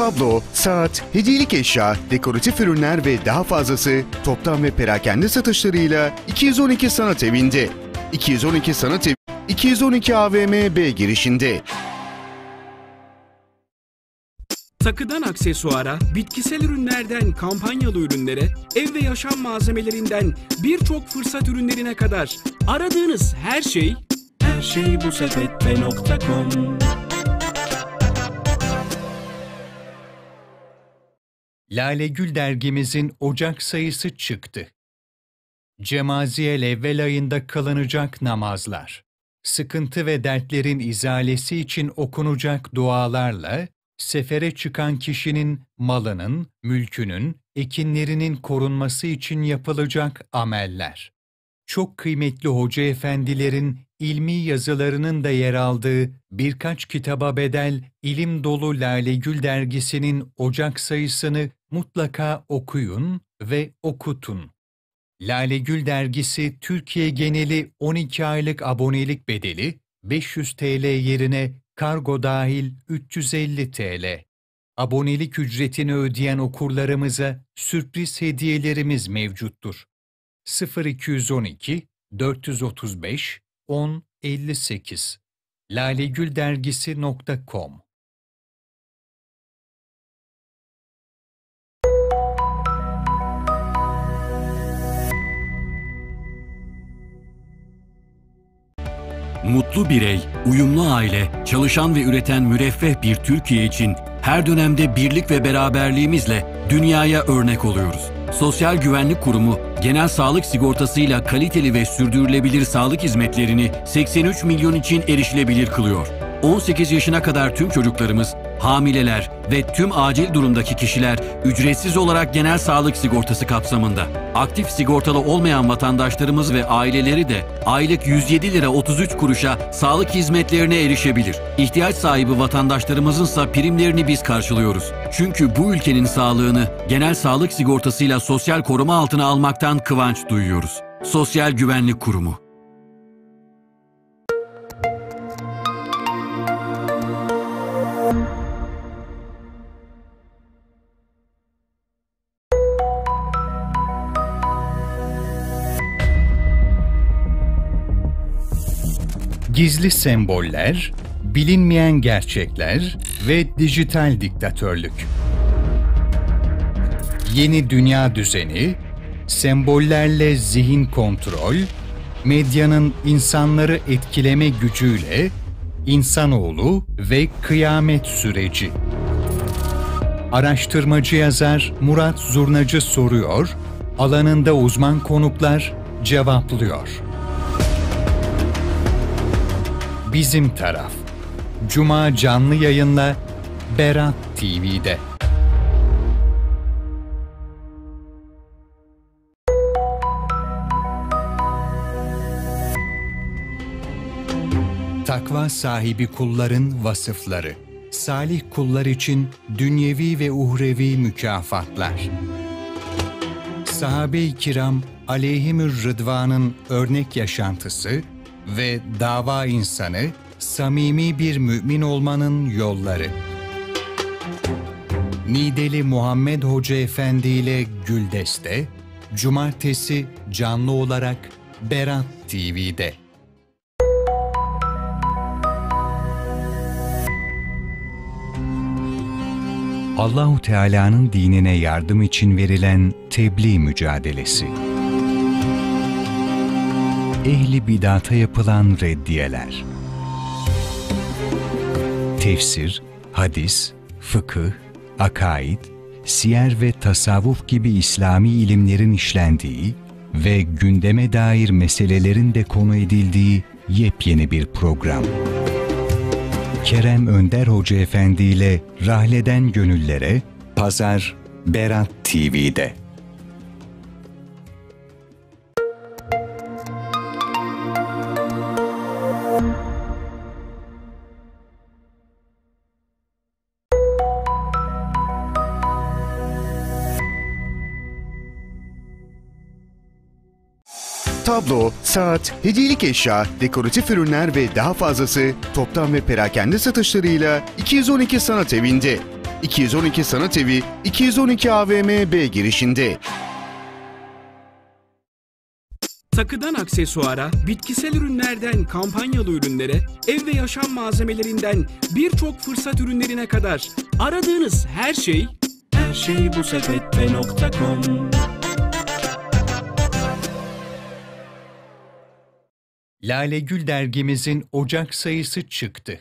tablo, saat, hediyelik eşya, dekoratif ürünler ve daha fazlası toptan ve perakende satışlarıyla 212 Sanat Evi'nde. 212 Sanat Evi, 212 AVM B girişinde. Takıdan aksesuara, bitkisel ürünlerden kampanyalı ürünlere, ev ve yaşam malzemelerinden birçok fırsat ürünlerine kadar aradığınız her şey her şey bu sepette sepette.com Lale Gül dergimizin Ocak sayısı çıktı. Cemaziyel evvel ayında kılınacak namazlar, sıkıntı ve dertlerin izalesi için okunacak dualarla, sefere çıkan kişinin malının, mülkünün, ekinlerinin korunması için yapılacak ameller. Çok kıymetli hoca efendilerin ilmi yazılarının da yer aldığı birkaç kitaba bedel ilim dolu Lale Gül dergisinin Ocak sayısını mutlaka okuyun ve okutun. Lale Gül dergisi Türkiye geneli 12 aylık abonelik bedeli 500 TL yerine kargo dahil 350 TL. Abonelik ücretini ödeyen okurlarımıza sürpriz hediyelerimiz mevcuttur. 0212 435 10 58 lalegüldergisi.com mutlu birey, uyumlu aile, çalışan ve üreten müreffeh bir Türkiye için her dönemde birlik ve beraberliğimizle dünyaya örnek oluyoruz. Sosyal Güvenlik Kurumu, genel sağlık sigortasıyla kaliteli ve sürdürülebilir sağlık hizmetlerini 83 milyon için erişilebilir kılıyor. 18 yaşına kadar tüm çocuklarımız, hamileler ve tüm acil durumdaki kişiler ücretsiz olarak genel sağlık sigortası kapsamında. Aktif sigortalı olmayan vatandaşlarımız ve aileleri de aylık 107 lira 33 kuruşa sağlık hizmetlerine erişebilir. İhtiyaç sahibi vatandaşlarımızın vatandaşlarımızınsa primlerini biz karşılıyoruz. Çünkü bu ülkenin sağlığını genel sağlık sigortasıyla sosyal koruma altına almaktan kıvanç duyuyoruz. Sosyal Güvenlik Kurumu gizli semboller, bilinmeyen gerçekler ve dijital diktatörlük. Yeni dünya düzeni, sembollerle zihin kontrol, medyanın insanları etkileme gücüyle insanoğlu ve kıyamet süreci. Araştırmacı yazar Murat Zurnacı soruyor, alanında uzman konuklar cevaplıyor. Bizim Taraf. Cuma canlı yayınla Berat TV'de. Takva sahibi kulların vasıfları. Salih kullar için dünyevi ve uhrevi mükafatlar. Sahabe-i kiram aleyhimür rıdvanın örnek yaşantısı ve dava insanı, samimi bir mümin olmanın yolları. Nideli Muhammed Hoca Efendi ile Güldeste, Cumartesi canlı olarak Berat TV'de. Allahu Teala'nın dinine yardım için verilen tebliğ mücadelesi ehli bidata yapılan reddiyeler. Tefsir, hadis, fıkıh, akaid, siyer ve tasavvuf gibi İslami ilimlerin işlendiği ve gündeme dair meselelerin de konu edildiği yepyeni bir program. Kerem Önder Hoca Efendi ile Rahle'den Gönüllere Pazar Berat TV'de. tablo, saat, hediyelik eşya, dekoratif ürünler ve daha fazlası toptan ve perakende satışlarıyla 212 Sanat Evi'nde. 212 Sanat Evi, 212 AVM B girişinde. Takıdan aksesuara, bitkisel ürünlerden kampanyalı ürünlere, ev ve yaşam malzemelerinden birçok fırsat ürünlerine kadar aradığınız her şey her şey bu sepette.com Lale Gül dergimizin Ocak sayısı çıktı.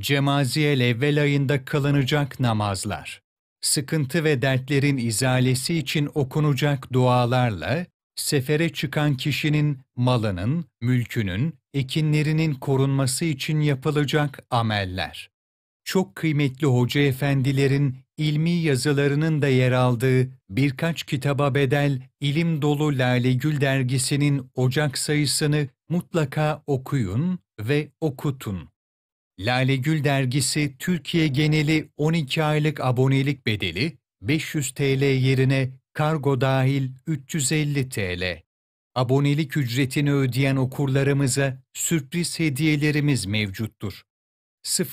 Cemaziyel evvel ayında kılınacak namazlar, sıkıntı ve dertlerin izalesi için okunacak dualarla, sefere çıkan kişinin malının, mülkünün, ekinlerinin korunması için yapılacak ameller. Çok kıymetli hoca efendilerin ilmi yazılarının da yer aldığı birkaç kitaba bedel ilim dolu Lale Gül dergisinin Ocak sayısını mutlaka okuyun ve okutun. Lale Gül dergisi Türkiye geneli 12 aylık abonelik bedeli 500 TL yerine kargo dahil 350 TL. Abonelik ücretini ödeyen okurlarımıza sürpriz hediyelerimiz mevcuttur.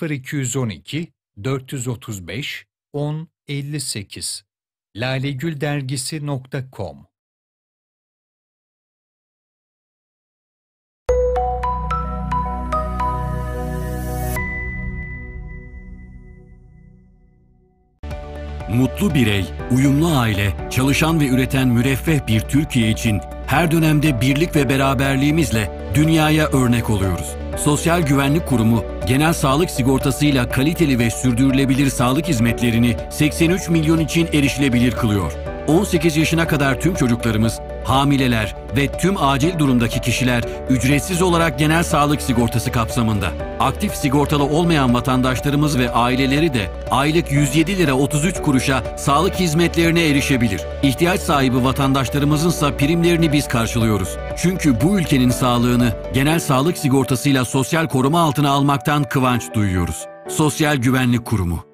0212 435 10 58 lalegüldergisi.com mutlu birey, uyumlu aile, çalışan ve üreten müreffeh bir Türkiye için her dönemde birlik ve beraberliğimizle dünyaya örnek oluyoruz. Sosyal Güvenlik Kurumu, genel sağlık sigortasıyla kaliteli ve sürdürülebilir sağlık hizmetlerini 83 milyon için erişilebilir kılıyor. 18 yaşına kadar tüm çocuklarımız hamileler ve tüm acil durumdaki kişiler ücretsiz olarak genel sağlık sigortası kapsamında. Aktif sigortalı olmayan vatandaşlarımız ve aileleri de aylık 107 lira 33 kuruşa sağlık hizmetlerine erişebilir. İhtiyaç sahibi vatandaşlarımızınsa primlerini biz karşılıyoruz. Çünkü bu ülkenin sağlığını genel sağlık sigortasıyla sosyal koruma altına almaktan kıvanç duyuyoruz. Sosyal Güvenlik Kurumu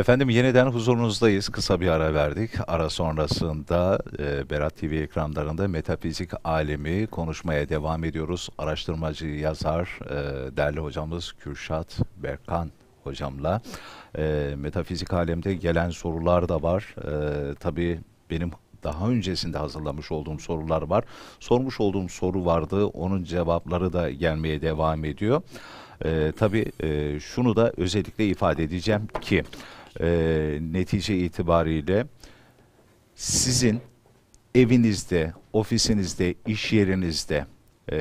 Efendim yeniden huzurunuzdayız. Kısa bir ara verdik. Ara sonrasında e, Berat TV ekranlarında metafizik alemi konuşmaya devam ediyoruz. Araştırmacı, yazar, e, değerli hocamız Kürşat Berkan hocamla. E, metafizik alemde gelen sorular da var. E, tabii benim daha öncesinde hazırlamış olduğum sorular var. Sormuş olduğum soru vardı. Onun cevapları da gelmeye devam ediyor. E, tabii e, şunu da özellikle ifade edeceğim ki e, netice itibariyle sizin evinizde, ofisinizde, iş yerinizde e,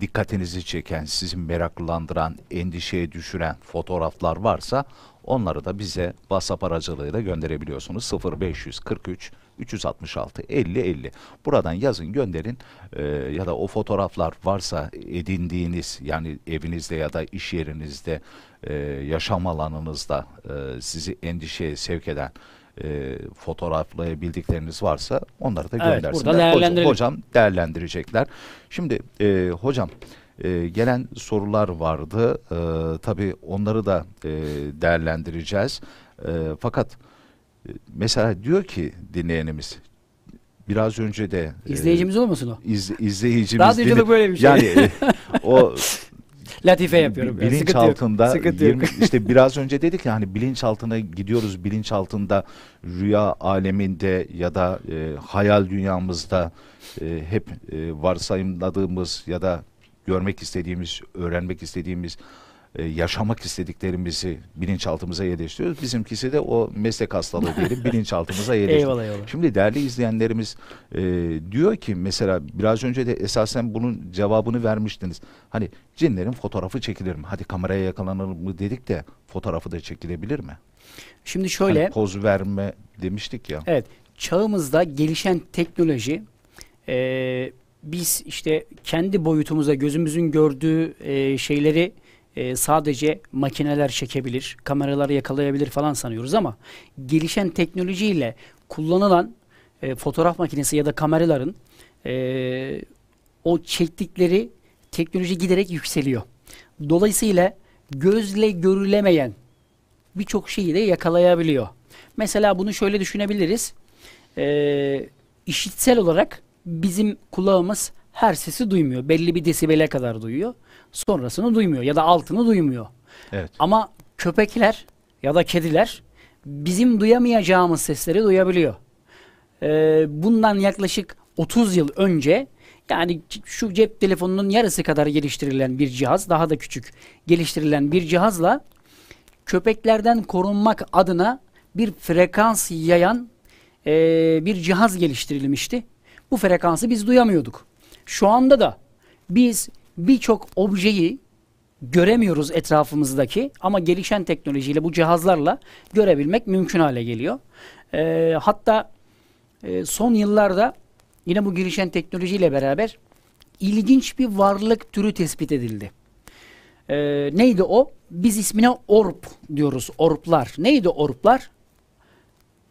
dikkatinizi çeken, sizi meraklandıran, endişeye düşüren fotoğraflar varsa onları da bize WhatsApp aracılığıyla gönderebiliyorsunuz. 0543 366 50 50. Buradan yazın gönderin e, ya da o fotoğraflar varsa edindiğiniz yani evinizde ya da iş yerinizde e, yaşam alanınızda e, sizi endişeye sevk eden e, fotoğraflayabildikleriniz varsa onları da göndersinler. Evet, hocam, hocam değerlendirecekler. Şimdi e, hocam e, gelen sorular vardı. E, tabii onları da e, değerlendireceğiz. E, fakat e, mesela diyor ki dinleyenimiz biraz önce de e, izleyicimiz e, olmasın o. İz, izleyicimiz. Radyoculuk böyle bir şey. Yani e, [laughs] o Latife yapıyorum. Bilinç sıkıntı altında yok. 20, işte [laughs] biraz önce dedik ya hani bilinç altına gidiyoruz. Bilinç altında rüya aleminde ya da e, hayal dünyamızda e, hep e, varsayımladığımız ya da görmek istediğimiz, öğrenmek istediğimiz e, yaşamak istediklerimizi bilinçaltımıza yerleştiriyoruz. Bizimkisi de o meslek hastalığı diyelim [laughs] bilinçaltımıza yerleştiriyoruz. eyvallah, eyvallah. Şimdi değerli izleyenlerimiz e, diyor ki mesela biraz önce de esasen bunun cevabını vermiştiniz. Hani cinlerin fotoğrafı çekilir mi? Hadi kameraya yakalanır mı dedik de fotoğrafı da çekilebilir mi? Şimdi şöyle. Hani poz verme demiştik ya. Evet. Çağımızda gelişen teknoloji e, biz işte kendi boyutumuza gözümüzün gördüğü e, şeyleri e, sadece makineler çekebilir, kameralar yakalayabilir falan sanıyoruz ama gelişen teknolojiyle kullanılan e, fotoğraf makinesi ya da kameraların e, o çektikleri teknoloji giderek yükseliyor. Dolayısıyla gözle görülemeyen birçok şeyi de yakalayabiliyor. Mesela bunu şöyle düşünebiliriz. E, işitsel olarak bizim kulağımız her sesi duymuyor. Belli bir desibele kadar duyuyor. Sonrasını duymuyor ya da altını duymuyor. Evet. Ama köpekler ya da kediler bizim duyamayacağımız sesleri duyabiliyor. Ee, bundan yaklaşık 30 yıl önce yani şu cep telefonunun yarısı kadar geliştirilen bir cihaz, daha da küçük geliştirilen bir cihazla köpeklerden korunmak adına bir frekans yayan e, bir cihaz geliştirilmişti. Bu frekansı biz duyamıyorduk. Şu anda da biz birçok objeyi göremiyoruz etrafımızdaki ama gelişen teknolojiyle bu cihazlarla görebilmek mümkün hale geliyor. E, hatta e, son yıllarda yine bu gelişen teknolojiyle beraber ilginç bir varlık türü tespit edildi. E, neydi o? Biz ismine orp diyoruz. Orplar. Neydi orplar?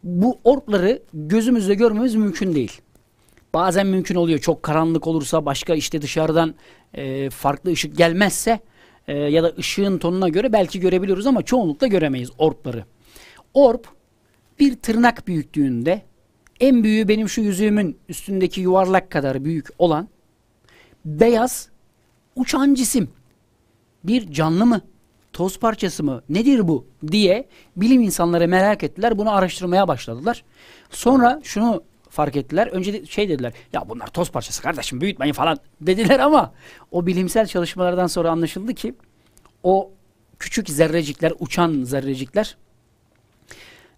Bu orpları gözümüzle görmemiz mümkün değil. Bazen mümkün oluyor. Çok karanlık olursa başka işte dışarıdan e, farklı ışık gelmezse e, ya da ışığın tonuna göre belki görebiliyoruz ama çoğunlukla göremeyiz orpları. Orp bir tırnak büyüklüğünde en büyüğü benim şu yüzüğümün üstündeki yuvarlak kadar büyük olan beyaz uçan cisim. Bir canlı mı? Toz parçası mı? Nedir bu? diye bilim insanları merak ettiler. Bunu araştırmaya başladılar. Sonra şunu fark ettiler. Önce de şey dediler. Ya bunlar toz parçası kardeşim büyütmeyin falan [laughs] dediler ama o bilimsel çalışmalardan sonra anlaşıldı ki o küçük zerrecikler, uçan zerrecikler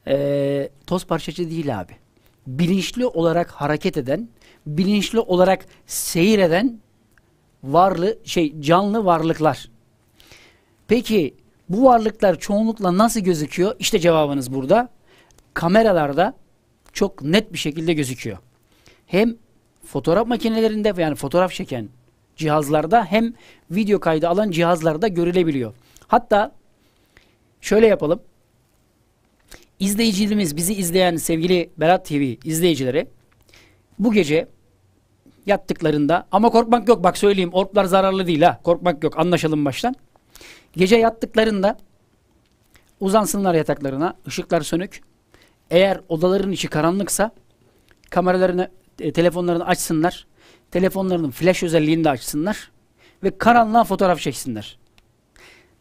e, toz parçacı değil abi. Bilinçli olarak hareket eden, bilinçli olarak seyreden varlı şey canlı varlıklar. Peki bu varlıklar çoğunlukla nasıl gözüküyor? İşte cevabınız burada. Kameralarda çok net bir şekilde gözüküyor. Hem fotoğraf makinelerinde yani fotoğraf çeken cihazlarda hem video kaydı alan cihazlarda görülebiliyor. Hatta şöyle yapalım. İzleyicilerimiz bizi izleyen sevgili Berat TV izleyicileri bu gece yattıklarında ama korkmak yok bak söyleyeyim orklar zararlı değil ha korkmak yok anlaşalım baştan. Gece yattıklarında uzansınlar yataklarına ışıklar sönük eğer odaların içi karanlıksa kameralarını, e, telefonlarını açsınlar. Telefonlarının flash özelliğini de açsınlar. Ve karanlığa fotoğraf çeksinler.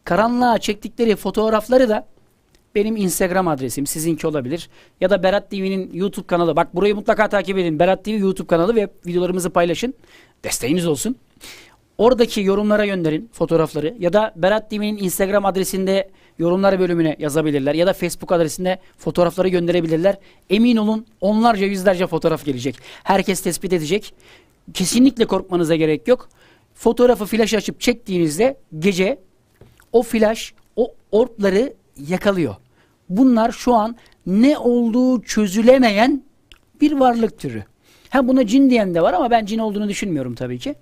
Karanlığa çektikleri fotoğrafları da benim Instagram adresim sizinki olabilir. Ya da Berat TV'nin YouTube kanalı. Bak burayı mutlaka takip edin. Berat TV YouTube kanalı ve videolarımızı paylaşın. Desteğiniz olsun. Oradaki yorumlara gönderin fotoğrafları. Ya da Berat TV'nin Instagram adresinde yorumlar bölümüne yazabilirler ya da Facebook adresinde fotoğrafları gönderebilirler. Emin olun onlarca yüzlerce fotoğraf gelecek. Herkes tespit edecek. Kesinlikle korkmanıza gerek yok. Fotoğrafı flash açıp çektiğinizde gece o flash o orpları yakalıyor. Bunlar şu an ne olduğu çözülemeyen bir varlık türü. Ha buna cin diyen de var ama ben cin olduğunu düşünmüyorum tabii ki.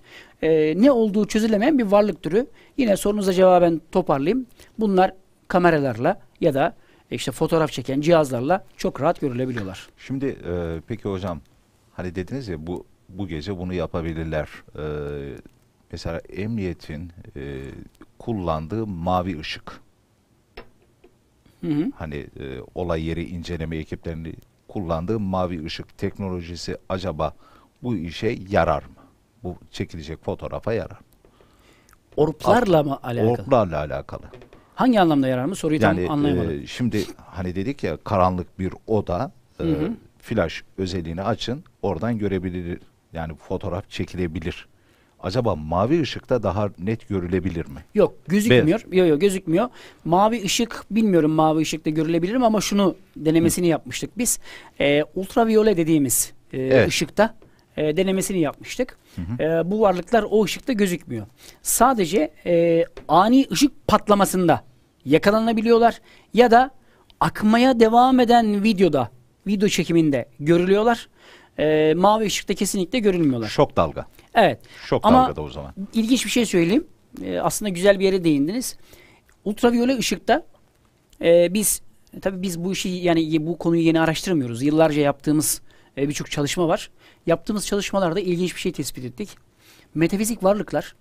Ee, ne olduğu çözülemeyen bir varlık türü. Yine sorunuza cevaben toparlayayım. Bunlar kameralarla ya da e, işte fotoğraf çeken cihazlarla çok rahat görülebiliyorlar. Şimdi e, peki hocam hani dediniz ya bu bu gece bunu yapabilirler. E, mesela emniyetin e, kullandığı mavi ışık. Hı hı. Hani e, olay yeri inceleme ekiplerinin kullandığı mavi ışık teknolojisi acaba bu işe yarar mı? Bu çekilecek fotoğrafa yarar mı? Orplarla At, mı alakalı? Orplarla alakalı. Hangi anlamda yarar mı soruyu yani, tam e, anlayamadım. E, şimdi hani dedik ya karanlık bir oda e, hı hı. flash özelliğini açın oradan görebilir yani fotoğraf çekilebilir. Acaba mavi ışıkta daha net görülebilir mi? Yok gözükmüyor. Ben... Yok yok gözükmüyor. Mavi ışık bilmiyorum mavi ışıkta görülebilir mi ama şunu denemesini Hı. yapmıştık biz. E, ultraviyole dediğimiz e, evet. ışıkta e, denemesini yapmıştık. Hı hı. E, bu varlıklar o ışıkta gözükmüyor. Sadece e, ani ışık patlamasında yakalanabiliyorlar ya da akmaya devam eden videoda, video çekiminde görülüyorlar. E, mavi ışıkta kesinlikle görünmüyorlar. Şok dalga. Evet. Şok Ama da o zaman. İlginç bir şey söyleyeyim. E, aslında güzel bir yere değindiniz. Ultraviyole ışıkta e, biz tabii biz bu işi yani bu konuyu yeni araştırmıyoruz. Yıllarca yaptığımız e, birçok çalışma var. Yaptığımız çalışmalarda ilginç bir şey tespit ettik. Metafizik varlıklar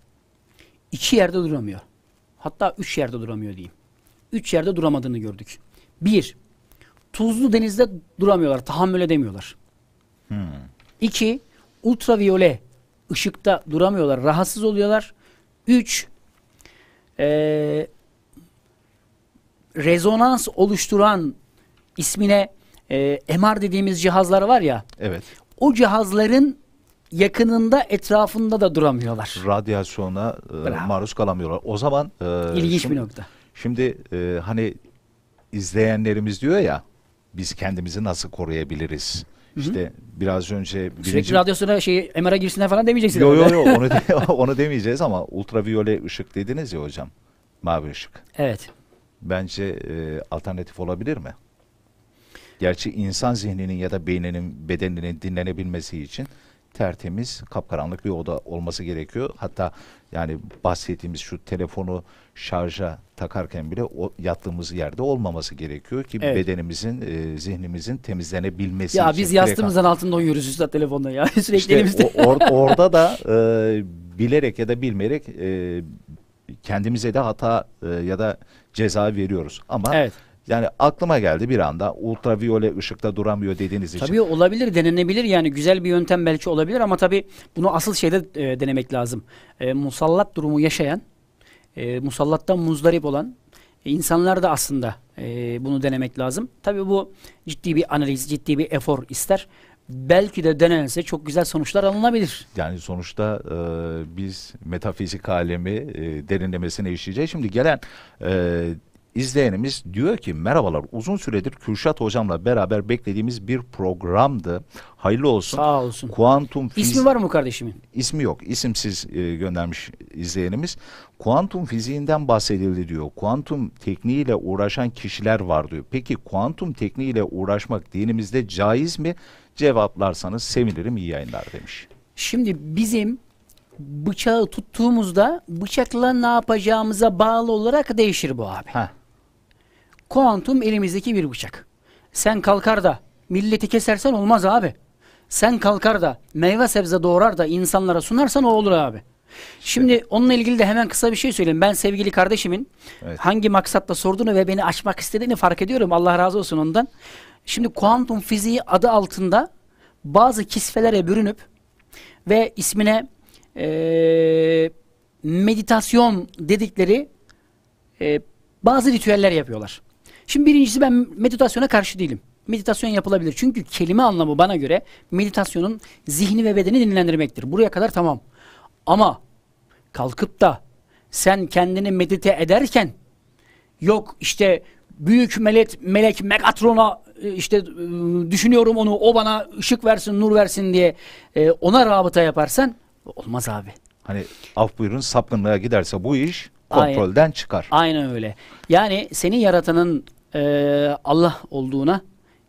iki yerde duramıyor. Hatta üç yerde duramıyor diyeyim üç yerde duramadığını gördük. Bir, tuzlu denizde duramıyorlar, tahammül edemiyorlar. Hmm. İki, ultraviyole ışıkta duramıyorlar, rahatsız oluyorlar. Üç, e, rezonans oluşturan ismine e, MR dediğimiz cihazlar var ya. Evet. O cihazların yakınında etrafında da duramıyorlar. Radyasyona e, maruz kalamıyorlar. O zaman e, ilginç şunu, bir nokta. Şimdi e, hani izleyenlerimiz diyor ya biz kendimizi nasıl koruyabiliriz? İşte Hı -hı. biraz önce birinci... sürekli radyosuna şey MR'a girsinler falan demeyeceksiniz? Yok yok yo, onu de, [laughs] [laughs] onu demeyeceğiz ama ultraviyole ışık dediniz ya hocam. Mavi ışık. Evet. Bence e, alternatif olabilir mi? Gerçi insan zihninin ya da beyninin, bedeninin dinlenebilmesi için tertemiz, kapkaranlık bir oda olması gerekiyor. Hatta yani bahsettiğimiz şu telefonu şarja takarken bile o yattığımız yerde olmaması gerekiyor ki evet. bedenimizin, e, zihnimizin temizlenebilmesi ya için. Ya biz yastığımızın frekans... altında oynuyoruz üstad telefonda ya [laughs] sürekli işte or, [laughs] orada da e, bilerek ya da bilmeyerek e, kendimize de hata e, ya da ceza veriyoruz. Ama evet. Yani aklıma geldi bir anda ultraviyole ışıkta duramıyor dediğiniz için. Tabii olabilir denenebilir yani güzel bir yöntem belki olabilir ama tabii bunu asıl şeyde e, denemek lazım. E, musallat durumu yaşayan e, musallattan muzdarip olan e, insanlar da aslında e, bunu denemek lazım. Tabi bu ciddi bir analiz, ciddi bir efor ister. Belki de denense çok güzel sonuçlar alınabilir. Yani sonuçta e, biz metafizik alemi e, derinlemesine işleyeceğiz. Şimdi gelen e, İzleyenimiz diyor ki merhabalar uzun süredir Kürşat hocamla beraber beklediğimiz bir programdı. Hayırlı olsun. Sağ olsun. Kuantum fiziği... İsmi var mı kardeşimin? İsmi yok. İsimsiz e, göndermiş izleyenimiz. Kuantum fiziğinden bahsedildi diyor. Kuantum tekniğiyle uğraşan kişiler var diyor. Peki kuantum tekniğiyle uğraşmak dinimizde caiz mi? Cevaplarsanız sevinirim iyi yayınlar demiş. Şimdi bizim bıçağı tuttuğumuzda bıçakla ne yapacağımıza bağlı olarak değişir bu abi. Heh. Kuantum elimizdeki bir bıçak. Sen kalkar da milleti kesersen olmaz abi. Sen kalkar da meyve sebze doğrar da insanlara sunarsan o olur abi. Şimdi onunla ilgili de hemen kısa bir şey söyleyeyim. Ben sevgili kardeşimin evet. hangi maksatla sorduğunu ve beni açmak istediğini fark ediyorum. Allah razı olsun ondan. Şimdi kuantum fiziği adı altında bazı kisvelere bürünüp ve ismine e, meditasyon dedikleri e, bazı ritüeller yapıyorlar. Şimdi birincisi ben meditasyona karşı değilim. Meditasyon yapılabilir. Çünkü kelime anlamı bana göre meditasyonun zihni ve bedeni dinlendirmektir. Buraya kadar tamam. Ama kalkıp da sen kendini medite ederken yok işte büyük melek, melek Megatron'a e, işte e, düşünüyorum onu o bana ışık versin nur versin diye e, ona rabıta yaparsan olmaz abi. Hani af buyurun sapkınlığa giderse bu iş kontrolden Aynen. çıkar. Aynen öyle. Yani seni yaratanın e, Allah olduğuna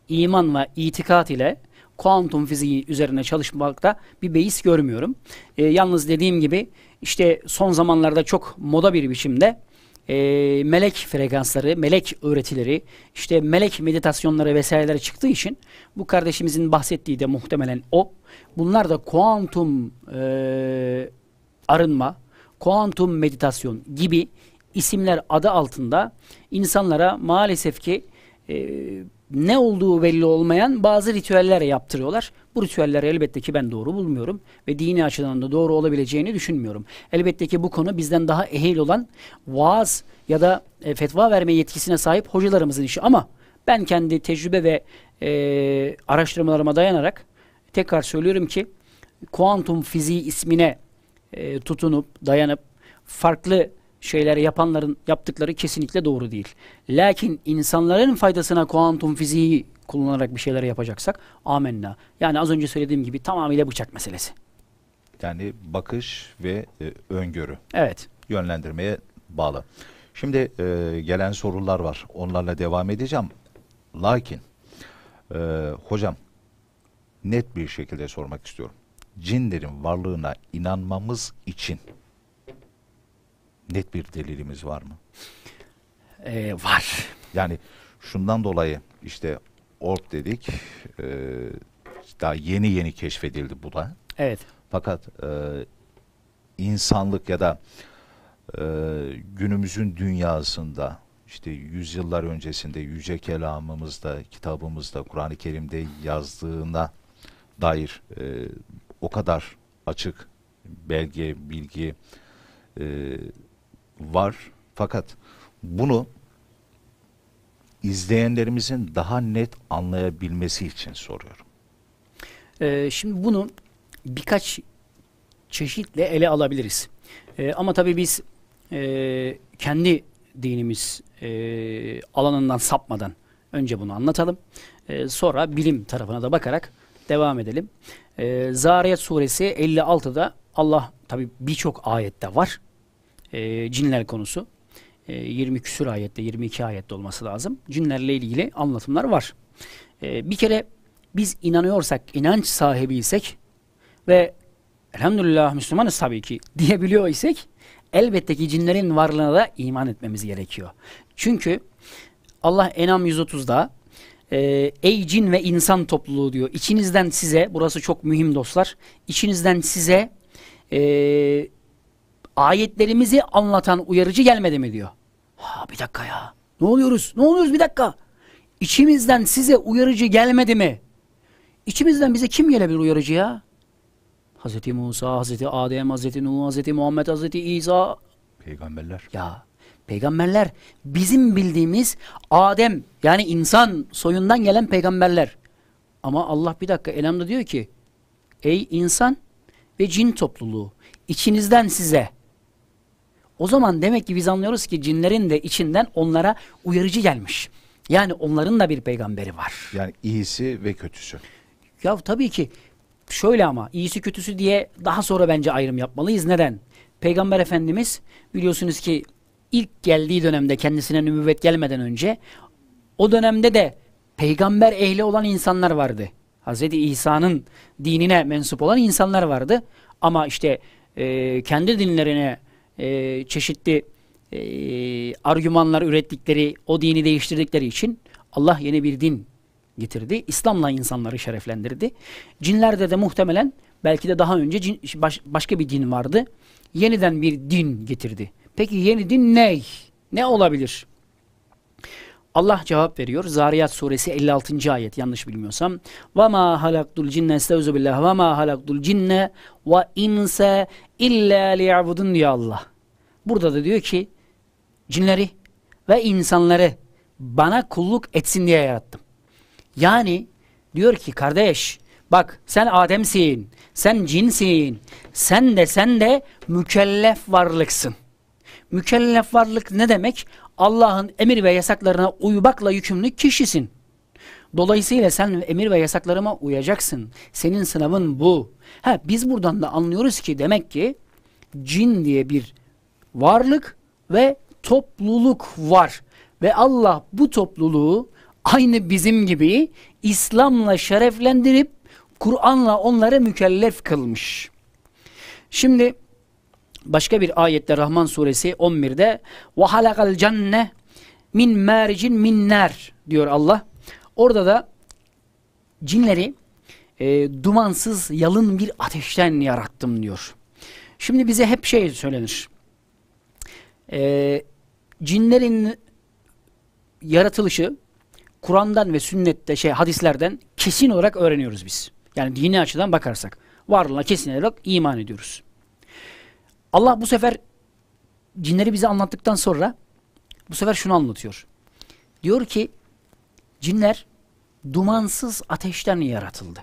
iman ve itikat ile kuantum fiziği üzerine çalışmakta bir beis görmüyorum. E, yalnız dediğim gibi işte son zamanlarda çok moda bir biçimde e, melek frekansları, melek öğretileri, işte melek meditasyonları vesaireler çıktığı için bu kardeşimizin bahsettiği de muhtemelen o. Bunlar da kuantum e, arınma, kuantum meditasyon gibi isimler adı altında insanlara maalesef ki e, ne olduğu belli olmayan bazı ritüeller yaptırıyorlar. Bu ritüelleri elbette ki ben doğru bulmuyorum ve dini açıdan da doğru olabileceğini düşünmüyorum. Elbette ki bu konu bizden daha ehil olan vaaz ya da e, fetva verme yetkisine sahip hocalarımızın işi ama ben kendi tecrübe ve e, araştırmalarıma dayanarak tekrar söylüyorum ki kuantum fiziği ismine e, tutunup dayanıp farklı şeyleri yapanların yaptıkları kesinlikle doğru değil. Lakin insanların faydasına kuantum fiziği kullanarak bir şeyler yapacaksak amenna. Yani az önce söylediğim gibi tamamıyla bıçak meselesi. Yani bakış ve e, öngörü. Evet. Yönlendirmeye bağlı. Şimdi e, gelen sorular var. Onlarla devam edeceğim. Lakin e, hocam net bir şekilde sormak istiyorum. Cinlerin varlığına inanmamız için net bir delilimiz var mı? Ee, var. Yani şundan dolayı işte orb dedik. E, daha yeni yeni keşfedildi bu da. Evet. Fakat e, insanlık ya da e, günümüzün dünyasında işte yüzyıllar öncesinde yüce kelamımızda, kitabımızda, Kur'an-ı Kerim'de yazdığına dair e, o kadar açık belge, bilgi, e, var. Fakat bunu izleyenlerimizin daha net anlayabilmesi için soruyorum. Ee, şimdi bunu birkaç çeşitle ele alabiliriz. Ee, ama tabii biz e, kendi dinimiz e, alanından sapmadan önce bunu anlatalım. E, sonra bilim tarafına da bakarak devam edelim. E, Zariyat suresi 56'da Allah tabii birçok ayette var e, cinler konusu. E, ee, 20 küsur ayette, 22 ayette olması lazım. Cinlerle ilgili anlatımlar var. E, bir kere biz inanıyorsak, inanç sahibiysek ve elhamdülillah Müslümanız tabii ki [laughs] diyebiliyor isek elbette ki cinlerin varlığına da iman etmemiz gerekiyor. Çünkü Allah Enam 130'da e, ey cin ve insan topluluğu diyor. İçinizden size, burası çok mühim dostlar, İçinizden size e, ayetlerimizi anlatan uyarıcı gelmedi mi diyor. Ha bir dakika ya. Ne oluyoruz? Ne oluyoruz bir dakika. İçimizden size uyarıcı gelmedi mi? İçimizden bize kim gelebilir uyarıcı ya? Hazreti Musa, Hazreti Adem, Hazreti Nuh, Hazreti Muhammed, Hazreti İsa. Peygamberler. Ya peygamberler bizim bildiğimiz Adem yani insan soyundan gelen peygamberler. Ama Allah bir dakika Elam'da diyor ki ey insan ve cin topluluğu içinizden size o zaman demek ki biz anlıyoruz ki cinlerin de içinden onlara uyarıcı gelmiş. Yani onların da bir peygamberi var. Yani iyisi ve kötüsü. Ya tabii ki şöyle ama iyisi kötüsü diye daha sonra bence ayrım yapmalıyız. Neden? Peygamber Efendimiz biliyorsunuz ki ilk geldiği dönemde kendisine nübüvvet gelmeden önce o dönemde de peygamber ehli olan insanlar vardı. Hz. İsa'nın dinine mensup olan insanlar vardı. Ama işte e, kendi dinlerine e, çeşitli e, argümanlar ürettikleri, o dini değiştirdikleri için Allah yeni bir din getirdi. İslam'la insanları şereflendirdi. Cinlerde de muhtemelen belki de daha önce cin, baş, başka bir din vardı. Yeniden bir din getirdi. Peki yeni din ne? Ne olabilir? Allah cevap veriyor. Zariyat suresi 56. ayet yanlış bilmiyorsam. Ve ma halaktul cinne estevzu billah ve ma halaktul cinne ve insa İlla liyabudun diyor Allah. Burada da diyor ki cinleri ve insanları bana kulluk etsin diye yarattım. Yani diyor ki kardeş bak sen Adem'sin, sen cinsin, sen de sen de mükellef varlıksın. Mükellef varlık ne demek? Allah'ın emir ve yasaklarına uymakla yükümlü kişisin. Dolayısıyla sen emir ve yasaklarıma uyacaksın. Senin sınavın bu. Ha, biz buradan da anlıyoruz ki demek ki cin diye bir varlık ve topluluk var. Ve Allah bu topluluğu aynı bizim gibi İslam'la şereflendirip Kur'an'la onları mükellef kılmış. Şimdi başka bir ayette Rahman suresi 11'de ve halakal cenne min mericin minner diyor Allah. Orada da cinleri e, dumansız yalın bir ateşten yarattım diyor. Şimdi bize hep şey söylenir. E, cinlerin yaratılışı Kur'an'dan ve sünnette şey hadislerden kesin olarak öğreniyoruz biz. Yani dini açıdan bakarsak varlığına kesin olarak iman ediyoruz. Allah bu sefer cinleri bize anlattıktan sonra bu sefer şunu anlatıyor. Diyor ki Cinler dumansız ateşten yaratıldı.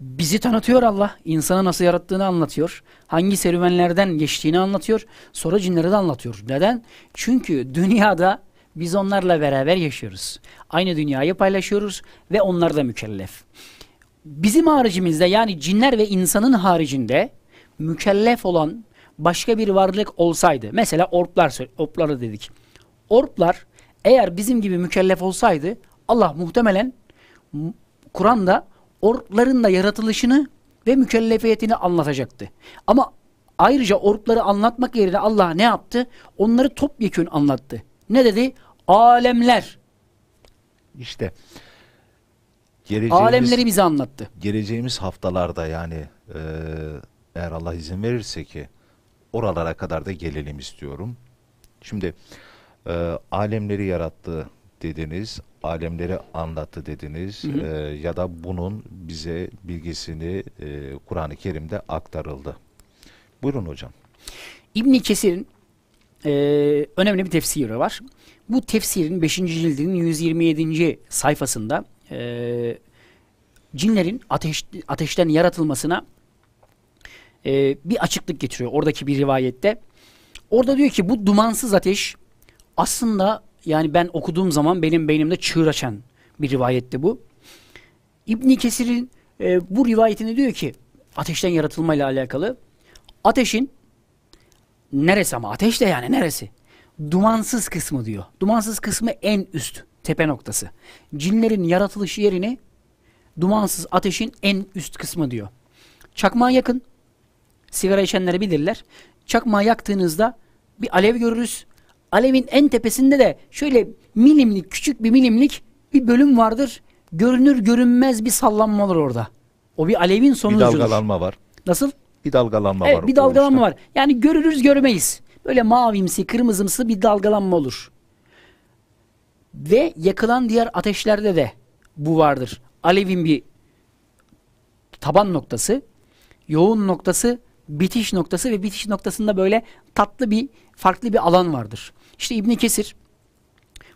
Bizi tanıtıyor Allah. insanı nasıl yarattığını anlatıyor. Hangi serüvenlerden geçtiğini anlatıyor. Sonra cinleri de anlatıyor. Neden? Çünkü dünyada biz onlarla beraber yaşıyoruz. Aynı dünyayı paylaşıyoruz ve onlar da mükellef. Bizim haricimizde yani cinler ve insanın haricinde mükellef olan başka bir varlık olsaydı. Mesela orplar, orpları dedik. Orplar eğer bizim gibi mükellef olsaydı Allah muhtemelen Kur'an'da orkların da yaratılışını ve mükellefiyetini anlatacaktı. Ama ayrıca orkları anlatmak yerine Allah ne yaptı? Onları topyekün anlattı. Ne dedi? Alemler. İşte. Alemleri bize anlattı. Geleceğimiz haftalarda yani e, eğer Allah izin verirse ki oralara kadar da gelelim istiyorum. Şimdi e, alemleri yarattı dediniz alemleri anlattı dediniz hı hı. E, ya da bunun bize bilgisini e, Kur'an-ı Kerim'de aktarıldı. Buyurun hocam. İbn Kesir'in e, önemli bir tefsiri var. Bu tefsirin 5. cildinin 127. sayfasında e, cinlerin ateş, ateşten yaratılmasına e, bir açıklık getiriyor oradaki bir rivayette. Orada diyor ki bu dumansız ateş aslında yani ben okuduğum zaman benim beynimde çığır açan bir rivayetti bu. İbni Kesir'in e, bu rivayetinde diyor ki ateşten yaratılmayla alakalı ateşin neresi ama ateş de yani neresi? Dumansız kısmı diyor. Dumansız kısmı en üst tepe noktası. Cinlerin yaratılış yerini dumansız ateşin en üst kısmı diyor. Çakmağa yakın sigara içenleri bilirler. Çakmağı yaktığınızda bir alev görürüz. Alevin en tepesinde de şöyle milimlik, küçük bir milimlik bir bölüm vardır. Görünür görünmez bir sallanma olur orada. O bir alevin sonucudur. Bir dalgalanma var. Nasıl? Bir dalgalanma evet, var. Bir dalgalanma var. Yani görürüz görmeyiz. Böyle mavimsi, kırmızımsı bir dalgalanma olur. Ve yakılan diğer ateşlerde de bu vardır. Alevin bir taban noktası, yoğun noktası, bitiş noktası ve bitiş noktasında böyle tatlı bir farklı bir alan vardır. İşte İbni Kesir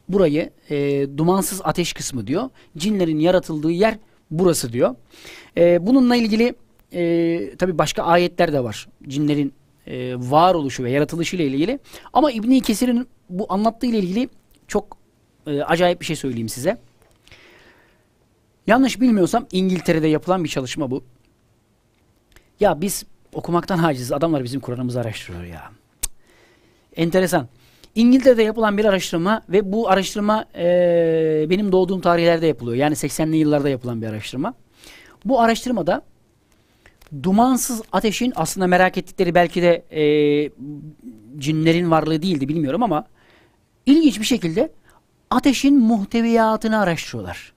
burayı e, dumansız ateş kısmı diyor. Cinlerin yaratıldığı yer burası diyor. E, bununla ilgili e, tabi başka ayetler de var. Cinlerin e, varoluşu ve yaratılışı ile ilgili. Ama İbni Kesir'in bu anlattığı ile ilgili çok e, acayip bir şey söyleyeyim size. Yanlış bilmiyorsam İngiltere'de yapılan bir çalışma bu. Ya biz okumaktan haciz. Adamlar bizim Kur'an'ımızı araştırıyor ya. Cık. Enteresan. İngiltere'de yapılan bir araştırma ve bu araştırma e, benim doğduğum tarihlerde yapılıyor. Yani 80'li yıllarda yapılan bir araştırma. Bu araştırmada dumansız ateşin aslında merak ettikleri belki de e, cinlerin varlığı değildi bilmiyorum ama ilginç bir şekilde ateşin muhteviyatını araştırıyorlar.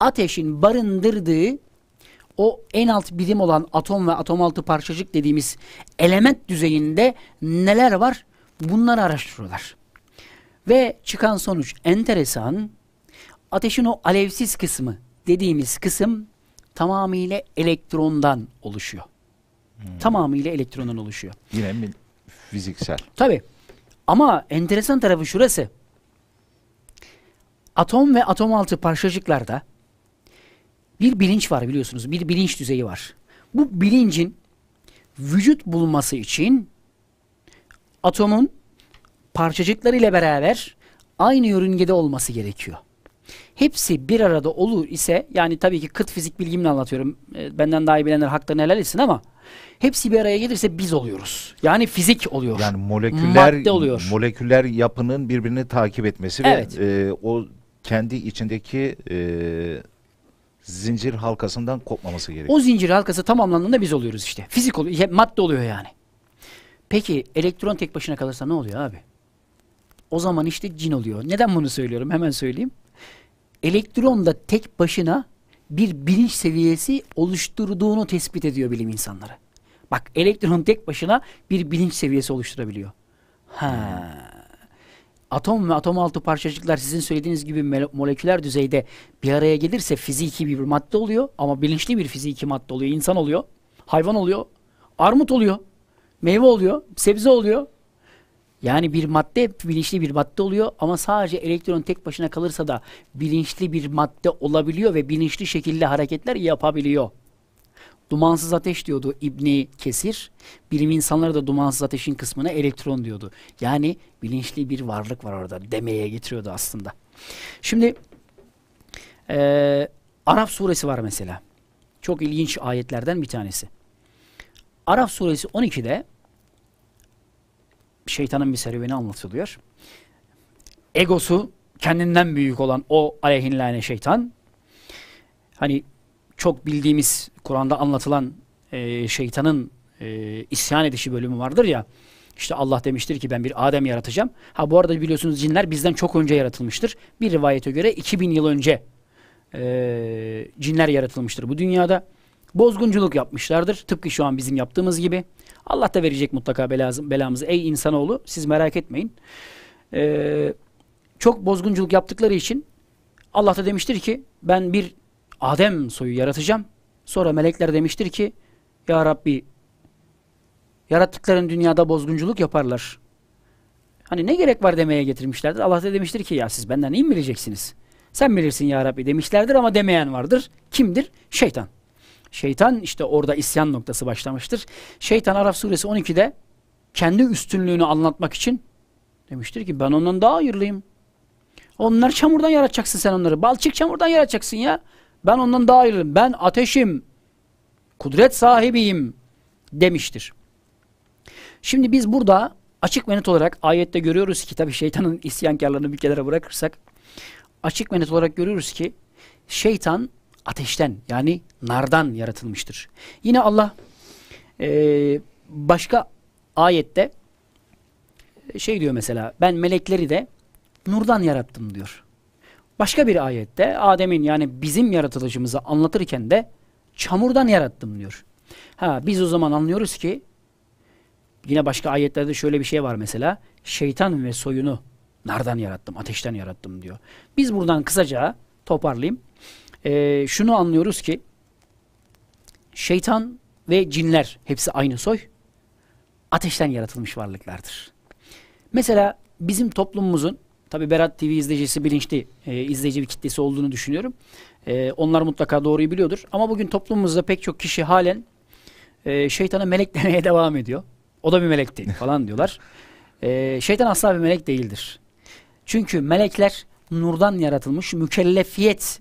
Ateşin barındırdığı o en alt birim olan atom ve atom altı parçacık dediğimiz element düzeyinde neler var Bunları araştırıyorlar. Ve çıkan sonuç enteresan. Ateşin o alevsiz kısmı dediğimiz kısım tamamıyla elektrondan oluşuyor. Hmm. Tamamıyla elektrondan oluşuyor. Yine mi fiziksel? Tabii. Ama enteresan tarafı şurası. Atom ve atom altı parçacıklarda bir bilinç var biliyorsunuz. Bir bilinç düzeyi var. Bu bilincin vücut bulması için atomun parçacıkları ile beraber aynı yörüngede olması gerekiyor. Hepsi bir arada olur ise yani tabii ki kıt fizik bilgimle anlatıyorum. E, benden daha iyi bilenler haklarını helal etsin ama hepsi bir araya gelirse biz oluyoruz. Yani fizik oluyor. Yani moleküller Madde oluyor. moleküller yapının birbirini takip etmesi Evet. ve e, o kendi içindeki e, zincir halkasından kopmaması gerekiyor. O zincir halkası tamamlandığında biz oluyoruz işte. Fizik oluyor, madde oluyor yani. Peki elektron tek başına kalırsa ne oluyor abi? O zaman işte cin oluyor. Neden bunu söylüyorum? Hemen söyleyeyim. Elektron da tek başına bir bilinç seviyesi oluşturduğunu tespit ediyor bilim insanları. Bak elektron tek başına bir bilinç seviyesi oluşturabiliyor. Ha. Atom ve atom altı parçacıklar sizin söylediğiniz gibi moleküler düzeyde bir araya gelirse fiziki bir madde oluyor ama bilinçli bir fiziki madde oluyor, insan oluyor, hayvan oluyor, armut oluyor meyve oluyor, sebze oluyor. Yani bir madde bilinçli bir madde oluyor ama sadece elektron tek başına kalırsa da bilinçli bir madde olabiliyor ve bilinçli şekilde hareketler yapabiliyor. Dumansız ateş diyordu İbni Kesir. Bilim insanları da dumansız ateşin kısmına elektron diyordu. Yani bilinçli bir varlık var orada demeye getiriyordu aslında. Şimdi e, Araf suresi var mesela. Çok ilginç ayetlerden bir tanesi. Araf suresi 12'de şeytanın bir serüveni anlatılıyor. Egosu kendinden büyük olan o aleyhinlâne şeytan hani çok bildiğimiz Kur'an'da anlatılan e, şeytanın e, isyan edişi bölümü vardır ya. İşte Allah demiştir ki ben bir Adem yaratacağım. Ha bu arada biliyorsunuz cinler bizden çok önce yaratılmıştır. Bir rivayete göre 2000 yıl önce e, cinler yaratılmıştır bu dünyada bozgunculuk yapmışlardır. Tıpkı şu an bizim yaptığımız gibi. Allah da verecek mutlaka belazım, belamızı. Ey insanoğlu siz merak etmeyin. Ee, çok bozgunculuk yaptıkları için Allah da demiştir ki ben bir Adem soyu yaratacağım. Sonra melekler demiştir ki Ya Rabbi yarattıkların dünyada bozgunculuk yaparlar. Hani ne gerek var demeye getirmişlerdir. Allah da demiştir ki ya siz benden iyi mi bileceksiniz? Sen bilirsin ya Rabbi demişlerdir ama demeyen vardır. Kimdir? Şeytan. Şeytan işte orada isyan noktası başlamıştır. Şeytan Araf suresi 12'de kendi üstünlüğünü anlatmak için demiştir ki ben ondan daha hayırlıyım. Onlar çamurdan yaratacaksın sen onları. Balçık çamurdan yaratacaksın ya. Ben ondan daha hayırlıyım. Ben ateşim. Kudret sahibiyim demiştir. Şimdi biz burada açık ve net olarak ayette görüyoruz ki tabii şeytanın isyankarlarını bir kenara bırakırsak açık ve net olarak görüyoruz ki şeytan ateşten yani nardan yaratılmıştır. Yine Allah e, başka ayette e, şey diyor mesela ben melekleri de nurdan yarattım diyor. Başka bir ayette Adem'in yani bizim yaratılışımızı anlatırken de çamurdan yarattım diyor. Ha biz o zaman anlıyoruz ki yine başka ayetlerde şöyle bir şey var mesela şeytan ve soyunu nardan yarattım, ateşten yarattım diyor. Biz buradan kısaca toparlayayım e, şunu anlıyoruz ki şeytan ve cinler hepsi aynı soy. Ateşten yaratılmış varlıklardır. Mesela bizim toplumumuzun tabi Berat TV izleyicisi bilinçli e, izleyici bir kitlesi olduğunu düşünüyorum. E, onlar mutlaka doğruyu biliyordur. Ama bugün toplumumuzda pek çok kişi halen e, şeytana melek demeye [laughs] devam ediyor. O da bir melek değil [laughs] falan diyorlar. E, şeytan asla bir melek değildir. Çünkü melekler nurdan yaratılmış mükellefiyet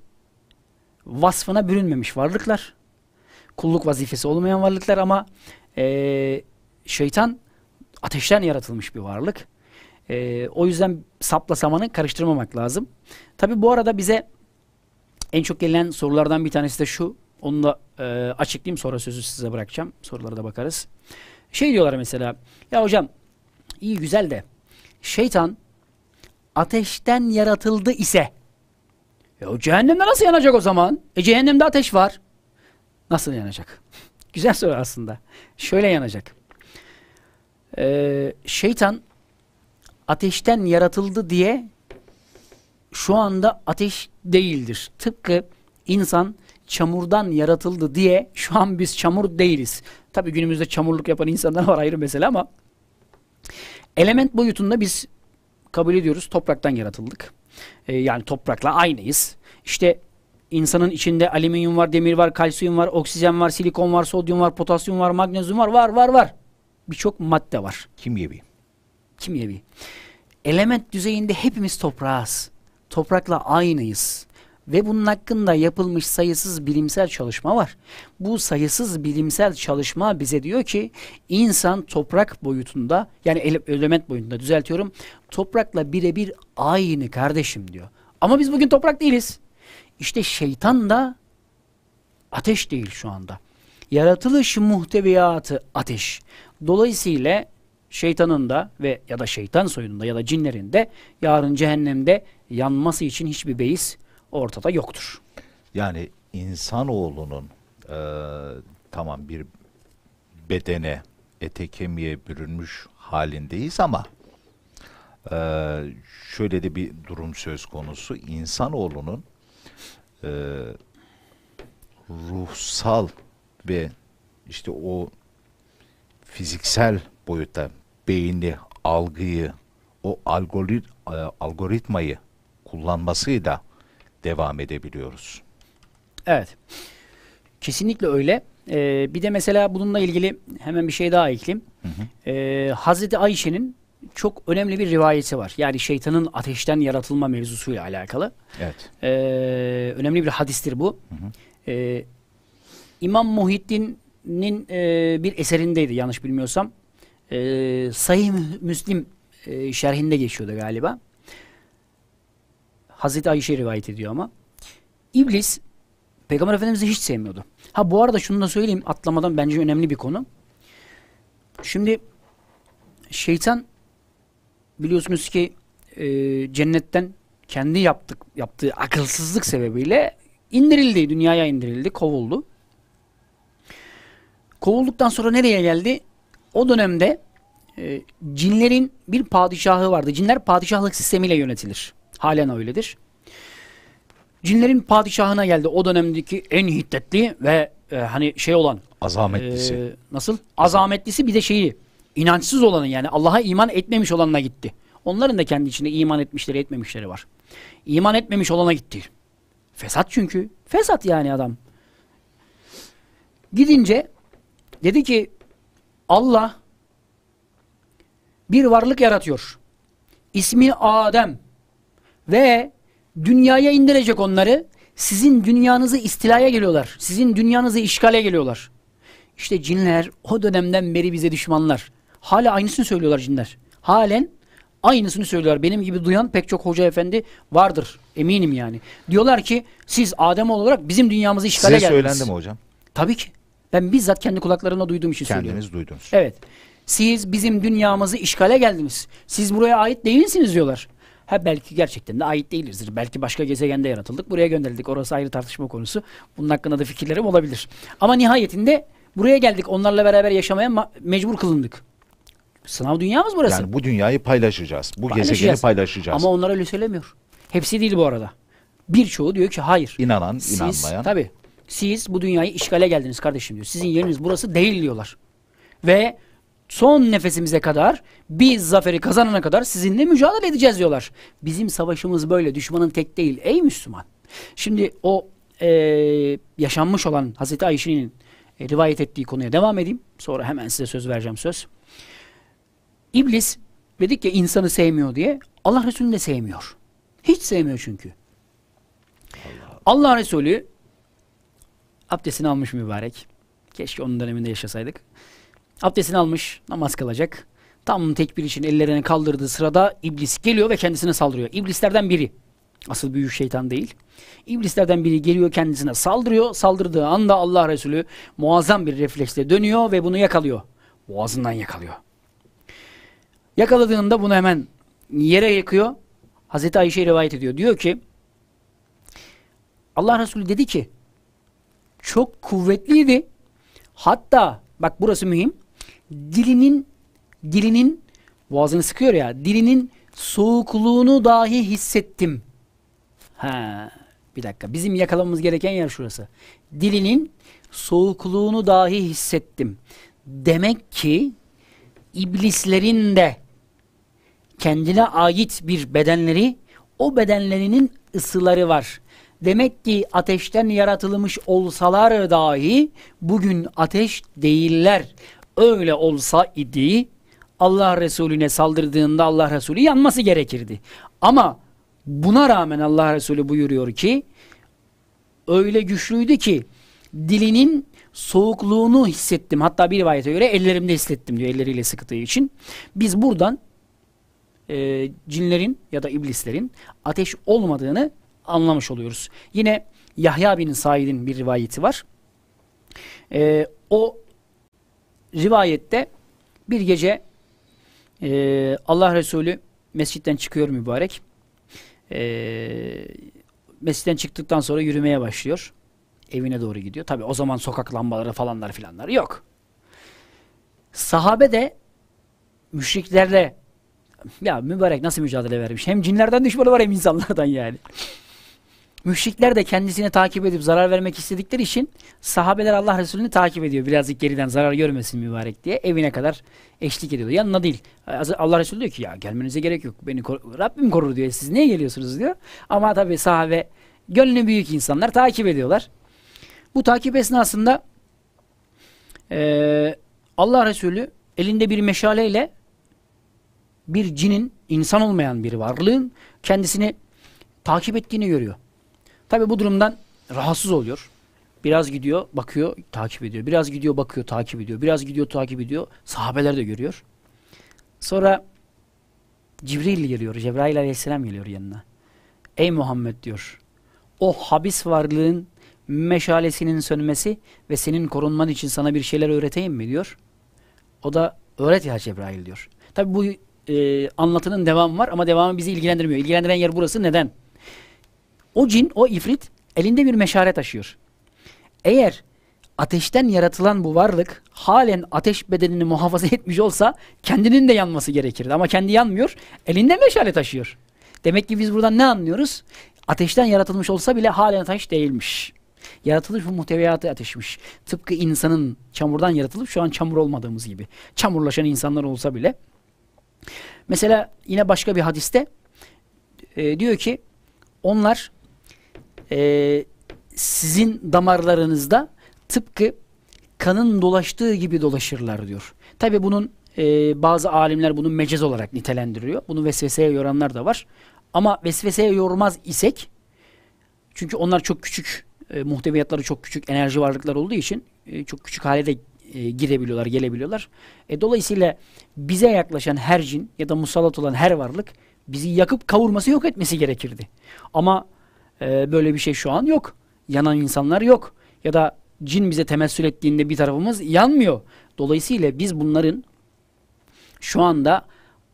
vasfına bürünmemiş varlıklar. Kulluk vazifesi olmayan varlıklar ama e, şeytan ateşten yaratılmış bir varlık. E, o yüzden sapla samanı karıştırmamak lazım. Tabi bu arada bize en çok gelen sorulardan bir tanesi de şu. Onu da e, açıklayayım sonra sözü size bırakacağım. Sorulara da bakarız. Şey diyorlar mesela. Ya hocam iyi güzel de şeytan ateşten yaratıldı ise e o cehennemde nasıl yanacak o zaman? E cehennemde ateş var. Nasıl yanacak? [laughs] Güzel soru aslında. Şöyle yanacak. Ee, şeytan ateşten yaratıldı diye şu anda ateş değildir. Tıpkı insan çamurdan yaratıldı diye şu an biz çamur değiliz. Tabi günümüzde çamurluk yapan insanlar var ayrı mesele ama element boyutunda biz kabul ediyoruz topraktan yaratıldık. E, yani toprakla aynıyız. İşte insanın içinde alüminyum var, demir var, kalsiyum var, oksijen var, silikon var, sodyum var, potasyum var, magnezyum var, var var var. Birçok madde var. Kimyevi. Kimyevi. Element düzeyinde hepimiz toprağız. Toprakla aynıyız. Ve bunun hakkında yapılmış sayısız bilimsel çalışma var. Bu sayısız bilimsel çalışma bize diyor ki insan toprak boyutunda yani element boyutunda düzeltiyorum toprakla birebir aynı kardeşim diyor. Ama biz bugün toprak değiliz. İşte şeytan da ateş değil şu anda. Yaratılış muhteviyatı ateş. Dolayısıyla şeytanın da ve ya da şeytan soyununda ya da cinlerin de yarın cehennemde yanması için hiçbir beis ortada yoktur. Yani insanoğlunun e, tamam bir bedene, ete kemiğe bürünmüş halindeyiz ama e, şöyle de bir durum söz konusu. İnsanoğlunun e, ruhsal ve işte o fiziksel boyutta beyni, algıyı, o algorit, e, algoritmayı kullanmasıyla devam edebiliyoruz. Evet. Kesinlikle öyle. Ee, bir de mesela bununla ilgili hemen bir şey daha ekleyeyim. Ee, Hazreti Ayşe'nin çok önemli bir rivayeti var. Yani şeytanın ateşten yaratılma mevzusuyla alakalı. Evet. Ee, önemli bir hadistir bu. Ee, İmam Muhyiddin'in e, bir eserindeydi yanlış bilmiyorsam. E, Sahih Müslim e, şerhinde geçiyordu galiba. Hazreti Ayşe rivayet ediyor ama. İblis Peygamber Efendimiz'i hiç sevmiyordu. Ha bu arada şunu da söyleyeyim atlamadan bence önemli bir konu. Şimdi şeytan biliyorsunuz ki e, cennetten kendi yaptık yaptığı akılsızlık sebebiyle indirildi, dünyaya indirildi, kovuldu. Kovulduktan sonra nereye geldi? O dönemde e, cinlerin bir padişahı vardı. Cinler padişahlık sistemiyle yönetilir. Halen öyledir. Cinlerin padişahına geldi. O dönemdeki en hiddetli ve e, hani şey olan azametlisi. E, nasıl? Azametlisi bir de şeyi inançsız olanın yani Allah'a iman etmemiş olanına gitti. Onların da kendi içinde iman etmişleri etmemişleri var. İman etmemiş olana gitti. Fesat çünkü. Fesat yani adam. Gidince dedi ki Allah bir varlık yaratıyor. İsmi Adem ve dünyaya indirecek onları. Sizin dünyanızı istilaya geliyorlar. Sizin dünyanızı işgale geliyorlar. İşte cinler o dönemden beri bize düşmanlar. Hala aynısını söylüyorlar cinler. Halen aynısını söylüyorlar. Benim gibi duyan pek çok hoca efendi vardır. Eminim yani. Diyorlar ki siz Adem olarak bizim dünyamızı işgale Size geldiniz. Size söylendi mi hocam? Tabii ki. Ben bizzat kendi kulaklarımla duyduğum için Kendiniz söylüyorum. Kendiniz duydunuz. Evet. Siz bizim dünyamızı işgale geldiniz. Siz buraya ait değilsiniz diyorlar. Ha belki gerçekten de ait değilizdir. Belki başka gezegende yaratıldık. Buraya gönderildik. Orası ayrı tartışma konusu. Bunun hakkında da fikirlerim olabilir. Ama nihayetinde buraya geldik. Onlarla beraber yaşamaya mecbur kılındık. Sınav dünyamız burası. Yani bu dünyayı paylaşacağız. Bu paylaşacağız. gezegeni paylaşacağız. Ama onlar öyle söylemiyor. Hepsi değil bu arada. Birçoğu diyor ki hayır. İnanan, siz, inanmayan. Tabii. Siz bu dünyayı işgale geldiniz kardeşim diyor. Sizin yeriniz burası değil diyorlar. Ve son nefesimize kadar biz zaferi kazanana kadar sizinle mücadele edeceğiz diyorlar. Bizim savaşımız böyle düşmanın tek değil ey Müslüman. Şimdi o e, yaşanmış olan Hazreti Ayşe'nin e, rivayet ettiği konuya devam edeyim. Sonra hemen size söz vereceğim söz. İblis dedik ya insanı sevmiyor diye Allah Resulü'nü de sevmiyor. Hiç sevmiyor çünkü. Allah, Allah Resulü abdestini almış mübarek. Keşke onun döneminde yaşasaydık. Abdestini almış, namaz kılacak. Tam tekbir için ellerini kaldırdığı sırada iblis geliyor ve kendisine saldırıyor. İblislerden biri. Asıl büyük şeytan değil. İblislerden biri geliyor kendisine saldırıyor. Saldırdığı anda Allah Resulü muazzam bir refleksle dönüyor ve bunu yakalıyor. Boğazından yakalıyor. Yakaladığında bunu hemen yere yakıyor. Hazreti Ayşe rivayet ediyor. Diyor ki Allah Resulü dedi ki çok kuvvetliydi. Hatta bak burası mühim dilinin dilinin boğazını sıkıyor ya dilinin soğukluğunu dahi hissettim. Ha, bir dakika. Bizim yakalamamız gereken yer şurası. Dilinin soğukluğunu dahi hissettim. Demek ki iblislerin de kendine ait bir bedenleri, o bedenlerinin ısıları var. Demek ki ateşten yaratılmış olsalar dahi bugün ateş değiller öyle olsa idi Allah Resulüne saldırdığında Allah Resulü yanması gerekirdi. Ama buna rağmen Allah Resulü buyuruyor ki öyle güçlüydü ki dilinin soğukluğunu hissettim. Hatta bir rivayete göre ellerimde hissettim diyor elleriyle sıkıtığı için. Biz buradan e, cinlerin ya da iblislerin ateş olmadığını anlamış oluyoruz. Yine Yahya bin Said'in bir rivayeti var. E, o rivayette bir gece e, Allah Resulü mescitten çıkıyor mübarek. E, mescitten çıktıktan sonra yürümeye başlıyor. Evine doğru gidiyor. Tabi o zaman sokak lambaları falanlar filanlar yok. Sahabe de müşriklerle ya mübarek nasıl mücadele vermiş. Hem cinlerden düşmanı var hem insanlardan yani. Müşrikler de kendisini takip edip zarar vermek istedikleri için sahabeler Allah Resulü'nü takip ediyor. Birazcık geriden zarar görmesin mübarek diye evine kadar eşlik ediyor. Yanına değil. Allah Resulü diyor ki ya gelmenize gerek yok. Beni kor Rabbim korur diyor. Siz niye geliyorsunuz diyor. Ama tabii sahabe gönlü büyük insanlar takip ediyorlar. Bu takip esnasında e, Allah Resulü elinde bir meşaleyle bir cinin, insan olmayan bir varlığın kendisini takip ettiğini görüyor. Tabi bu durumdan rahatsız oluyor. Biraz gidiyor, bakıyor, takip ediyor. Biraz gidiyor, bakıyor, takip ediyor. Biraz gidiyor, takip ediyor. Sahabeler de görüyor. Sonra Cibril geliyor, Cebrail aleyhisselam geliyor yanına. Ey Muhammed diyor, o habis varlığın meşalesinin sönmesi ve senin korunman için sana bir şeyler öğreteyim mi diyor. O da öğret ya Cebrail diyor. Tabi bu e, anlatının devamı var ama devamı bizi ilgilendirmiyor. İlgilendiren yer burası. Neden? O cin, o ifrit elinde bir meşare taşıyor. Eğer ateşten yaratılan bu varlık halen ateş bedenini muhafaza [laughs] etmiş olsa kendinin de yanması gerekirdi. Ama kendi yanmıyor, elinde meşale taşıyor. Demek ki biz buradan ne anlıyoruz? Ateşten yaratılmış olsa bile halen ateş değilmiş. Yaratılış bu muhteviyatı ateşmiş. Tıpkı insanın çamurdan yaratılıp şu an çamur olmadığımız gibi. Çamurlaşan insanlar olsa bile. Mesela yine başka bir hadiste e, diyor ki onlar e, sizin damarlarınızda tıpkı kanın dolaştığı gibi dolaşırlar diyor. Tabi bunun e, bazı alimler bunu mecaz olarak nitelendiriyor. Bunu vesveseye yoranlar da var. Ama vesveseye yormaz isek çünkü onlar çok küçük e, muhteviyatları çok küçük enerji varlıklar olduğu için e, çok küçük hale de e, girebiliyorlar, gelebiliyorlar. E, dolayısıyla bize yaklaşan her cin ya da musallat olan her varlık bizi yakıp kavurması yok etmesi gerekirdi. Ama e, böyle bir şey şu an yok. Yanan insanlar yok. Ya da cin bize temessül ettiğinde bir tarafımız yanmıyor. Dolayısıyla biz bunların şu anda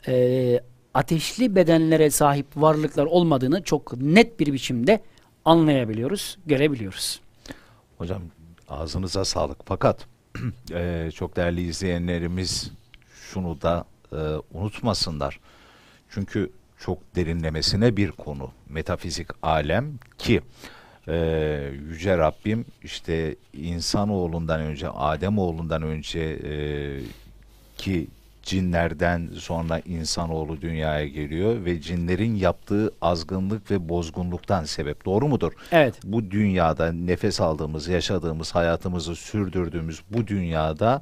e, ateşli bedenlere sahip varlıklar olmadığını çok net bir biçimde anlayabiliyoruz, görebiliyoruz. Hocam ağzınıza sağlık. Fakat [clears throat] e, çok değerli izleyenlerimiz şunu da e, unutmasınlar. Çünkü çok derinlemesine bir konu. Metafizik alem ki e, Yüce Rabbim işte insanoğlundan önce, Adem oğlundan önce e, ki cinlerden sonra insanoğlu dünyaya geliyor ve cinlerin yaptığı azgınlık ve bozgunluktan sebep. Doğru mudur? Evet. Bu dünyada nefes aldığımız, yaşadığımız, hayatımızı sürdürdüğümüz bu dünyada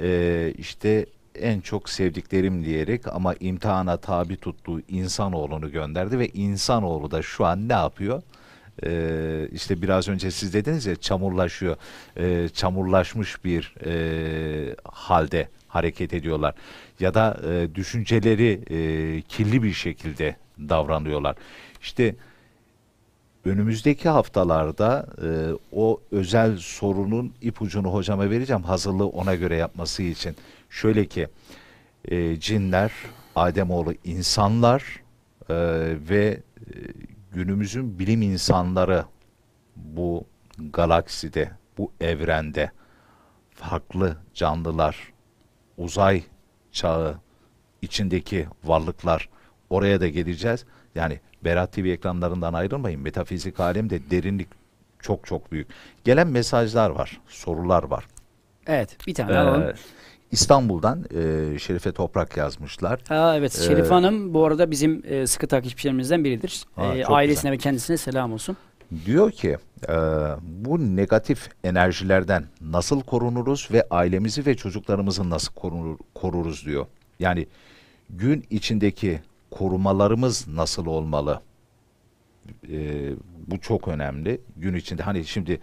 e, işte en çok sevdiklerim diyerek ama imtihana tabi tuttuğu insanoğlunu gönderdi ve insanoğlu da şu an ne yapıyor? Ee, işte biraz önce siz dediniz ya çamurlaşıyor, ee, çamurlaşmış bir e, halde hareket ediyorlar ya da e, düşünceleri e, kirli bir şekilde davranıyorlar. İşte önümüzdeki haftalarda e, o özel sorunun ipucunu hocama vereceğim hazırlığı ona göre yapması için. Şöyle ki e, cinler, Ademoğlu insanlar e, ve e, günümüzün bilim insanları bu galakside, bu evrende farklı canlılar, uzay çağı içindeki varlıklar oraya da geleceğiz. Yani Berat TV ekranlarından ayrılmayın. Metafizik alemde derinlik çok çok büyük. Gelen mesajlar var, sorular var. Evet, bir tane ee, alalım. İstanbul'dan e, Şerife Toprak yazmışlar. Ha, evet e, Şerife ee, Hanım bu arada bizim e, sıkı takipçilerimizden biridir. Ha, e, ailesine güzel. ve kendisine selam olsun. Diyor ki e, bu negatif enerjilerden nasıl korunuruz ve ailemizi ve çocuklarımızı nasıl korunur, koruruz diyor. Yani gün içindeki korumalarımız nasıl olmalı? E, bu çok önemli. Gün içinde hani şimdi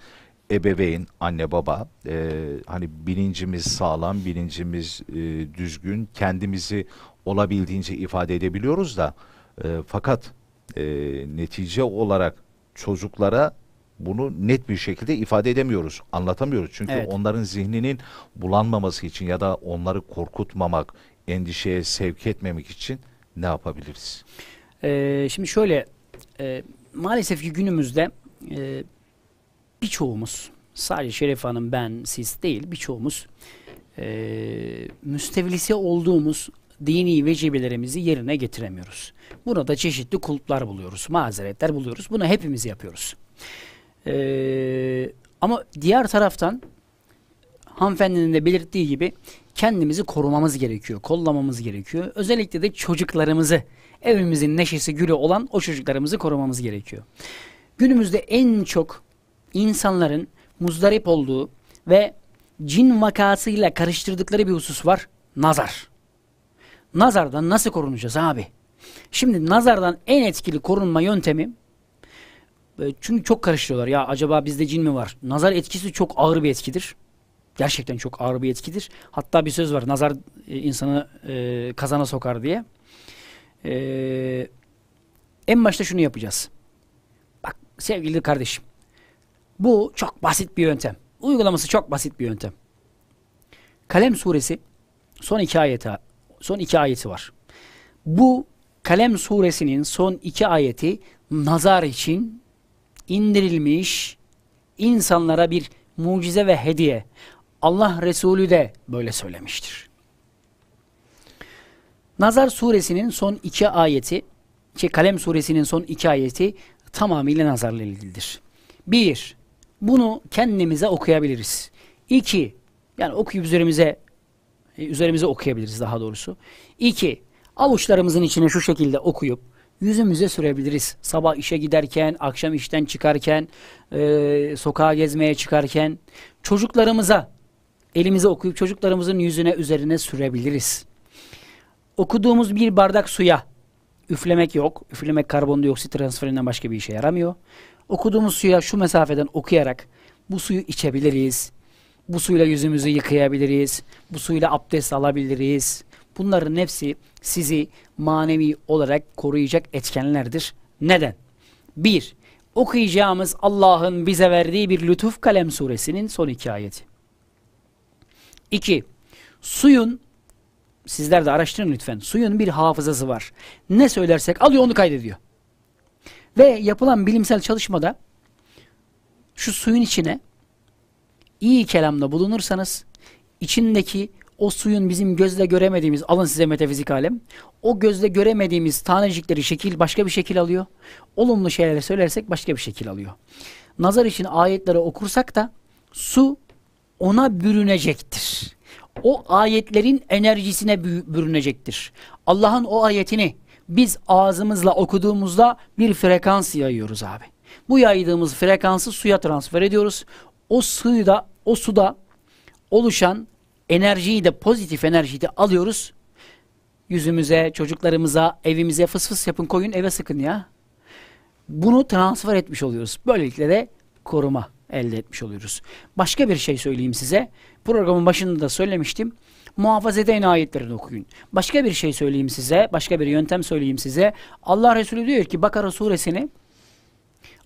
ebeveyn, anne baba e, hani bilincimiz sağlam, bilincimiz e, düzgün, kendimizi olabildiğince ifade edebiliyoruz da e, fakat e, netice olarak çocuklara bunu net bir şekilde ifade edemiyoruz, anlatamıyoruz. Çünkü evet. onların zihninin bulanmaması için ya da onları korkutmamak, endişeye sevk etmemek için ne yapabiliriz? Ee, şimdi şöyle, e, maalesef ki günümüzde e, birçoğumuz sadece Şeref Hanım ben siz değil birçoğumuz e, müstevlisi olduğumuz dini vecibelerimizi yerine getiremiyoruz. Buna da çeşitli kulplar buluyoruz, mazeretler buluyoruz. Bunu hepimiz yapıyoruz. Ee, ama diğer taraftan hanımefendinin de belirttiği gibi kendimizi korumamız gerekiyor, kollamamız gerekiyor. Özellikle de çocuklarımızı, evimizin neşesi gülü olan o çocuklarımızı korumamız gerekiyor. Günümüzde en çok insanların muzdarip olduğu ve cin vakasıyla karıştırdıkları bir husus var. Nazar. Nazardan nasıl korunacağız abi? Şimdi nazardan en etkili korunma yöntemi e, çünkü çok karıştırıyorlar. Ya acaba bizde cin mi var? Nazar etkisi çok ağır bir etkidir. Gerçekten çok ağır bir etkidir. Hatta bir söz var. Nazar e, insanı e, kazana sokar diye. E, en başta şunu yapacağız. Bak sevgili kardeşim. Bu çok basit bir yöntem. Uygulaması çok basit bir yöntem. Kalem suresi son iki ayeti, son iki ayeti var. Bu Kalem suresinin son iki ayeti nazar için indirilmiş insanlara bir mucize ve hediye. Allah Resulü de böyle söylemiştir. Nazar suresinin son iki ayeti, şey Kalem suresinin son iki ayeti tamamıyla nazarla ilgilidir. Bir, bunu kendimize okuyabiliriz. İki, yani okuyup üzerimize e, üzerimize okuyabiliriz daha doğrusu. İki, avuçlarımızın içine şu şekilde okuyup yüzümüze sürebiliriz. Sabah işe giderken, akşam işten çıkarken, e, sokağa gezmeye çıkarken çocuklarımıza elimize okuyup çocuklarımızın yüzüne üzerine sürebiliriz. Okuduğumuz bir bardak suya üflemek yok. Üflemek karbondioksit transferinden başka bir işe yaramıyor. Okuduğumuz suya şu mesafeden okuyarak bu suyu içebiliriz. Bu suyla yüzümüzü yıkayabiliriz. Bu suyla abdest alabiliriz. Bunların hepsi sizi manevi olarak koruyacak etkenlerdir. Neden? 1. Okuyacağımız Allah'ın bize verdiği bir lütuf kalem suresinin son iki ayeti. 2. Suyun sizler de araştırın lütfen. Suyun bir hafızası var. Ne söylersek alıyor onu kaydediyor. Ve yapılan bilimsel çalışmada şu suyun içine iyi kelamda bulunursanız içindeki o suyun bizim gözle göremediğimiz alın size metafizik alem o gözle göremediğimiz tanecikleri şekil başka bir şekil alıyor. Olumlu şeyler söylersek başka bir şekil alıyor. Nazar için ayetleri okursak da su ona bürünecektir. O ayetlerin enerjisine bürünecektir. Allah'ın o ayetini biz ağzımızla okuduğumuzda bir frekans yayıyoruz abi. Bu yaydığımız frekansı suya transfer ediyoruz. O suyu da o suda oluşan enerjiyi de pozitif enerjiyi de alıyoruz. Yüzümüze, çocuklarımıza, evimize fıs fıs yapın koyun eve sıkın ya. Bunu transfer etmiş oluyoruz. Böylelikle de koruma elde etmiş oluyoruz. Başka bir şey söyleyeyim size. Programın başında da söylemiştim muhafazedeyne ayetlerini okuyun. Başka bir şey söyleyeyim size, başka bir yöntem söyleyeyim size. Allah Resulü diyor ki Bakara suresini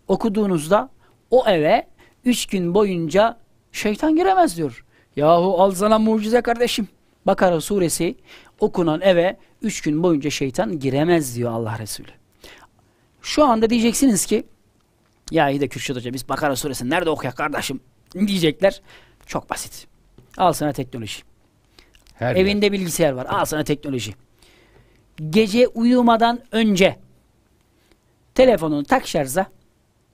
okuduğunuzda o eve üç gün boyunca şeytan giremez diyor. Yahu al sana mucize kardeşim. Bakara suresi okunan eve üç gün boyunca şeytan giremez diyor Allah Resulü. Şu anda diyeceksiniz ki ya iyi de Kürşat Hoca biz Bakara suresini nerede okuyak kardeşim diyecekler. Çok basit. Al sana teknoloji. Her Evinde yer. bilgisayar var. Al sana teknoloji. Gece uyumadan önce telefonunu tak şarja.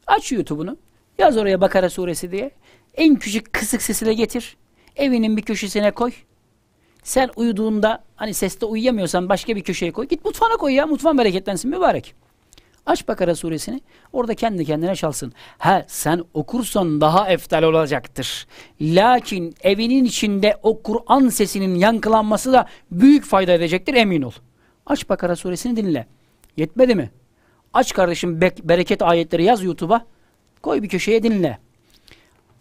Aç YouTube'unu. Yaz oraya Bakara suresi diye. En küçük kısık sesine getir. Evinin bir köşesine koy. Sen uyuduğunda hani seste uyuyamıyorsan başka bir köşeye koy. Git mutfağına koy ya. Mutfağın bereketlensin mübarek. Aç Bakara suresini. Orada kendi kendine çalsın. Ha sen okursan daha eftal olacaktır. Lakin evinin içinde o Kur'an sesinin yankılanması da büyük fayda edecektir emin ol. Aç Bakara suresini dinle. Yetmedi mi? Aç kardeşim be bereket ayetleri yaz YouTube'a. Koy bir köşeye dinle.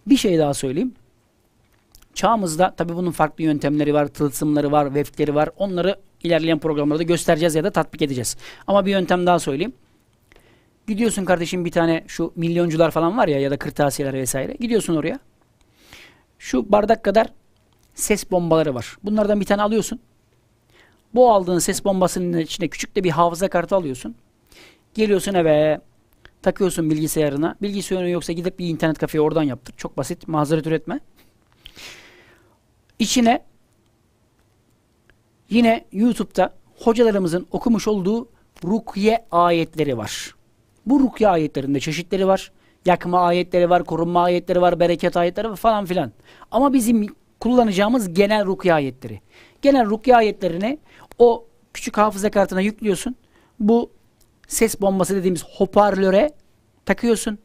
Bir şey daha söyleyeyim. Çağımızda tabi bunun farklı yöntemleri var, tılsımları var, vefkleri var. Onları ilerleyen programlarda göstereceğiz ya da tatbik edeceğiz. Ama bir yöntem daha söyleyeyim. Gidiyorsun kardeşim bir tane şu milyoncular falan var ya ya da kırtasiyeler vesaire. Gidiyorsun oraya. Şu bardak kadar ses bombaları var. Bunlardan bir tane alıyorsun. Bu aldığın ses bombasının içine küçük de bir hafıza kartı alıyorsun. Geliyorsun eve takıyorsun bilgisayarına. Bilgisayarın yoksa gidip bir internet kafeye oradan yaptır. Çok basit. Mazeret üretme. İçine yine YouTube'da hocalarımızın okumuş olduğu rukiye ayetleri var. Bu rukya ayetlerinde çeşitleri var. Yakma ayetleri var, korunma ayetleri var, bereket ayetleri var falan filan. Ama bizim kullanacağımız genel rukya ayetleri. Genel rukya ayetlerini o küçük hafıza kartına yüklüyorsun. Bu ses bombası dediğimiz hoparlöre takıyorsun.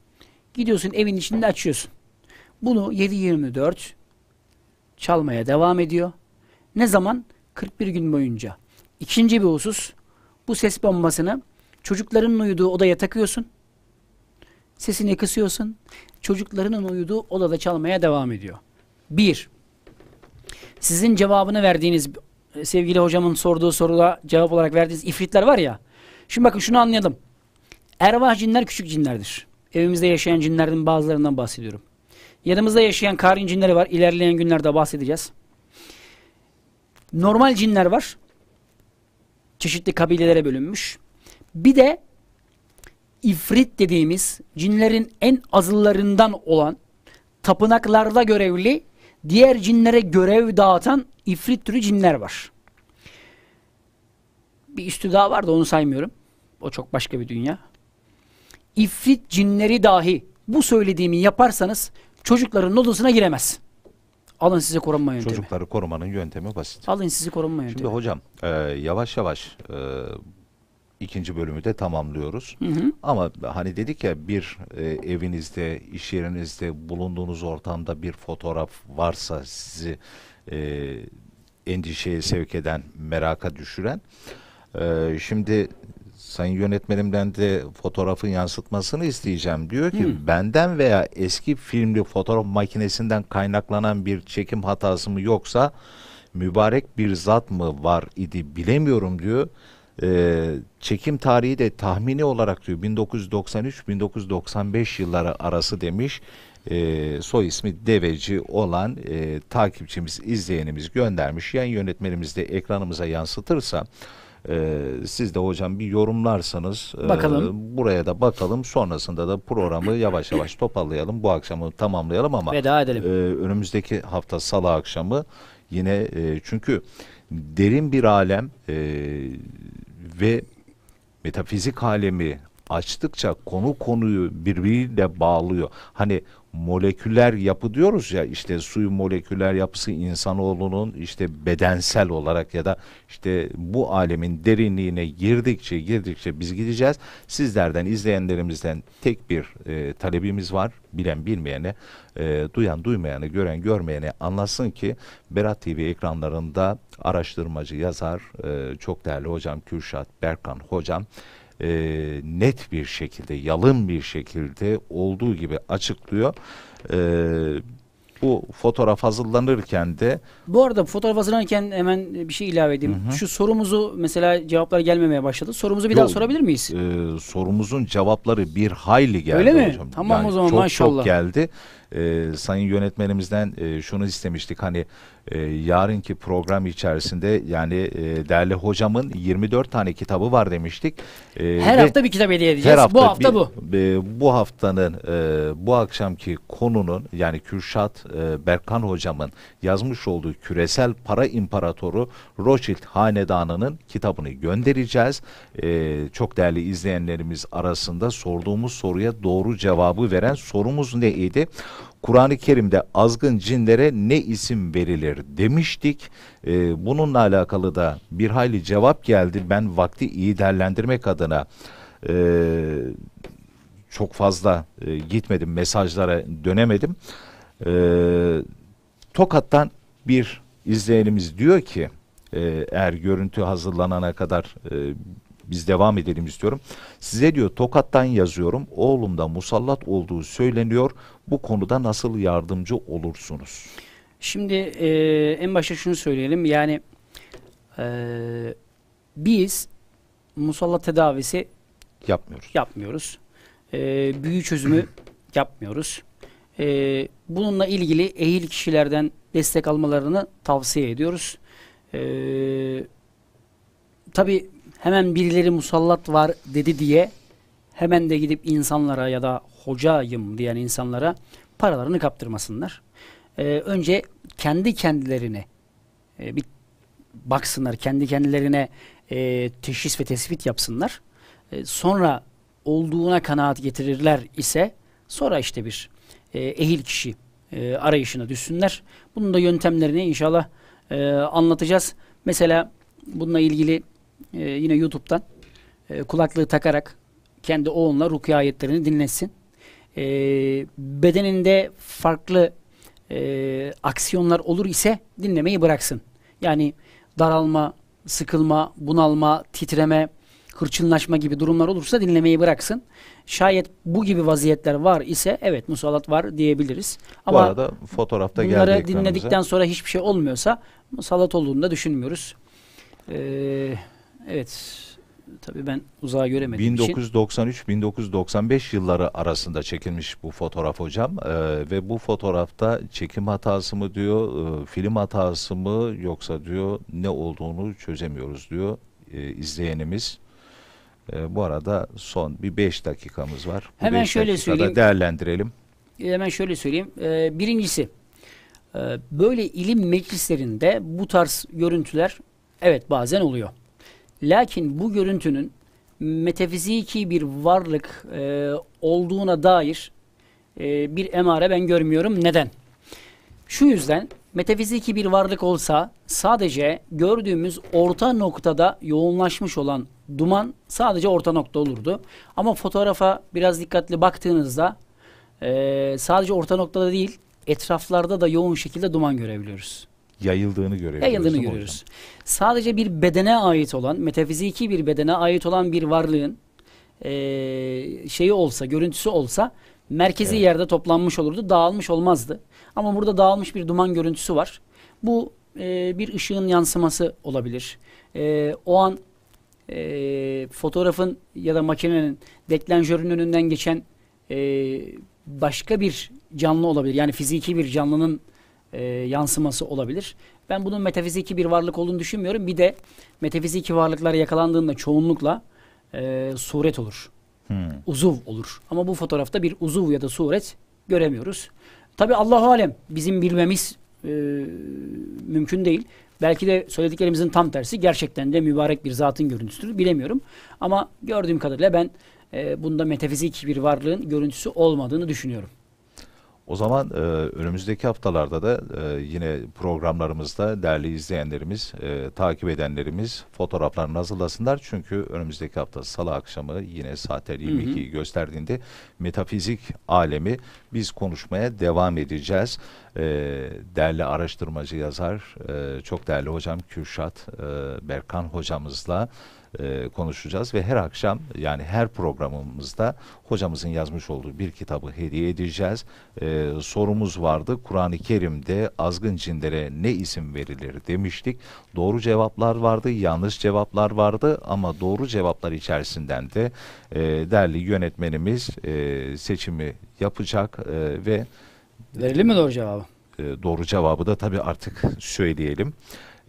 Gidiyorsun evin içinde açıyorsun. Bunu 7-24 çalmaya devam ediyor. Ne zaman? 41 gün boyunca. İkinci bir husus bu ses bombasını Çocuklarının uyuduğu odaya takıyorsun. Sesini kısıyorsun. Çocuklarının uyuduğu odada çalmaya devam ediyor. Bir, sizin cevabını verdiğiniz, sevgili hocamın sorduğu soruda cevap olarak verdiğiniz ifritler var ya. Şimdi bakın şunu anlayalım. Ervah cinler küçük cinlerdir. Evimizde yaşayan cinlerden bazılarından bahsediyorum. Yanımızda yaşayan karin cinleri var. İlerleyen günlerde bahsedeceğiz. Normal cinler var. Çeşitli kabilelere bölünmüş. Bir de ifrit dediğimiz cinlerin en azıllarından olan tapınaklarda görevli diğer cinlere görev dağıtan ifrit türü cinler var. Bir üstü daha var da onu saymıyorum. O çok başka bir dünya. İfrit cinleri dahi bu söylediğimi yaparsanız çocukların odasına giremez. Alın sizi korunma yöntemi. Çocukları korumanın yöntemi basit. Alın sizi korunma yöntemi. Şimdi hocam e, yavaş yavaş e, ikinci bölümü de tamamlıyoruz. Hı hı. Ama hani dedik ya bir e, evinizde, iş yerinizde, bulunduğunuz ortamda bir fotoğraf varsa sizi e, endişeye sevk eden, meraka düşüren. E, şimdi sayın yönetmenimden de fotoğrafın yansıtmasını isteyeceğim. Diyor ki hmm. benden veya eski filmli fotoğraf makinesinden kaynaklanan bir çekim hatası mı yoksa mübarek bir zat mı var idi bilemiyorum diyor. E, çekim tarihi de tahmini olarak diyor 1993-1995 yılları arası demiş. E, soy ismi Deveci olan e, takipçimiz, izleyenimiz göndermiş. Yayın yönetmenimiz de ekranımıza yansıtırsa ee, siz de hocam bir yorumlarsanız e, bakalım. E, buraya da bakalım. Sonrasında da programı yavaş yavaş toparlayalım. Bu akşamı tamamlayalım ama Veda edelim. E, önümüzdeki hafta salı akşamı yine e, çünkü derin bir alem e, ve metafizik alemi açtıkça konu konuyu birbiriyle bağlıyor. Hani moleküler yapı diyoruz ya işte suyun moleküler yapısı insanoğlunun işte bedensel olarak ya da işte bu alemin derinliğine girdikçe girdikçe biz gideceğiz. Sizlerden izleyenlerimizden tek bir e, talebimiz var. Bilen bilmeyene, e, duyan duymayanı, gören görmeyene anlasın ki Berat TV ekranlarında araştırmacı yazar e, çok değerli hocam Kürşat Berkan hocam e, net bir şekilde, yalın bir şekilde olduğu gibi açıklıyor. E, bu fotoğraf hazırlanırken de Bu arada fotoğraf hazırlanırken hemen bir şey ilave edeyim. Hı hı. Şu sorumuzu mesela cevaplar gelmemeye başladı. Sorumuzu bir Yo, daha sorabilir miyiz? E, sorumuzun cevapları bir hayli geldi Öyle mi? hocam. Tamam o zaman, çok, maşallah. Çok geldi e, sayın yönetmenimizden e, şunu istemiştik hani e, yarınki program içerisinde yani e, değerli hocamın 24 tane kitabı var demiştik. E, her hafta bir kitap hediye edeceğiz. hafta, bu hafta bir, bu. E, bu haftanın e, bu akşamki konunun yani Kürşat e, Berkan hocamın yazmış olduğu Küresel Para İmparatoru Rothschild Hanedanı'nın kitabını göndereceğiz. E, çok değerli izleyenlerimiz arasında sorduğumuz soruya doğru cevabı veren sorumuz neydi? Kur'an-ı Kerim'de azgın cinlere ne isim verilir demiştik. E, bununla alakalı da bir hayli cevap geldi. Ben vakti iyi değerlendirmek adına e, çok fazla e, gitmedim mesajlara dönemedim. E, Tokat'tan bir izleyenimiz diyor ki e, eğer görüntü hazırlanana kadar e, biz devam edelim istiyorum. Size diyor Tokat'tan yazıyorum. Oğlumda musallat olduğu söyleniyor bu konuda nasıl yardımcı olursunuz? Şimdi e, en başta şunu söyleyelim yani e, biz musalla tedavisi yapmıyoruz. Yapmıyoruz. E, büyü çözümü [clears throat] yapmıyoruz. E, bununla ilgili ehil kişilerden destek almalarını tavsiye ediyoruz. E, Tabi hemen birileri musallat var dedi diye hemen de gidip insanlara ya da hocayım diyen insanlara paralarını kaptırmasınlar. E, önce kendi kendilerine e, bir baksınlar, kendi kendilerine e, teşhis ve tespit yapsınlar. E, sonra olduğuna kanaat getirirler ise sonra işte bir e, ehil kişi e, arayışına düşsünler. Bunun da yöntemlerini inşallah e, anlatacağız. Mesela bununla ilgili e, yine YouTube'dan e, kulaklığı takarak kendi oğlunla rukiye ayetlerini dinlesin e, bedeninde farklı e, aksiyonlar olur ise dinlemeyi bıraksın. Yani daralma, sıkılma, bunalma, titreme, hırçınlaşma gibi durumlar olursa dinlemeyi bıraksın. Şayet bu gibi vaziyetler var ise evet musallat var diyebiliriz. Ama Bu arada fotoğrafta bunları geldi ekranımıza. dinledikten sonra hiçbir şey olmuyorsa musallat olduğunu da düşünmüyoruz. Ee, evet. Tabii ben uzağa göremedim. 1993-1995 yılları arasında çekilmiş bu fotoğraf hocam ee, ve bu fotoğrafta çekim hatası mı diyor, e, film hatası mı yoksa diyor ne olduğunu çözemiyoruz diyor e, izleyenimiz. E, bu arada son bir 5 dakikamız var. Bu Hemen beş şöyle söyleyeyim. Değerlendirelim. E, hemen şöyle söyleyeyim. Ee, birincisi e, böyle ilim meclislerinde bu tarz görüntüler evet bazen oluyor. Lakin bu görüntünün metafiziki bir varlık e, olduğuna dair e, bir emare ben görmüyorum. Neden? Şu yüzden metafiziki bir varlık olsa sadece gördüğümüz orta noktada yoğunlaşmış olan duman sadece orta nokta olurdu. Ama fotoğrafa biraz dikkatli baktığınızda e, sadece orta noktada değil etraflarda da yoğun şekilde duman görebiliyoruz yayıldığını görüyoruz. Yayıldığını görüyoruz. Hocam. Sadece bir bedene ait olan, metafiziki bir bedene ait olan bir varlığın e, şeyi olsa, görüntüsü olsa merkezi evet. yerde toplanmış olurdu, dağılmış olmazdı. Ama burada dağılmış bir duman görüntüsü var. Bu e, bir ışığın yansıması olabilir. E, o an e, fotoğrafın ya da makinenin deklanjörün önünden geçen e, başka bir canlı olabilir. Yani fiziki bir canlının e, yansıması olabilir. Ben bunun metafiziki bir varlık olduğunu düşünmüyorum. Bir de metafiziki varlıklar yakalandığında çoğunlukla e, suret olur. Hmm. Uzuv olur. Ama bu fotoğrafta bir uzuv ya da suret göremiyoruz. Tabi Allahu alem bizim bilmemiz e, mümkün değil. Belki de söylediklerimizin tam tersi gerçekten de mübarek bir zatın görüntüsüdür bilemiyorum. Ama gördüğüm kadarıyla ben e, bunda metafizik bir varlığın görüntüsü olmadığını düşünüyorum. O zaman e, önümüzdeki haftalarda da e, yine programlarımızda değerli izleyenlerimiz, e, takip edenlerimiz fotoğraflarını hazırlasınlar. Çünkü önümüzdeki hafta salı akşamı yine saatler 22'yi gösterdiğinde metafizik alemi biz konuşmaya devam edeceğiz. E, değerli araştırmacı yazar, e, çok değerli hocam Kürşat e, Berkan hocamızla e, konuşacağız ve her akşam yani her programımızda hocamızın yazmış olduğu bir kitabı hediye edeceğiz. E, sorumuz vardı. Kur'an-ı Kerim'de azgın cinlere ne isim verilir demiştik. Doğru cevaplar vardı, yanlış cevaplar vardı ama doğru cevaplar içerisinden de e, değerli yönetmenimiz e, seçimi yapacak e, ve Verelim mi doğru cevabı? E, doğru cevabı da tabii artık söyleyelim.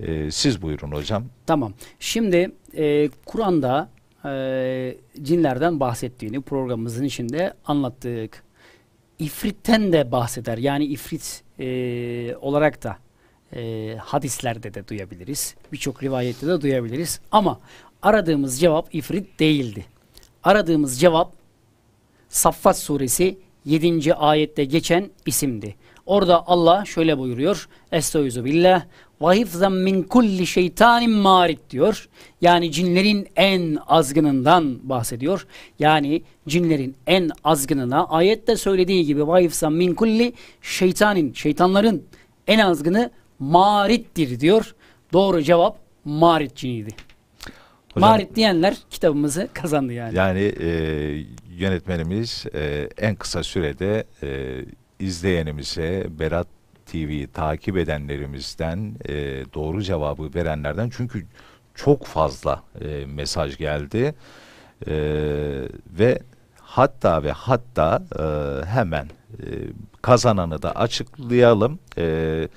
E, siz buyurun hocam. Tamam. Şimdi e, Kur'an'da e, cinlerden bahsettiğini programımızın içinde anlattık. İfritten de bahseder. Yani ifrit e, olarak da e, hadislerde de duyabiliriz. Birçok rivayette de duyabiliriz. Ama aradığımız cevap ifrit değildi. Aradığımız cevap Saffat suresi 7. ayette geçen isimdi. Orada Allah şöyle buyuruyor. Estaizu billah ve hifzen min kulli şeytanin marit diyor. Yani cinlerin en azgınından bahsediyor. Yani cinlerin en azgınına ayette söylediği gibi ve hifzen min kulli şeytanin, şeytanların en azgını marittir diyor. Doğru cevap marit ciniydi. Hocam, marit diyenler kitabımızı kazandı yani. Yani e, yönetmenimiz e, en kısa sürede e, izleyenimize, Berat TV'yi takip edenlerimizden e, doğru cevabı verenlerden çünkü çok fazla e, mesaj geldi e, ve hatta ve hatta e, hemen e, kazananı da açıklayalım. E,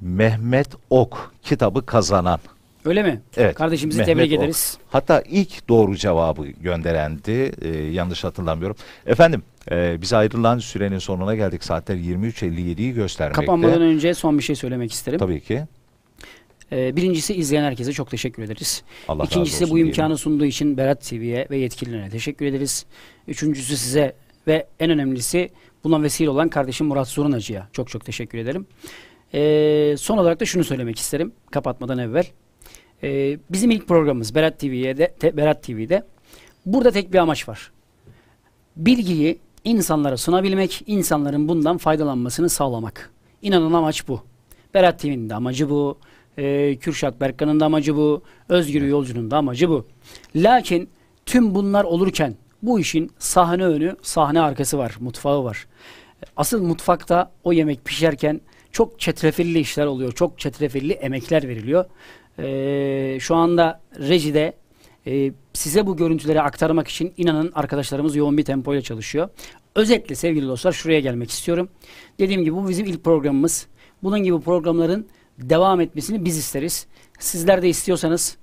Mehmet Ok kitabı kazanan. Öyle mi? Evet. Kardeşimizi Mehmet tebrik ok. ederiz. Hatta ilk doğru cevabı gönderendi. E, yanlış hatırlamıyorum. Efendim ee, biz ayrılan sürenin sonuna geldik. Saatler 23.57'yi göstermekte. Kapanmadan önce son bir şey söylemek isterim. Tabii ki. Ee, birincisi izleyen herkese çok teşekkür ederiz. Allah İkincisi bu imkanı diyelim. sunduğu için Berat TV'ye ve yetkililerine teşekkür ederiz. Üçüncüsü size ve en önemlisi buna vesile olan kardeşim Murat Zorunacı'ya çok çok teşekkür ederim. Ee, son olarak da şunu söylemek isterim kapatmadan evvel. Ee, bizim ilk programımız Berat TV'de, Berat TV'de burada tek bir amaç var. Bilgiyi insanlara sunabilmek, insanların bundan faydalanmasını sağlamak. İnanın amaç bu. Berat TV'nin de amacı bu. E, Kürşat Berkan'ın da amacı bu. Özgür Yolcu'nun da amacı bu. Lakin tüm bunlar olurken bu işin sahne önü, sahne arkası var, mutfağı var. Asıl mutfakta o yemek pişerken çok çetrefilli işler oluyor. Çok çetrefilli emekler veriliyor. Ee, şu anda rejide e, size bu görüntüleri aktarmak için inanın arkadaşlarımız yoğun bir tempoyla çalışıyor. Özetle sevgili dostlar şuraya gelmek istiyorum. Dediğim gibi bu bizim ilk programımız. Bunun gibi programların devam etmesini biz isteriz. Sizler de istiyorsanız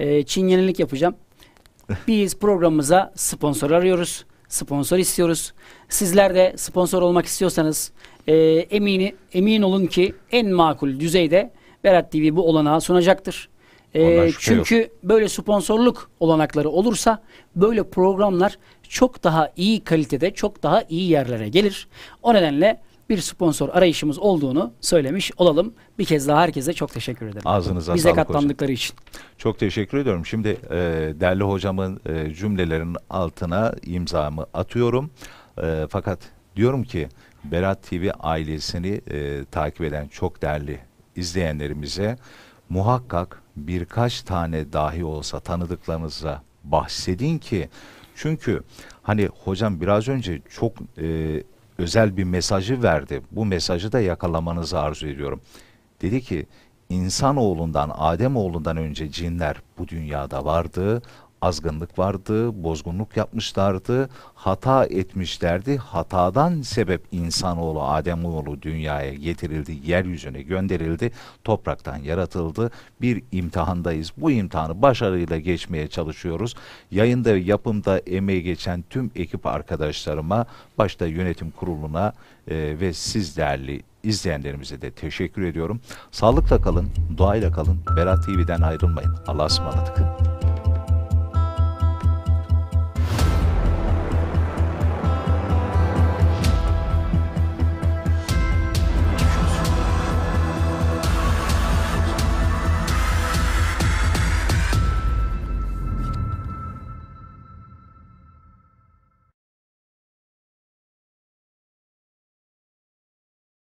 e, Çin yenilik yapacağım. [laughs] Biz programımıza sponsor arıyoruz. Sponsor istiyoruz. Sizler de sponsor olmak istiyorsanız e, emini, emin olun ki en makul düzeyde Berat TV bu olanağı sunacaktır. E, çünkü yok. böyle sponsorluk olanakları olursa böyle programlar çok daha iyi kalitede, çok daha iyi yerlere gelir. O nedenle bir sponsor arayışımız olduğunu söylemiş olalım. Bir kez daha herkese çok teşekkür ederim. Ağzınıza Bize sağlık katlandıkları hocam. için. Çok teşekkür ediyorum. Şimdi e, değerli hocamın e, cümlelerinin altına imzamı atıyorum. E, fakat diyorum ki Berat TV ailesini e, takip eden çok değerli izleyenlerimize muhakkak birkaç tane dahi olsa tanıdıklarınıza bahsedin ki çünkü hani hocam biraz önce çok e, özel bir mesajı verdi. Bu mesajı da yakalamanızı arzu ediyorum. Dedi ki insan oğlundan, Adem oğlundan önce cinler bu dünyada vardı azgınlık vardı, bozgunluk yapmışlardı, hata etmişlerdi. Hatadan sebep insanoğlu, Ademoğlu dünyaya getirildi, yeryüzüne gönderildi, topraktan yaratıldı. Bir imtihandayız. Bu imtihanı başarıyla geçmeye çalışıyoruz. Yayında yapımda emeği geçen tüm ekip arkadaşlarıma, başta yönetim kuruluna e, ve siz değerli izleyenlerimize de teşekkür ediyorum. Sağlıkla kalın, duayla kalın. Berat TV'den ayrılmayın. Allah'a ısmarladık.